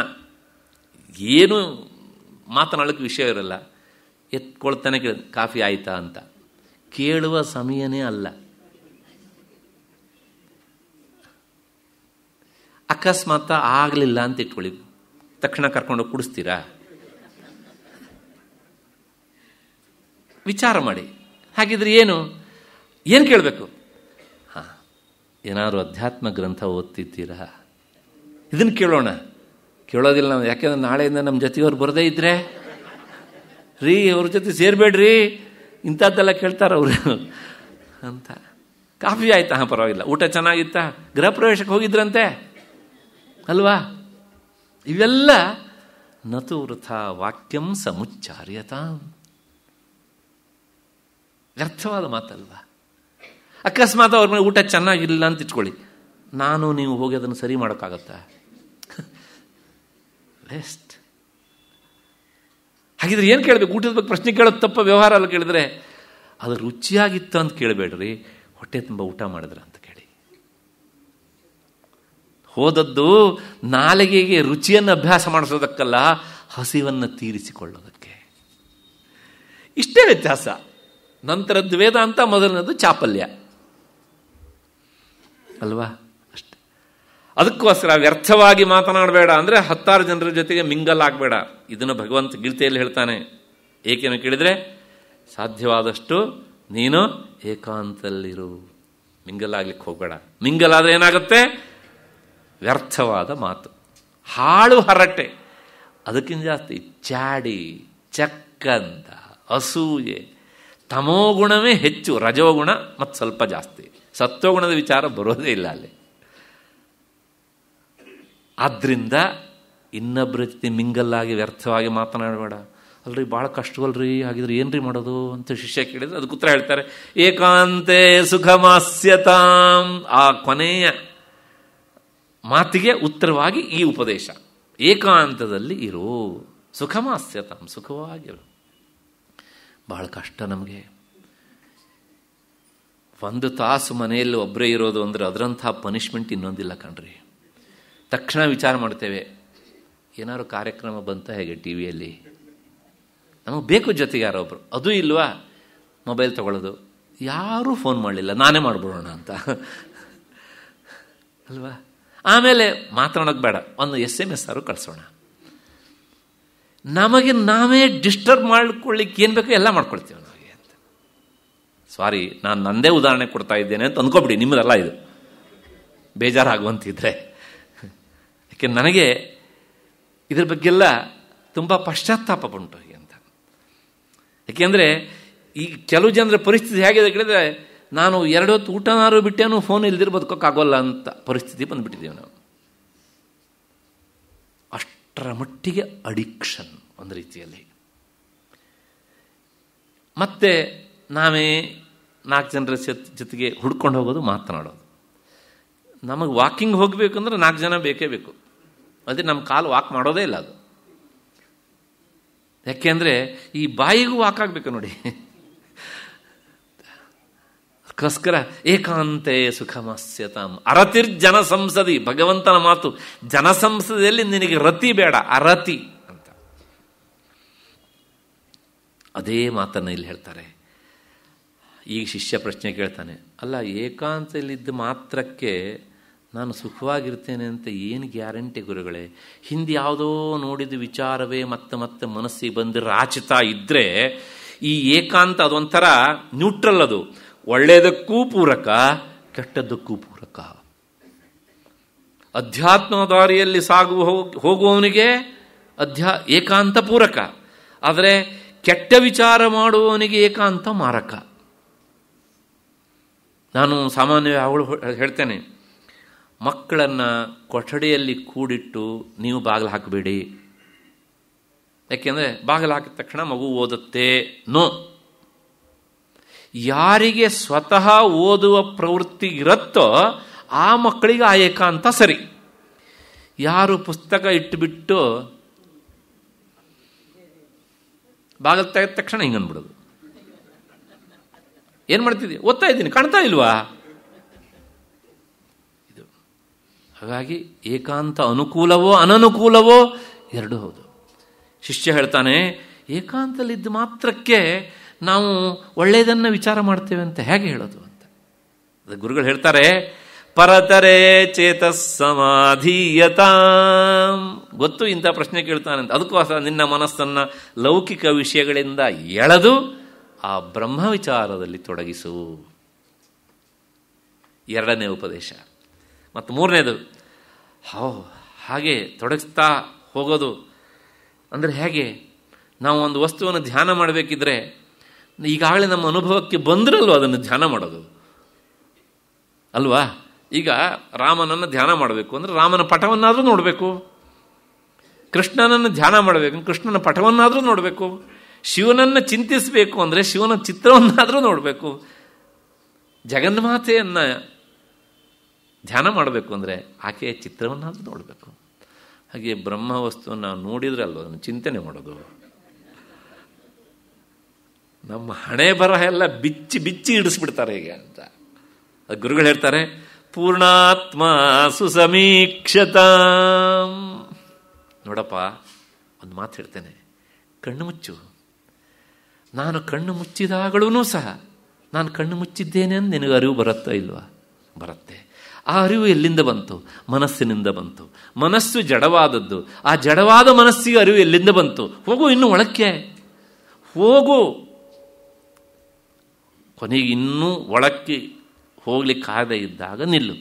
ಏನು ಮಾತನಾಡೋಕ್ಕೆ ವಿಷಯ ಇರಲ್ಲ ಎತ್ಕೊಳ್ತಾನೆ ಕೇಳಿ ಕಾಫಿ ಆಯಿತಾ ಅಂತ ಕೇಳುವ ಸಮಯನೇ ಅಲ್ಲ ಅಕಸ್ಮಾತ್ ಆಗಲಿಲ್ಲ ಅಂತ ಇಟ್ಕೊಳ್ಳಿ ತಕ್ಷಣ ಕರ್ಕೊಂಡು ಕುಡಿಸ್ತೀರಾ ವಿಚಾರ ಮಾಡಿ ಹಾಗಿದ್ರೆ ಏನು ಏನು ಕೇಳಬೇಕು ಹಾಂ ಏನಾದರೂ ಅಧ್ಯಾತ್ಮ ಗ್ರಂಥ ಓದ್ತಿದ್ದೀರಾ ಇದನ್ನು ಕೇಳೋಣ ಕೇಳೋದಿಲ್ಲ ನಾವು ಯಾಕೆಂದ್ರೆ ನಾಳೆಯಿಂದ ನಮ್ಮ ಜೊತೆಯವ್ರು ಬರದೇ ಇದ್ರೆ ರೀ ಅವ್ರ ಜೊತೆ ಸೇರ್ಬೇಡ್ರಿ ಇಂಥದ್ದೆಲ್ಲ ಕೇಳ್ತಾರೆ ಅವರು ಅಂತ ಕಾಫಿ ಆಯ್ತಾ ಹಾಂ ಪರವಾಗಿಲ್ಲ ಊಟ ಚೆನ್ನಾಗಿತ್ತ ಗೃಹ ಪ್ರವೇಶಕ್ಕೆ ಹೋಗಿದ್ರಂತೆ ಅಲ್ವಾ ಇವೆಲ್ಲ ನತು ವೃಥ ವಾಕ್ಯಂ ಸಮುಚ್ಚಾರ್ಯತ ವ್ಯರ್ಥವಾದ ಮಾತಲ್ವಾ ಅಕಸ್ಮಾತ್ ಅವ್ರ ಮೇಲೆ ಊಟ ಚೆನ್ನಾಗಿಲ್ಲ ಅಂತ ಇಟ್ಕೊಳ್ಳಿ ನಾನು ನೀವು ಹೋಗಿ ಅದನ್ನು ಸರಿ ಮಾಡೋಕ್ಕಾಗತ್ತ ಹಾಗಿದ್ರೆ ಏನು ಕೇಳಬೇಕು ಊಟದ ಬಗ್ಗೆ ಪ್ರಶ್ನೆ ಕೇಳೋದು ತಪ್ಪ ವ್ಯವಹಾರ ಅಲ್ಲ ಕೇಳಿದ್ರೆ ಅದು ರುಚಿಯಾಗಿತ್ತು ಅಂತ ಕೇಳಬೇಡ್ರಿ ಹೊಟ್ಟೆ ತುಂಬ ಊಟ ಮಾಡಿದ್ರ ಅಂತ ಕೇಳಿ ಹೋದದ್ದು ನಾಲಿಗೆಗೆ ರುಚಿಯನ್ನು ಅಭ್ಯಾಸ ಮಾಡಿಸೋದಕ್ಕಲ್ಲ ಹಸಿವನ್ನು ತೀರಿಸಿಕೊಳ್ಳೋದಕ್ಕೆ ಇಷ್ಟೇ ವ್ಯತ್ಯಾಸ ನಂತರದ್ದು ಅಂತ ಮೊದಲನೇದು ಚಾಪಲ್ಯ ಅಲ್ವಾ ಅದಕ್ಕೋಸ್ಕರ ವ್ಯರ್ಥವಾಗಿ ಮಾತನಾಡಬೇಡ ಅಂದರೆ ಹತ್ತಾರು ಜನರ ಜೊತೆಗೆ ಮಿಂಗಲ್ ಆಗಬೇಡ ಇದನ್ನು ಭಗವಂತ ಗೀತೆಯಲ್ಲಿ ಹೇಳ್ತಾನೆ ಏಕೆನ ಕೇಳಿದರೆ ಸಾಧ್ಯವಾದಷ್ಟು ನೀನು ಏಕಾಂತಲ್ಲಿರು ಮಿಂಗಲ್ ಆಗ್ಲಿಕ್ಕೆ ಹೋಗಬೇಡ ಮಿಂಗಲ್ ಆದರೆ ಏನಾಗುತ್ತೆ ವ್ಯರ್ಥವಾದ ಮಾತು ಹಾಳು ಹರಟೆ ಅದಕ್ಕಿಂತ ಜಾಸ್ತಿ ಚಾಡಿ ಚಕ್ಕಂದ ಅಸೂಯೆ ತಮೋಗುಣವೇ ಹೆಚ್ಚು ರಜೋಗುಣ ಮತ್ತು ಸ್ವಲ್ಪ ಜಾಸ್ತಿ ಸತ್ವಗುಣದ ವಿಚಾರ ಬರೋದೇ ಇಲ್ಲ ಅಲ್ಲಿ ಆದ್ದರಿಂದ ಇನ್ನೊಬ್ಬರ ಜೊತೆ ಮಿಂಗಲ್ಲಾಗಿ ವ್ಯರ್ಥವಾಗಿ ಮಾತನಾಡಬೇಡ ಅಲ್ರಿ ಭಾಳ ಕಷ್ಟವಲ್ರಿ ಹಾಗಿದ್ರೆ ಏನ್ರಿ ಮಾಡೋದು ಅಂತ ಶಿಷ್ಯ ಕೇಳಿದ್ರೆ ಅದು ಉತ್ತರ ಹೇಳ್ತಾರೆ ಏಕಾಂತೆ ಸುಖಮಾಸ್ಯತಾಂ ಆ ಕೊನೆಯ ಮಾತಿಗೆ ಉತ್ತರವಾಗಿ ಈ ಉಪದೇಶ ಏಕಾಂತದಲ್ಲಿ ಇರು ಸುಖಮಾಸ್ಯತಾಂ ಸುಖವಾಗಿರು ಬಹಳ ಕಷ್ಟ ನಮಗೆ ಒಂದು ತಾಸು ಮನೆಯಲ್ಲಿ ಒಬ್ಬರೇ ಇರೋದು ಅಂದರೆ ಅದರಂತಹ ಪನಿಷ್ಮೆಂಟ್ ಇನ್ನೊಂದಿಲ್ಲ ಕಣ್ರಿ ತಕ್ಷಣ ವಿಚಾರ ಮಾಡ್ತೇವೆ ಏನಾದ್ರು ಕಾರ್ಯಕ್ರಮ ಬಂತ ಹೇಗೆ ಟಿ ವಿಯಲ್ಲಿ ನಮಗೆ ಬೇಕು ಜೊತೆಗೆ ಯಾರೋ ಒಬ್ರು ಅದು ಇಲ್ವಾ ಮೊಬೈಲ್ ತಗೊಳ್ಳೋದು ಯಾರೂ ಫೋನ್ ಮಾಡಲಿಲ್ಲ ನಾನೇ ಮಾಡ್ಬಿಡೋಣ ಅಂತ ಅಲ್ವಾ ಆಮೇಲೆ ಮಾತಾಡೋಕ್ಕೆ ಬೇಡ ಒಂದು ಎಸ್ ಎಮ್ ಎಸ್ ಆರು ಕಳಿಸೋಣ ನಮಗೆ ನಾವೇ ಡಿಸ್ಟರ್ಬ್ ಮಾಡ್ಕೊಳ್ಳಿಕ್ಕೆ ಏನು ಬೇಕೋ ಎಲ್ಲ ಮಾಡ್ಕೊಳ್ತೀವಿ ನಮಗೆ ಅಂತ ಸಾರಿ ನಾನು ನಂದೇ ಉದಾಹರಣೆ ಕೊಡ್ತಾ ಇದ್ದೇನೆ ಅಂತ ಅಂದ್ಕೊಬಿಡಿ ನಿಮ್ಮದಲ್ಲ ಇದು ಬೇಜಾರಾಗುವಂತಿದ್ರೆ ಅದಕ್ಕೆ ನನಗೆ ಇದ್ರ ಬಗ್ಗೆಲ್ಲ ತುಂಬ ಪಶ್ಚಾತ್ತಾಪ ಉಂಟು ಅಂತ ಯಾಕೆಂದರೆ ಈ ಕೆಲವು ಜನರ ಪರಿಸ್ಥಿತಿ ಹೇಗಿದೆ ಕೇಳಿದ್ರೆ ನಾನು ಎರಡು ಹೊತ್ತು ಊಟನಾರು ಬಿಟ್ಟೇನು ಫೋನ್ ಇಲ್ದಿರ ಬದುಕೋಕ್ಕಾಗೋಲ್ಲ ಅಂತ ಪರಿಸ್ಥಿತಿ ಬಂದುಬಿಟ್ಟಿದ್ದೀವಿ ನಾವು ಅಷ್ಟರ ಮಟ್ಟಿಗೆ ಅಡಿಕ್ಷನ್ ಒಂದು ರೀತಿಯಲ್ಲಿ ಮತ್ತೆ ನಾವೇ ನಾಲ್ಕು ಜನರ ಜೊತೆಗೆ ಹುಡ್ಕೊಂಡು ಹೋಗೋದು ಮಾತನಾಡೋದು ನಮಗೆ ವಾಕಿಂಗ್ ಹೋಗಬೇಕು ಅಂದರೆ ನಾಲ್ಕು ಜನ ಬೇಕೇ ಬೇಕು ಅದೇ ನಮ್ಮ ಕಾಲು ವಾಕ್ ಮಾಡೋದೇ ಇಲ್ಲ ಅದು ಯಾಕೆಂದರೆ ಈ ಬಾಯಿಗೂ ವಾಕ್ ಆಗಬೇಕು ನೋಡಿ ಅದಕ್ಕೋಸ್ಕರ ಏಕಾಂತೆ ಅರತಿರ್ ಜನ ಸಂಸದಿ ಭಗವಂತನ ಮಾತು ಜನಸಂಸದಿಯಲ್ಲಿ ನಿನಗೆ ರತಿ ಬೇಡ ಅರತಿ ಅಂತ ಅದೇ ಮಾತನ್ನು ಇಲ್ಲಿ ಹೇಳ್ತಾರೆ ಈಗ ಶಿಷ್ಯ ಪ್ರಶ್ನೆ ಕೇಳ್ತಾನೆ ಅಲ್ಲ ಏಕಾಂತದಲ್ಲಿದ್ದ ಮಾತ್ರಕ್ಕೆ ನಾನು ಸುಖವಾಗಿರ್ತೇನೆ ಅಂತ ಏನು ಗ್ಯಾರಂಟಿ ಗುರುಗಳೇ ಹಿಂದೆ ಯಾವುದೋ ನೋಡಿದ ವಿಚಾರವೇ ಮತ್ತೆ ಮತ್ತೆ ಮನಸ್ಸಿಗೆ ಬಂದು ರಾಚಿತಾ ಇದ್ದರೆ ಈ ಏಕಾಂತ ಅದೊಂಥರ ನ್ಯೂಟ್ರಲ್ ಅದು ಒಳ್ಳೆಯದಕ್ಕೂ ಪೂರಕ ಕೆಟ್ಟದ್ದಕ್ಕೂ ಪೂರಕ ಅಧ್ಯಾತ್ಮ ದಾರಿಯಲ್ಲಿ ಸಾಗುವ ಹೋಗುವವನಿಗೆ ಅಧ್ಯಾ ಏಕಾಂತ ಪೂರಕ ಆದರೆ ಕೆಟ್ಟ ವಿಚಾರ ಮಾಡುವವನಿಗೆ ಏಕಾಂತ ಮಾರಕ ನಾನು ಸಾಮಾನ್ಯ ಅವಳು ಹೇಳ್ತೇನೆ ಮಕ್ಕಳನ್ನು ಕೊಠಡಿಯಲ್ಲಿ ಕೂಡಿಟ್ಟು ನೀವು ಬಾಗಿಲು ಹಾಕಬೇಡಿ ಯಾಕೆಂದರೆ ಬಾಗಿಲು ಹಾಕಿದ ತಕ್ಷಣ ಮಗು ಓದುತ್ತೆ ನೋ ಯಾರಿಗೆ ಸ್ವತಃ ಓದುವ ಪ್ರವೃತ್ತಿ ಇರುತ್ತೋ ಆ ಮಕ್ಕಳಿಗೆ ಆ ಏಕಾಂತ ಸರಿ ಯಾರು ಪುಸ್ತಕ ಇಟ್ಟುಬಿಟ್ಟು ಬಾಗಿಲು ತೆಗೆದ ತಕ್ಷಣ ಹಿಂಗನ್ಬಿಡೋದು ಅಂದ್ಬಿಡೋದು ಏನು ಮಾಡ್ತಿದ್ದೀವಿ ಓದ್ತಾ ಇದ್ದೀನಿ ಕಾಣ್ತಾ ಇಲ್ವಾ ಹಾಗಾಗಿ ಏಕಾಂತ ಅನುಕೂಲವೋ ಅನನುಕೂಲವೋ ಎರಡು ಹೌದು ಶಿಷ್ಯ ಹೇಳ್ತಾನೆ ಏಕಾಂತಲಿದ್ದ ಮಾತ್ರಕ್ಕೆ ನಾವು ಒಳ್ಳೆಯದನ್ನು ವಿಚಾರ ಮಾಡ್ತೇವೆ ಅಂತ ಹೇಗೆ ಹೇಳೋದು ಅಂತ ಗುರುಗಳು ಹೇಳ್ತಾರೆ ಪರತರೆ ಸಮಾಧೀಯತ ಗೊತ್ತು ಇಂಥ ಪ್ರಶ್ನೆ ಕೇಳ್ತಾನೆ ಅಂತ ಅದಕ್ಕೋಸ್ಕರ ನಿನ್ನ ಮನಸ್ಸನ್ನು ಲೌಕಿಕ ವಿಷಯಗಳಿಂದ ಎಳೆದು ಆ ಬ್ರಹ್ಮ ವಿಚಾರದಲ್ಲಿ ತೊಡಗಿಸು ಎರಡನೇ ಉಪದೇಶ ಮತ್ತು ಮೂರನೇದು ಹೋ ಹಾಗೆ ತೊಡಗಿಸ್ತಾ ಹೋಗೋದು ಅಂದರೆ ಹೇಗೆ ನಾವು ಒಂದು ವಸ್ತುವನ್ನು ಧ್ಯಾನ ಮಾಡಬೇಕಿದ್ರೆ ಈಗಾಗಲೇ ನಮ್ಮ ಅನುಭವಕ್ಕೆ ಬಂದ್ರಲ್ವ ಅದನ್ನು ಧ್ಯಾನ ಮಾಡೋದು ಅಲ್ವಾ ಈಗ ರಾಮನನ್ನು ಧ್ಯಾನ ಮಾಡಬೇಕು ಅಂದರೆ ರಾಮನ ಪಟವನ್ನಾದರೂ ನೋಡಬೇಕು ಕೃಷ್ಣನನ್ನು ಧ್ಯಾನ ಮಾಡಬೇಕು ಕೃಷ್ಣನ ಪಟವನ್ನಾದರೂ ನೋಡಬೇಕು ಶಿವನನ್ನು ಚಿಂತಿಸಬೇಕು ಅಂದರೆ ಶಿವನ ಚಿತ್ರವನ್ನಾದರೂ ನೋಡಬೇಕು ಜಗನ್ಮಾತೆಯನ್ನು ಧ್ಯಾನ ಮಾಡಬೇಕು ಅಂದರೆ ಆಕೆಯ ಚಿತ್ರವನ್ನಾದರೂ ನೋಡಬೇಕು ಹಾಗೆ ಬ್ರಹ್ಮ ವಸ್ತುವನ್ನು ನೋಡಿದರೆ ಅಲ್ವ ಅದನ್ನು ಚಿಂತನೆ ಮಾಡೋದು ನಮ್ಮ ಹಣೆ ಬರಹ ಎಲ್ಲ ಬಿಚ್ಚಿ ಬಿಚ್ಚಿ ಇಡಿಸ್ಬಿಡ್ತಾರೆ ಹೀಗೆ ಅಂತ ಅದು ಗುರುಗಳು ಹೇಳ್ತಾರೆ ಪೂರ್ಣಾತ್ಮ ಸುಸಮೀಕ್ಷತಾ ನೋಡಪ್ಪ ಒಂದು ಮಾತು ಹೇಳ್ತೇನೆ ಕಣ್ಣು ಮುಚ್ಚು ನಾನು ಕಣ್ಣು ಮುಚ್ಚಿದಾಗಳೂ ಸಹ ನಾನು ಕಣ್ಣು ಮುಚ್ಚಿದ್ದೇನೆ ಅಂತ ನಿನಗೆ ಅರಿವು ಬರುತ್ತಾ ಇಲ್ವಾ ಬರುತ್ತೆ ಆ ಅರಿವು ಎಲ್ಲಿಂದ ಬಂತು ಮನಸ್ಸಿನಿಂದ ಬಂತು ಮನಸ್ಸು ಜಡವಾದದ್ದು ಆ ಜಡವಾದ ಮನಸ್ಸಿಗೆ ಅರಿವು ಎಲ್ಲಿಂದ ಬಂತು ಹೋಗು ಇನ್ನು ಒಳಕ್ಕೆ ಹೋಗು ಕೊನೆಗೆ ಇನ್ನೂ ಒಳಕ್ಕೆ ಹೋಗ್ಲಿಕ್ಕಾಗದೇ ಇದ್ದಾಗ ನಿಲ್ಲು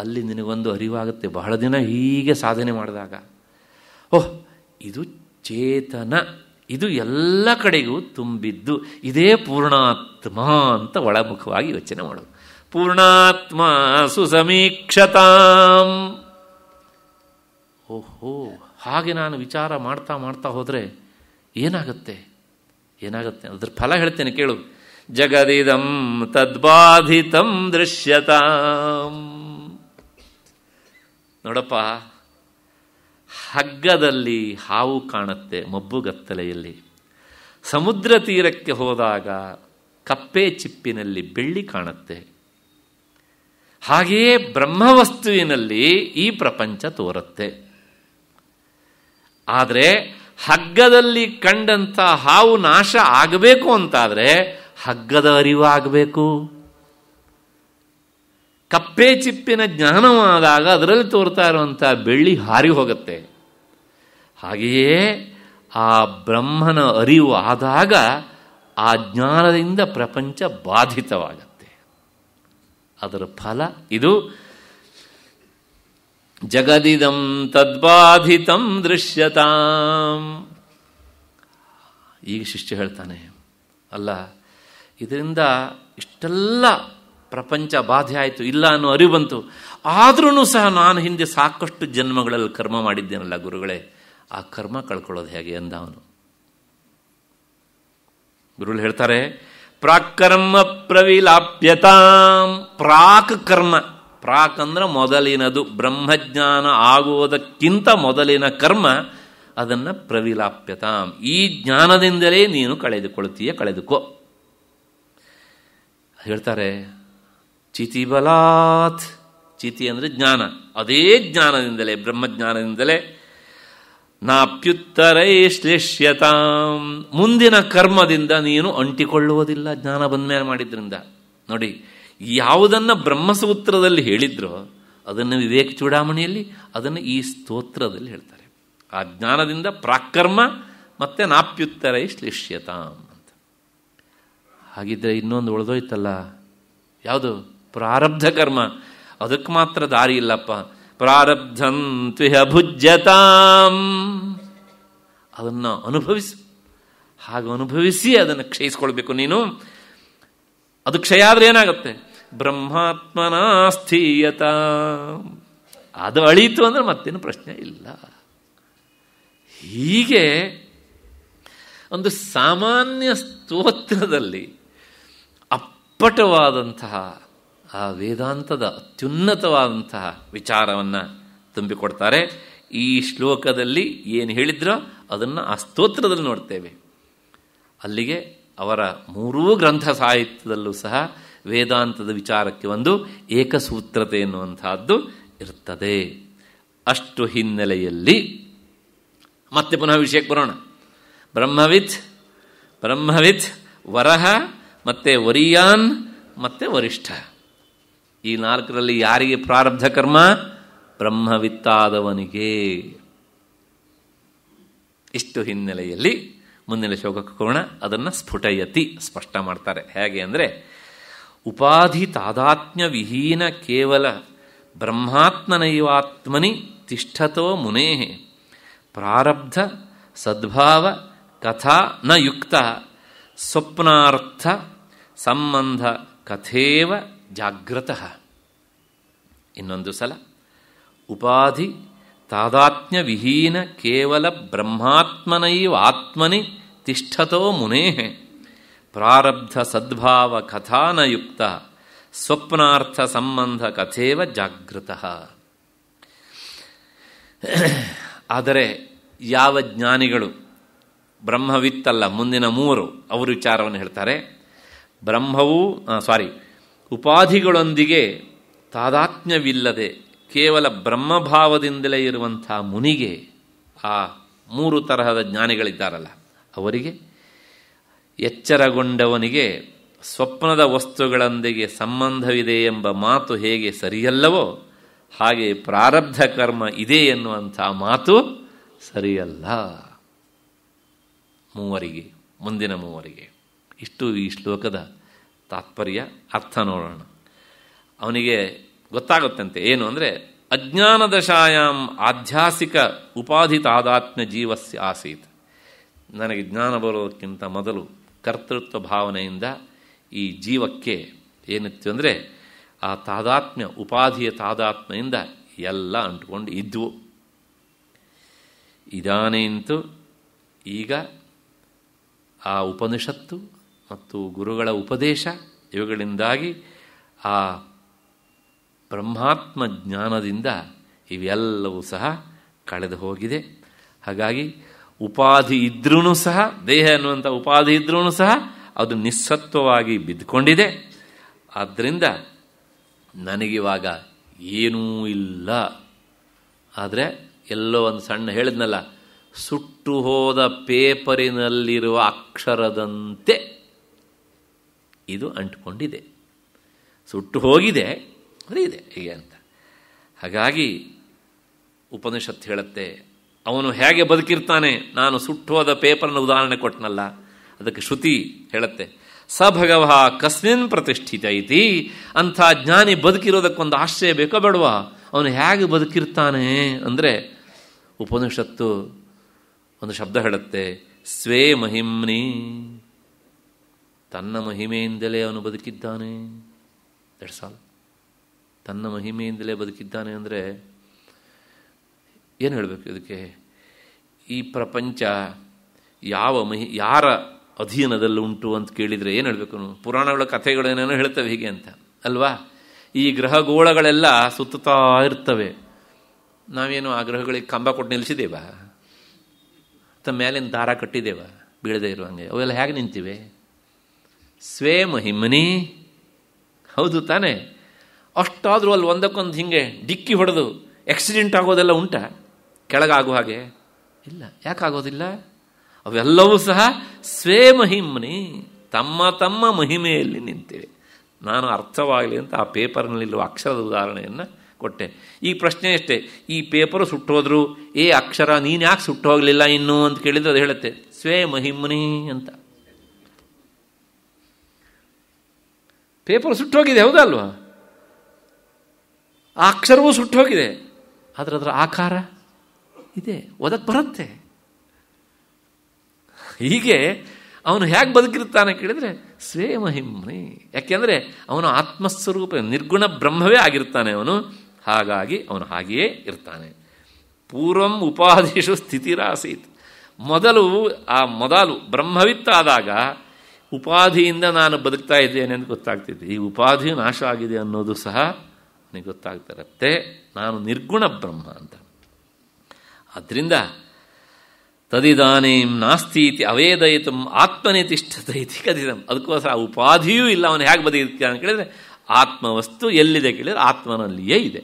ಅಲ್ಲಿ ನಿನಗೊಂದು ಅರಿವಾಗುತ್ತೆ ಬಹಳ ದಿನ ಹೀಗೆ ಸಾಧನೆ ಮಾಡಿದಾಗ ಓಹ್ ಇದು ಚೇತನ ಇದು ಎಲ್ಲ ಕಡೆಗೂ ತುಂಬಿದ್ದು ಇದೇ ಪೂರ್ಣಾತ್ಮ ಅಂತ ಒಳಮುಖವಾಗಿ ಯೋಚನೆ ಮಾಡೋದು ಪೂರ್ಣಾತ್ಮ ಸುಸಮೀಕ್ಷತಾಂ ಓಹೋ ಹಾಗೆ ನಾನು ವಿಚಾರ ಮಾಡ್ತಾ ಮಾಡ್ತಾ ಹೋದರೆ ಏನಾಗುತ್ತೆ ಏನಾಗುತ್ತೆ ಅದ್ರ ಫಲ ಹೇಳ್ತೇನೆ ಕೇಳು ಜಗದಿದಂ ತದ್ಬಾಧಿತಂ ದೃಶ್ಯತಾಂ ನೋಡಪ್ಪ ಹಗ್ಗದಲ್ಲಿ ಹಾವು ಕಾಣುತ್ತೆ ಮಬ್ಬುಗತ್ತಲೆಯಲ್ಲಿ ಸಮುದ್ರ ತೀರಕ್ಕೆ ಹೋದಾಗ ಕಪ್ಪೆ ಚಿಪ್ಪಿನಲ್ಲಿ ಬೆಳ್ಳಿ ಕಾಣುತ್ತೆ ಹಾಗೆಯೇ ಬ್ರಹ್ಮವಸ್ತುವಿನಲ್ಲಿ ಈ ಪ್ರಪಂಚ ತೋರುತ್ತೆ ಆದರೆ ಹಗ್ಗದಲ್ಲಿ ಕಂಡಂಥ ಹಾವು ನಾಶ ಆಗಬೇಕು ಅಂತಾದರೆ ಹಗ್ಗದ ಅರಿವು ಆಗಬೇಕು ಕಪ್ಪೆ ಚಿಪ್ಪಿನ ಜ್ಞಾನವಾದಾಗ ಅದರಲ್ಲಿ ತೋರ್ತಾ ಇರುವಂಥ ಬೆಳ್ಳಿ ಹಾರಿ ಹೋಗುತ್ತೆ ಹಾಗೆಯೇ ಆ ಬ್ರಹ್ಮನ ಅರಿವು ಆದಾಗ ಆ ಜ್ಞಾನದಿಂದ ಪ್ರಪಂಚ ಬಾಧಿತವಾಗುತ್ತೆ ಅದರ ಫಲ ಇದು ಜಗದಿದಂ ತದ್ಬಾಧಿತಂ ದೃಶ್ಯತಾಂ ಈಗ ಶಿಷ್ಯ ಹೇಳ್ತಾನೆ ಅಲ್ಲ ಇದರಿಂದ ಇಷ್ಟೆಲ್ಲ ಪ್ರಪಂಚ ಬಾಧೆ ಆಯಿತು ಇಲ್ಲ ಅನ್ನೋ ಅರಿವು ಬಂತು ಆದ್ರೂ ಸಹ ನಾನು ಹಿಂದೆ ಸಾಕಷ್ಟು ಜನ್ಮಗಳಲ್ಲಿ ಕರ್ಮ ಮಾಡಿದ್ದೇನಲ್ಲ ಗುರುಗಳೇ ಆ ಕರ್ಮ ಕಳ್ಕೊಳ್ಳೋದು ಹೇಗೆ ಅಂದ ಅವನು ಗುರುಗಳು ಹೇಳ್ತಾರೆ ಪ್ರಾಕರ್ಮ ಪ್ರವಿಲಾಪ್ಯತಾಂ ಪ್ರಾಕ್ ಕರ್ಮ ಪ್ರಾಕ್ ಅಂದ್ರೆ ಮೊದಲಿನದು ಬ್ರಹ್ಮಜ್ಞಾನ ಆಗುವುದಕ್ಕಿಂತ ಮೊದಲಿನ ಕರ್ಮ ಅದನ್ನು ಪ್ರವಿಲಾಪ್ಯತಾಂ ಈ ಜ್ಞಾನದಿಂದಲೇ ನೀನು ಕಳೆದುಕೊಳ್ತೀಯ ಕಳೆದುಕೋ ಹೇಳ್ತಾರೆ ಚಿತಿಬಲಾತ್ ಚಿತಿ ಅಂದರೆ ಜ್ಞಾನ ಅದೇ ಜ್ಞಾನದಿಂದಲೇ ಬ್ರಹ್ಮಜ್ಞಾನದಿಂದಲೇ ನಾಪ್ಯುತ್ತರೈ ಶ್ಲೇಷ್ಯತಾಂ ಮುಂದಿನ ಕರ್ಮದಿಂದ ನೀನು ಅಂಟಿಕೊಳ್ಳುವುದಿಲ್ಲ ಜ್ಞಾನ ಬಂದ್ಮೇಲೆ ಮಾಡಿದ್ರಿಂದ ನೋಡಿ ಯಾವುದನ್ನು ಬ್ರಹ್ಮಸೂತ್ರದಲ್ಲಿ ಹೇಳಿದ್ರೋ ಅದನ್ನು ವಿವೇಕ ಚೂಡಾಮಣಿಯಲ್ಲಿ ಅದನ್ನು ಈ ಸ್ತೋತ್ರದಲ್ಲಿ ಹೇಳ್ತಾರೆ ಆ ಜ್ಞಾನದಿಂದ ಪ್ರಾಕರ್ಮ ಮತ್ತೆ ನಾಪ್ಯುತ್ತರೈ ಶ್ಲೇಷ್ಯತಾಂ ಅಂತ ಹಾಗಿದ್ರೆ ಇನ್ನೊಂದು ಉಳಿದೋಯ್ತಲ್ಲ ಯಾವುದು ಪ್ರಾರಬ್ಧ ಕರ್ಮ ಅದಕ್ಕೆ ಮಾತ್ರ ದಾರಿ ಇಲ್ಲಪ್ಪ ಪ್ರಾರಬ್ಧಂತ್ವಿಹ ಭುಜ್ಯತಾಂ ಅದನ್ನು ಅನುಭವಿಸು ಹಾಗೆ ಅನುಭವಿಸಿ ಅದನ್ನು ಕ್ಷಯಿಸ್ಕೊಳ್ಬೇಕು ನೀನು ಅದು ಕ್ಷಯ ಆದರೆ ಏನಾಗುತ್ತೆ ಬ್ರಹ್ಮಾತ್ಮನ ಸ್ಥೀಯತ ಅದು ಅಳೀತು ಅಂದರೆ ಮತ್ತೇನು ಪ್ರಶ್ನೆ ಇಲ್ಲ ಹೀಗೆ ಒಂದು ಸಾಮಾನ್ಯ ಸ್ತೋತ್ರದಲ್ಲಿ ಅಪ್ಪಟವಾದಂತಹ ಆ ವೇದಾಂತದ ಅತ್ಯುನ್ನತವಾದಂತಹ ವಿಚಾರವನ್ನು ತುಂಬಿಕೊಡ್ತಾರೆ ಈ ಶ್ಲೋಕದಲ್ಲಿ ಏನು ಹೇಳಿದ್ರೋ ಅದನ್ನು ಆ ಸ್ತೋತ್ರದಲ್ಲಿ ನೋಡ್ತೇವೆ ಅಲ್ಲಿಗೆ ಅವರ ಮೂರೂ ಗ್ರಂಥ ಸಾಹಿತ್ಯದಲ್ಲೂ ಸಹ ವೇದಾಂತದ ವಿಚಾರಕ್ಕೆ ಒಂದು ಏಕಸೂತ್ರತೆ ಎನ್ನುವಂತಹದ್ದು ಇರ್ತದೆ ಅಷ್ಟು ಹಿನ್ನೆಲೆಯಲ್ಲಿ ಮತ್ತೆ ಪುನಃ ವಿಷಯಕ್ಕೆ ಬರೋಣ ಬ್ರಹ್ಮವಿತ್ ಬ್ರಹ್ಮವಿತ್ ವರಹ ಮತ್ತೆ ವರಿಯಾನ್ ಮತ್ತೆ ವರಿಷ್ಠ ಈ ನಾಲ್ಕರಲ್ಲಿ ಯಾರಿಗೆ ಪ್ರಾರಬ್ಧ ಕರ್ಮ ಬ್ರಹ್ಮವಿತ್ತಾದವನಿಗೆ ಇಷ್ಟು ಹಿನ್ನೆಲೆಯಲ್ಲಿ ಮುಂದಿನ ಶೋಕೋಣ ಕೋಣ ಅದನ್ನು ಸ್ಫುಟಯತಿ ಸ್ಪಷ್ಟ ಮಾಡ್ತಾರೆ ಹೇಗೆ ಅಂದರೆ ಉಪಾಧಿ ತಾದಾತ್ಮ್ಯ ವಿಹೀನ ಕೇವಲ ಬ್ರಹ್ಮಾತ್ಮನೈವಾತ್ಮನಿ ತಿಷ್ಠತೋ ಮುನೇ ಪ್ರಾರಬ್ಧ ಸದ್ಭಾವ ಕಥಾ ನ ಯುಕ್ತ ಸ್ವಪ್ನಾರ್ಥ ಸಂಬಂಧ ಕಥೇವ ಜಾಗೃತಃ ಇನ್ನೊಂದು ಸಲ ಉಪಾಧಿ ತಾದಾತ್ಮ್ಯ ವಿಹೀನ ಕೇವಲ ಬ್ರಹ್ಮಾತ್ಮನೈವ ಆತ್ಮನಿ ತಿಷ್ಠತೋ ಮುನೇಹೆ ಪ್ರಾರಬ್ಧ ಸದ್ಭಾವ ಕಥಾನಯುಕ್ತ ಸ್ವಪ್ನಾರ್ಥ ಸಂಬಂಧ ಕಥೇವ ಜಾಗೃತಃ ಆದರೆ ಯಾವ ಜ್ಞಾನಿಗಳು ಬ್ರಹ್ಮವಿತ್ತಲ್ಲ ಮುಂದಿನ ಮೂವರು ಅವರು ವಿಚಾರವನ್ನು ಹೇಳ್ತಾರೆ ಬ್ರಹ್ಮವೂ ಸಾರಿ ಉಪಾಧಿಗಳೊಂದಿಗೆ ತಾದಾತ್ಮ್ಯವಿಲ್ಲದೆ ಕೇವಲ ಬ್ರಹ್ಮಭಾವದಿಂದಲೇ ಇರುವಂಥ ಮುನಿಗೆ ಆ ಮೂರು ತರಹದ ಜ್ಞಾನಿಗಳಿದ್ದಾರಲ್ಲ ಅವರಿಗೆ ಎಚ್ಚರಗೊಂಡವನಿಗೆ ಸ್ವಪ್ನದ ವಸ್ತುಗಳೊಂದಿಗೆ ಸಂಬಂಧವಿದೆ ಎಂಬ ಮಾತು ಹೇಗೆ ಸರಿಯಲ್ಲವೋ ಹಾಗೆ ಪ್ರಾರಬ್ಧ ಕರ್ಮ ಇದೆ ಎನ್ನುವಂಥ ಮಾತು ಸರಿಯಲ್ಲ ಮೂವರಿಗೆ ಮುಂದಿನ ಮೂವರಿಗೆ ಇಷ್ಟು ಈ ಶ್ಲೋಕದ ತಾತ್ಪರ್ಯ ಅರ್ಥ ನೋಡೋಣ ಅವನಿಗೆ ಗೊತ್ತಾಗುತ್ತಂತೆ ಏನು ಅಂದರೆ ಅಜ್ಞಾನದಶಾಯಾಂ ಆಧ್ಯಾಸಿಕ ಉಪಾಧಿ ತಾದಾತ್ಮ್ಯ ಜೀವಸ್ ಆಸೀತ್ ನನಗೆ ಜ್ಞಾನ ಬರೋದಕ್ಕಿಂತ ಮೊದಲು ಕರ್ತೃತ್ವ ಭಾವನೆಯಿಂದ ಈ ಜೀವಕ್ಕೆ ಏನಿತ್ತು ಅಂದರೆ ಆ ತಾದಾತ್ಮ್ಯ ಉಪಾಧಿಯ ತಾದಾತ್ಮೆಯಿಂದ ಎಲ್ಲ ಅಂಟುಕೊಂಡು ಇದ್ವು ಇದಾನೇಂತು ಈಗ ಆ ಉಪನಿಷತ್ತು ಮತ್ತು ಗುರುಗಳ ಉಪದೇಶ ಇವುಗಳಿಂದಾಗಿ ಆ ಬ್ರಹ್ಮಾತ್ಮ ಜ್ಞಾನದಿಂದ ಇವೆಲ್ಲವೂ ಸಹ ಕಳೆದು ಹೋಗಿದೆ ಹಾಗಾಗಿ ಉಪಾಧಿ ಇದ್ರೂ ಸಹ ದೇಹ ಎನ್ನುವಂಥ ಉಪಾಧಿ ಇದ್ರೂ ಸಹ ಅದು ನಿಸ್ಸತ್ವವಾಗಿ ಬಿದ್ದುಕೊಂಡಿದೆ ಆದ್ದರಿಂದ ನನಗಿವಾಗ ಏನೂ ಇಲ್ಲ ಆದರೆ ಎಲ್ಲೋ ಒಂದು ಸಣ್ಣ ಹೇಳಿದ್ನಲ್ಲ ಸುಟ್ಟು ಹೋದ ಪೇಪರಿನಲ್ಲಿರುವ ಅಕ್ಷರದಂತೆ ಇದು ಅಂಟ್ಕೊಂಡಿದೆ ಸುಟ್ಟು ಹೋಗಿದೆ ಅದೇ ಇದೆ ಹೀಗೆ ಅಂತ ಹಾಗಾಗಿ ಉಪನಿಷತ್ತು ಹೇಳುತ್ತೆ ಅವನು ಹೇಗೆ ಬದುಕಿರ್ತಾನೆ ನಾನು ಸುಟ್ಟು ಹೋದ ಪೇಪರ್ನ ಉದಾಹರಣೆ ಕೊಟ್ಟನಲ್ಲ ಅದಕ್ಕೆ ಶ್ರುತಿ ಹೇಳುತ್ತೆ ಸ ಭಗವ ಕಸ್ಮಿನ್ ಪ್ರತಿಷ್ಠಿತ ಐತಿ ಅಂಥ ಜ್ಞಾನಿ ಬದುಕಿರೋದಕ್ಕೊಂದು ಆಶ್ರಯ ಬೇಕೋ ಬೇಡವಾ ಅವನು ಹೇಗೆ ಬದುಕಿರ್ತಾನೆ ಅಂದರೆ ಉಪನಿಷತ್ತು ಒಂದು ಶಬ್ದ ಹೇಳುತ್ತೆ ಸ್ವೇ ಮಹಿಮ್ನಿ ತನ್ನ ಮಹಿಮೆಯಿಂದಲೇ ಅವನು ಬದುಕಿದ್ದಾನೆ ದಟ್ಸ್ ಆಲ್ ತನ್ನ ಮಹಿಮೆಯಿಂದಲೇ ಬದುಕಿದ್ದಾನೆ ಅಂದರೆ ಏನು ಹೇಳಬೇಕು ಇದಕ್ಕೆ ಈ ಪ್ರಪಂಚ ಯಾವ ಮಹಿ ಯಾರ ಅಧೀನದಲ್ಲಿ ಉಂಟು ಅಂತ ಕೇಳಿದರೆ ಏನು ಹೇಳಬೇಕು ಪುರಾಣಗಳ ಕಥೆಗಳೇನೇನೋ ಹೇಳ್ತವೆ ಹೀಗೆ ಅಂತ ಅಲ್ವಾ ಈ ಗ್ರಹಗೋಳಗಳೆಲ್ಲ ಸುತ್ತುತ್ತಾ ಇರ್ತವೆ ನಾವೇನು ಆ ಗ್ರಹಗಳಿಗೆ ಕಂಬ ಕೊಟ್ಟು ನಿಲ್ಲಿಸಿದ್ದೇವಾ ತಮ್ಮ ಮೇಲಿನ ದಾರ ಕಟ್ಟಿದ್ದೇವಾ ಬೀಳದೇ ಇರುವಂಗೆ ಅವೆಲ್ಲ ಹೇಗೆ ನಿಂತಿವೆ ಸ್ವೇ ಮಹಿಮನಿ ಹೌದು ತಾನೇ ಅಷ್ಟಾದರೂ ಅಲ್ಲಿ ಒಂದಕ್ಕೊಂದು ಹಿಂಗೆ ಡಿಕ್ಕಿ ಹೊಡೆದು ಆಕ್ಸಿಡೆಂಟ್ ಆಗೋದೆಲ್ಲ ಉಂಟ ಕೆಳಗಾಗುವ ಹಾಗೆ ಇಲ್ಲ ಯಾಕಾಗೋದಿಲ್ಲ ಅವೆಲ್ಲವೂ ಸಹ ಸ್ವೇ ಮಹಿಮನಿ ತಮ್ಮ ತಮ್ಮ ಮಹಿಮೆಯಲ್ಲಿ ನಿಂತೇವೆ ನಾನು ಅರ್ಥವಾಗಲಿ ಅಂತ ಆ ಪೇಪರ್ನಲ್ಲಿರುವ ಅಕ್ಷರದ ಉದಾಹರಣೆಯನ್ನು ಕೊಟ್ಟೆ ಈ ಪ್ರಶ್ನೆ ಅಷ್ಟೇ ಈ ಪೇಪರು ಸುಟ್ಟೋದ್ರು ಏ ಅಕ್ಷರ ನೀನು ಯಾಕೆ ಸುಟ್ಟೋಗ್ಲಿಲ್ಲ ಇನ್ನು ಅಂತ ಕೇಳಿದರೆ ಅದು ಹೇಳುತ್ತೆ ಸ್ವೇ ಮಹಿಮನಿ ಅಂತ ಪೇಪರ್ ಸುಟ್ಟೋಗಿದೆ ಹೌದಲ್ವ ಆ ಅಕ್ಷರವೂ ಸುಟ್ಟು ಹೋಗಿದೆ ಆದರೆ ಅದರ ಆಕಾರ ಇದೆ ಒದಕ್ಕೆ ಬರುತ್ತೆ ಹೀಗೆ ಅವನು ಹೇಗೆ ಬದುಕಿರುತ್ತಾನೆ ಕೇಳಿದರೆ ಸ್ವೇಮಹಿಮ್ನಿ ಯಾಕೆಂದರೆ ಅವನು ಆತ್ಮಸ್ವರೂಪ ನಿರ್ಗುಣ ಬ್ರಹ್ಮವೇ ಆಗಿರ್ತಾನೆ ಅವನು ಹಾಗಾಗಿ ಅವನು ಹಾಗೆಯೇ ಇರ್ತಾನೆ ಪೂರ್ವಂ ಉಪಾಧಿಷು ಸ್ಥಿತಿರಾಸೀತ್ ಮೊದಲು ಆ ಮೊದಲು ಬ್ರಹ್ಮವಿತ್ತಾದಾಗ ಉಪಾಧಿಯಿಂದ ನಾನು ಬದುಕ್ತಾ ಇದ್ದೇನೆ ಅಂತ ಗೊತ್ತಾಗ್ತಿದ್ದೆ ಈ ಉಪಾಧಿಯು ನಾಶ ಆಗಿದೆ ಅನ್ನೋದು ಸಹ ನನಗೆ ಗೊತ್ತಾಗ್ತಿರತ್ತೆ ನಾನು ನಿರ್ಗುಣ ಬ್ರಹ್ಮ ಅಂತ ಆದ್ದರಿಂದ ತದಿದಾನೇಂ ನಾಸ್ತೀತಿ ಅವೇದಯಿತು ಆತ್ಮನೇ ತಿಷ್ಟದ ಇತಿ ಕದಿದ ಅದಕ್ಕೋಸ್ಕರ ಆ ಉಪಾಧಿಯೂ ಇಲ್ಲ ಅವನು ಹೇಗೆ ಬದುಕಿದ ಅಂತ ಕೇಳಿದರೆ ಆತ್ಮವಸ್ತು ಎಲ್ಲಿದೆ ಕೇಳಿದರೆ ಆತ್ಮನಲ್ಲಿಯೇ ಇದೆ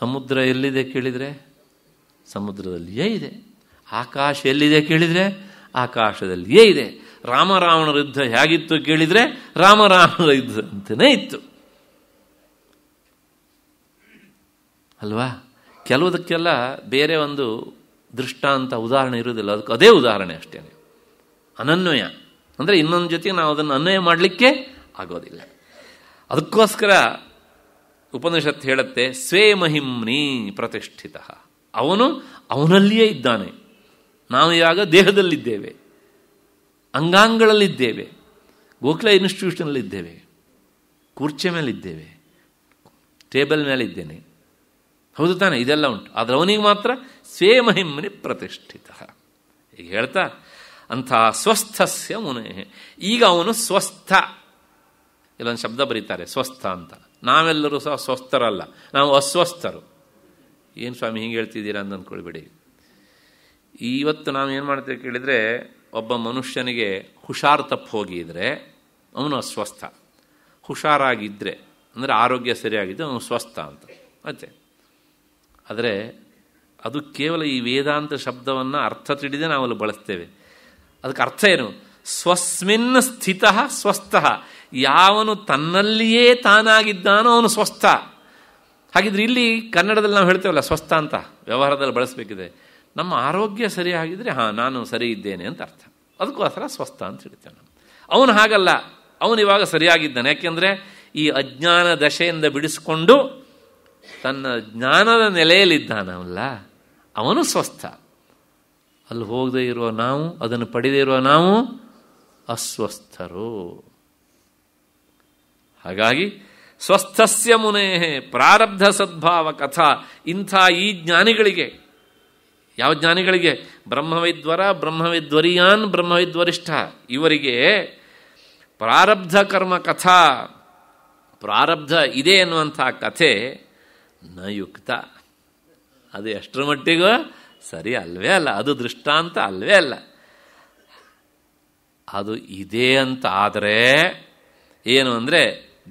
ಸಮುದ್ರ ಎಲ್ಲಿದೆ ಕೇಳಿದರೆ ಸಮುದ್ರದಲ್ಲಿಯೇ ಇದೆ ಆಕಾಶ ಎಲ್ಲಿದೆ ಕೇಳಿದರೆ ಆಕಾಶದಲ್ಲಿಯೇ ಇದೆ ರಾಮರಾವಣರ ಯುದ್ಧ ಹೇಗಿತ್ತು ಕೇಳಿದರೆ ರಾಮರಾವಣರ ಯುದ್ಧ ಅಂತಲೇ ಇತ್ತು ಅಲ್ವಾ ಕೆಲವುದಕ್ಕೆಲ್ಲ ಬೇರೆ ಒಂದು ದೃಷ್ಟಾಂತ ಉದಾಹರಣೆ ಇರುವುದಿಲ್ಲ ಅದಕ್ಕೆ ಅದೇ ಉದಾಹರಣೆ ಅಷ್ಟೇ ಅನನ್ವಯ ಅಂದರೆ ಇನ್ನೊಂದು ಜೊತೆಗೆ ನಾವು ಅದನ್ನು ಅನ್ವಯ ಮಾಡಲಿಕ್ಕೆ ಆಗೋದಿಲ್ಲ ಅದಕ್ಕೋಸ್ಕರ ಉಪನಿಷತ್ತು ಹೇಳುತ್ತೆ ಸ್ವೇ ಮಹಿಮ್ನಿ ಪ್ರತಿಷ್ಠಿತ ಅವನು ಅವನಲ್ಲಿಯೇ ಇದ್ದಾನೆ ನಾವು ಇವಾಗ ದೇಹದಲ್ಲಿದ್ದೇವೆ ಅಂಗಾಂಗಗಳಲ್ಲಿದ್ದೇವೆ ಗೋಕುಲ ಇನ್ಸ್ಟಿಟ್ಯೂಷನಲ್ಲಿದ್ದೇವೆ ಕುರ್ಚೆ ಮೇಲಿದ್ದೇವೆ ಟೇಬಲ್ ಮೇಲಿದ್ದೇನೆ ಹೌದು ತಾನೆ ಇದೆಲ್ಲ ಉಂಟು ಆದರೆ ಅವನಿಗೆ ಮಾತ್ರ ಸ್ವೇಮಹಿಮ್ಮನೆ ಪ್ರತಿಷ್ಠಿತ ಈಗ ಹೇಳ್ತಾ ಅಂಥ ಸ್ವಸ್ಥಸ್ಯ ಮುನೆ ಈಗ ಅವನು ಸ್ವಸ್ಥ ಇಲ್ಲೊಂದು ಶಬ್ದ ಬರೀತಾರೆ ಸ್ವಸ್ಥ ಅಂತ ನಾವೆಲ್ಲರೂ ಸಹ ಸ್ವಸ್ಥರಲ್ಲ ನಾವು ಅಸ್ವಸ್ಥರು ಏನು ಸ್ವಾಮಿ ಹಿಂಗೆ ಹೇಳ್ತಿದ್ದೀರಾ ಅಂತ ಅಂದ್ಕೊಳ್ಬೇಡಿ ಇವತ್ತು ನಾವು ಏನು ಮಾಡ್ತೇವೆ ಕೇಳಿದರೆ ಒಬ್ಬ ಮನುಷ್ಯನಿಗೆ ಹುಷಾರು ತಪ್ಪು ಹೋಗಿದ್ರೆ ಅವನು ಅಸ್ವಸ್ಥ ಹುಷಾರಾಗಿದ್ದರೆ ಅಂದರೆ ಆರೋಗ್ಯ ಸರಿಯಾಗಿದ್ದರೆ ಅವನು ಸ್ವಸ್ಥ ಅಂತ ಮತ್ತೆ ಆದರೆ ಅದು ಕೇವಲ ಈ ವೇದಾಂತ ಶಬ್ದವನ್ನು ಅರ್ಥ ತಿಳಿದೇ ನಾವಲ್ಲಿ ಬಳಸ್ತೇವೆ ಅದಕ್ಕೆ ಅರ್ಥ ಏನು ಸ್ವಸ್ಮಿನ್ ಸ್ಥಿತ ಸ್ವಸ್ಥ ಯಾವನು ತನ್ನಲ್ಲಿಯೇ ತಾನಾಗಿದ್ದಾನೋ ಅವನು ಸ್ವಸ್ಥ ಹಾಗಿದ್ರೆ ಇಲ್ಲಿ ಕನ್ನಡದಲ್ಲಿ ನಾವು ಹೇಳ್ತೇವಲ್ಲ ಸ್ವಸ್ಥ ಅಂತ ವ್ಯವಹಾರದಲ್ಲಿ ಬಳಸಬೇಕಿದೆ ನಮ್ಮ ಆರೋಗ್ಯ ಸರಿಯಾಗಿದ್ದರೆ ಹಾಂ ನಾನು ಸರಿ ಇದ್ದೇನೆ ಅಂತ ಅರ್ಥ ಅದಕ್ಕೋಸ್ಕರ ಸ್ವಸ್ಥ ಅಂತ ಹೇಳ್ತೇನೆ ಅವನು ಹಾಗಲ್ಲ ಅವನು ಇವಾಗ ಸರಿಯಾಗಿದ್ದಾನೆ ಯಾಕೆಂದರೆ ಈ ಅಜ್ಞಾನ ದಶೆಯಿಂದ ಬಿಡಿಸಿಕೊಂಡು ತನ್ನ ಜ್ಞಾನದ ನೆಲೆಯಲ್ಲಿದ್ದಾನವಲ್ಲ ಅವನು ಸ್ವಸ್ಥ ಅಲ್ಲಿ ಹೋಗದೇ ಇರುವ ನಾವು ಅದನ್ನು ಪಡೆದೇ ಇರುವ ನಾವು ಅಸ್ವಸ್ಥರು ಹಾಗಾಗಿ ಸ್ವಸ್ಥಸ್ಯ ಮುನೇ ಪ್ರಾರಬ್ಧ ಸದ್ಭಾವ ಕಥಾ ಇಂಥ ಈ ಜ್ಞಾನಿಗಳಿಗೆ ಯಾವ ಜ್ಞಾನಿಗಳಿಗೆ ಬ್ರಹ್ಮವಿದ್ವರ ಬ್ರಹ್ಮವಿದ್ವರಿಯಾನ್ ಬ್ರಹ್ಮವಿದ್ವರಿಷ್ಠ ಇವರಿಗೆ ಪ್ರಾರಬ್ಧ ಕರ್ಮ ಕಥಾ ಪ್ರಾರಬ್ಧ ಇದೆ ಎನ್ನುವಂಥ ಕಥೆ ನ ಯುಕ್ತ ಅದು ಎಷ್ಟರ ಮಟ್ಟಿಗೂ ಸರಿ ಅಲ್ವೇ ಅಲ್ಲ ಅದು ದೃಷ್ಟಾಂತ ಅಲ್ವೇ ಅಲ್ಲ ಅದು ಇದೆ ಅಂತ ಆದರೆ ಏನು ಅಂದರೆ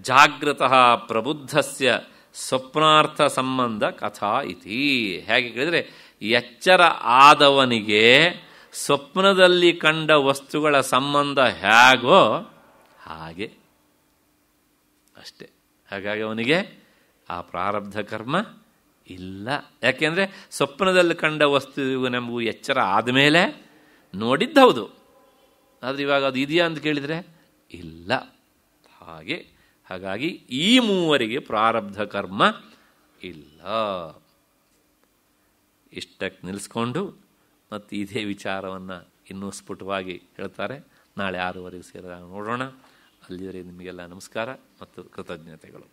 ಜಾಗೃತಃ ಪ್ರಬುದ್ಧಸ್ಯ ಸ್ವಪ್ನಾರ್ಥ ಸಂಬಂಧ ಕಥಾ ಇತಿ ಹೇಗೆ ಕೇಳಿದರೆ ಎಚ್ಚರ ಆದವನಿಗೆ ಸ್ವಪ್ನದಲ್ಲಿ ಕಂಡ ವಸ್ತುಗಳ ಸಂಬಂಧ ಹೇಗೋ ಹಾಗೆ ಅಷ್ಟೆ ಹಾಗಾಗಿ ಅವನಿಗೆ ಆ ಪ್ರಾರಬ್ಧ ಕರ್ಮ ಇಲ್ಲ ಯಾಕೆಂದರೆ ಸ್ವಪ್ನದಲ್ಲಿ ಕಂಡ ವಸ್ತು ನಮಗೂ ಎಚ್ಚರ ಆದಮೇಲೆ ನೋಡಿದ್ದ ಹೌದು ಆದರೆ ಇವಾಗ ಅದು ಇದೆಯಾ ಅಂತ ಕೇಳಿದರೆ ಇಲ್ಲ ಹಾಗೆ ಹಾಗಾಗಿ ಈ ಮೂವರಿಗೆ ಪ್ರಾರಬ್ಧ ಕರ್ಮ ಇಲ್ಲ ಇಷ್ಟಕ್ಕೆ ನಿಲ್ಲಿಸ್ಕೊಂಡು ಮತ್ತು ಇದೇ ವಿಚಾರವನ್ನು ಇನ್ನೂ ಸ್ಫುಟವಾಗಿ ಹೇಳ್ತಾರೆ ನಾಳೆ ಆರೂವರೆಗೆ ಸೇರಿದಾಗ ನೋಡೋಣ ಅಲ್ಲಿವರೆಗೆ ನಿಮಗೆಲ್ಲ ನಮಸ್ಕಾರ ಮತ್ತು ಕೃತಜ್ಞತೆಗಳು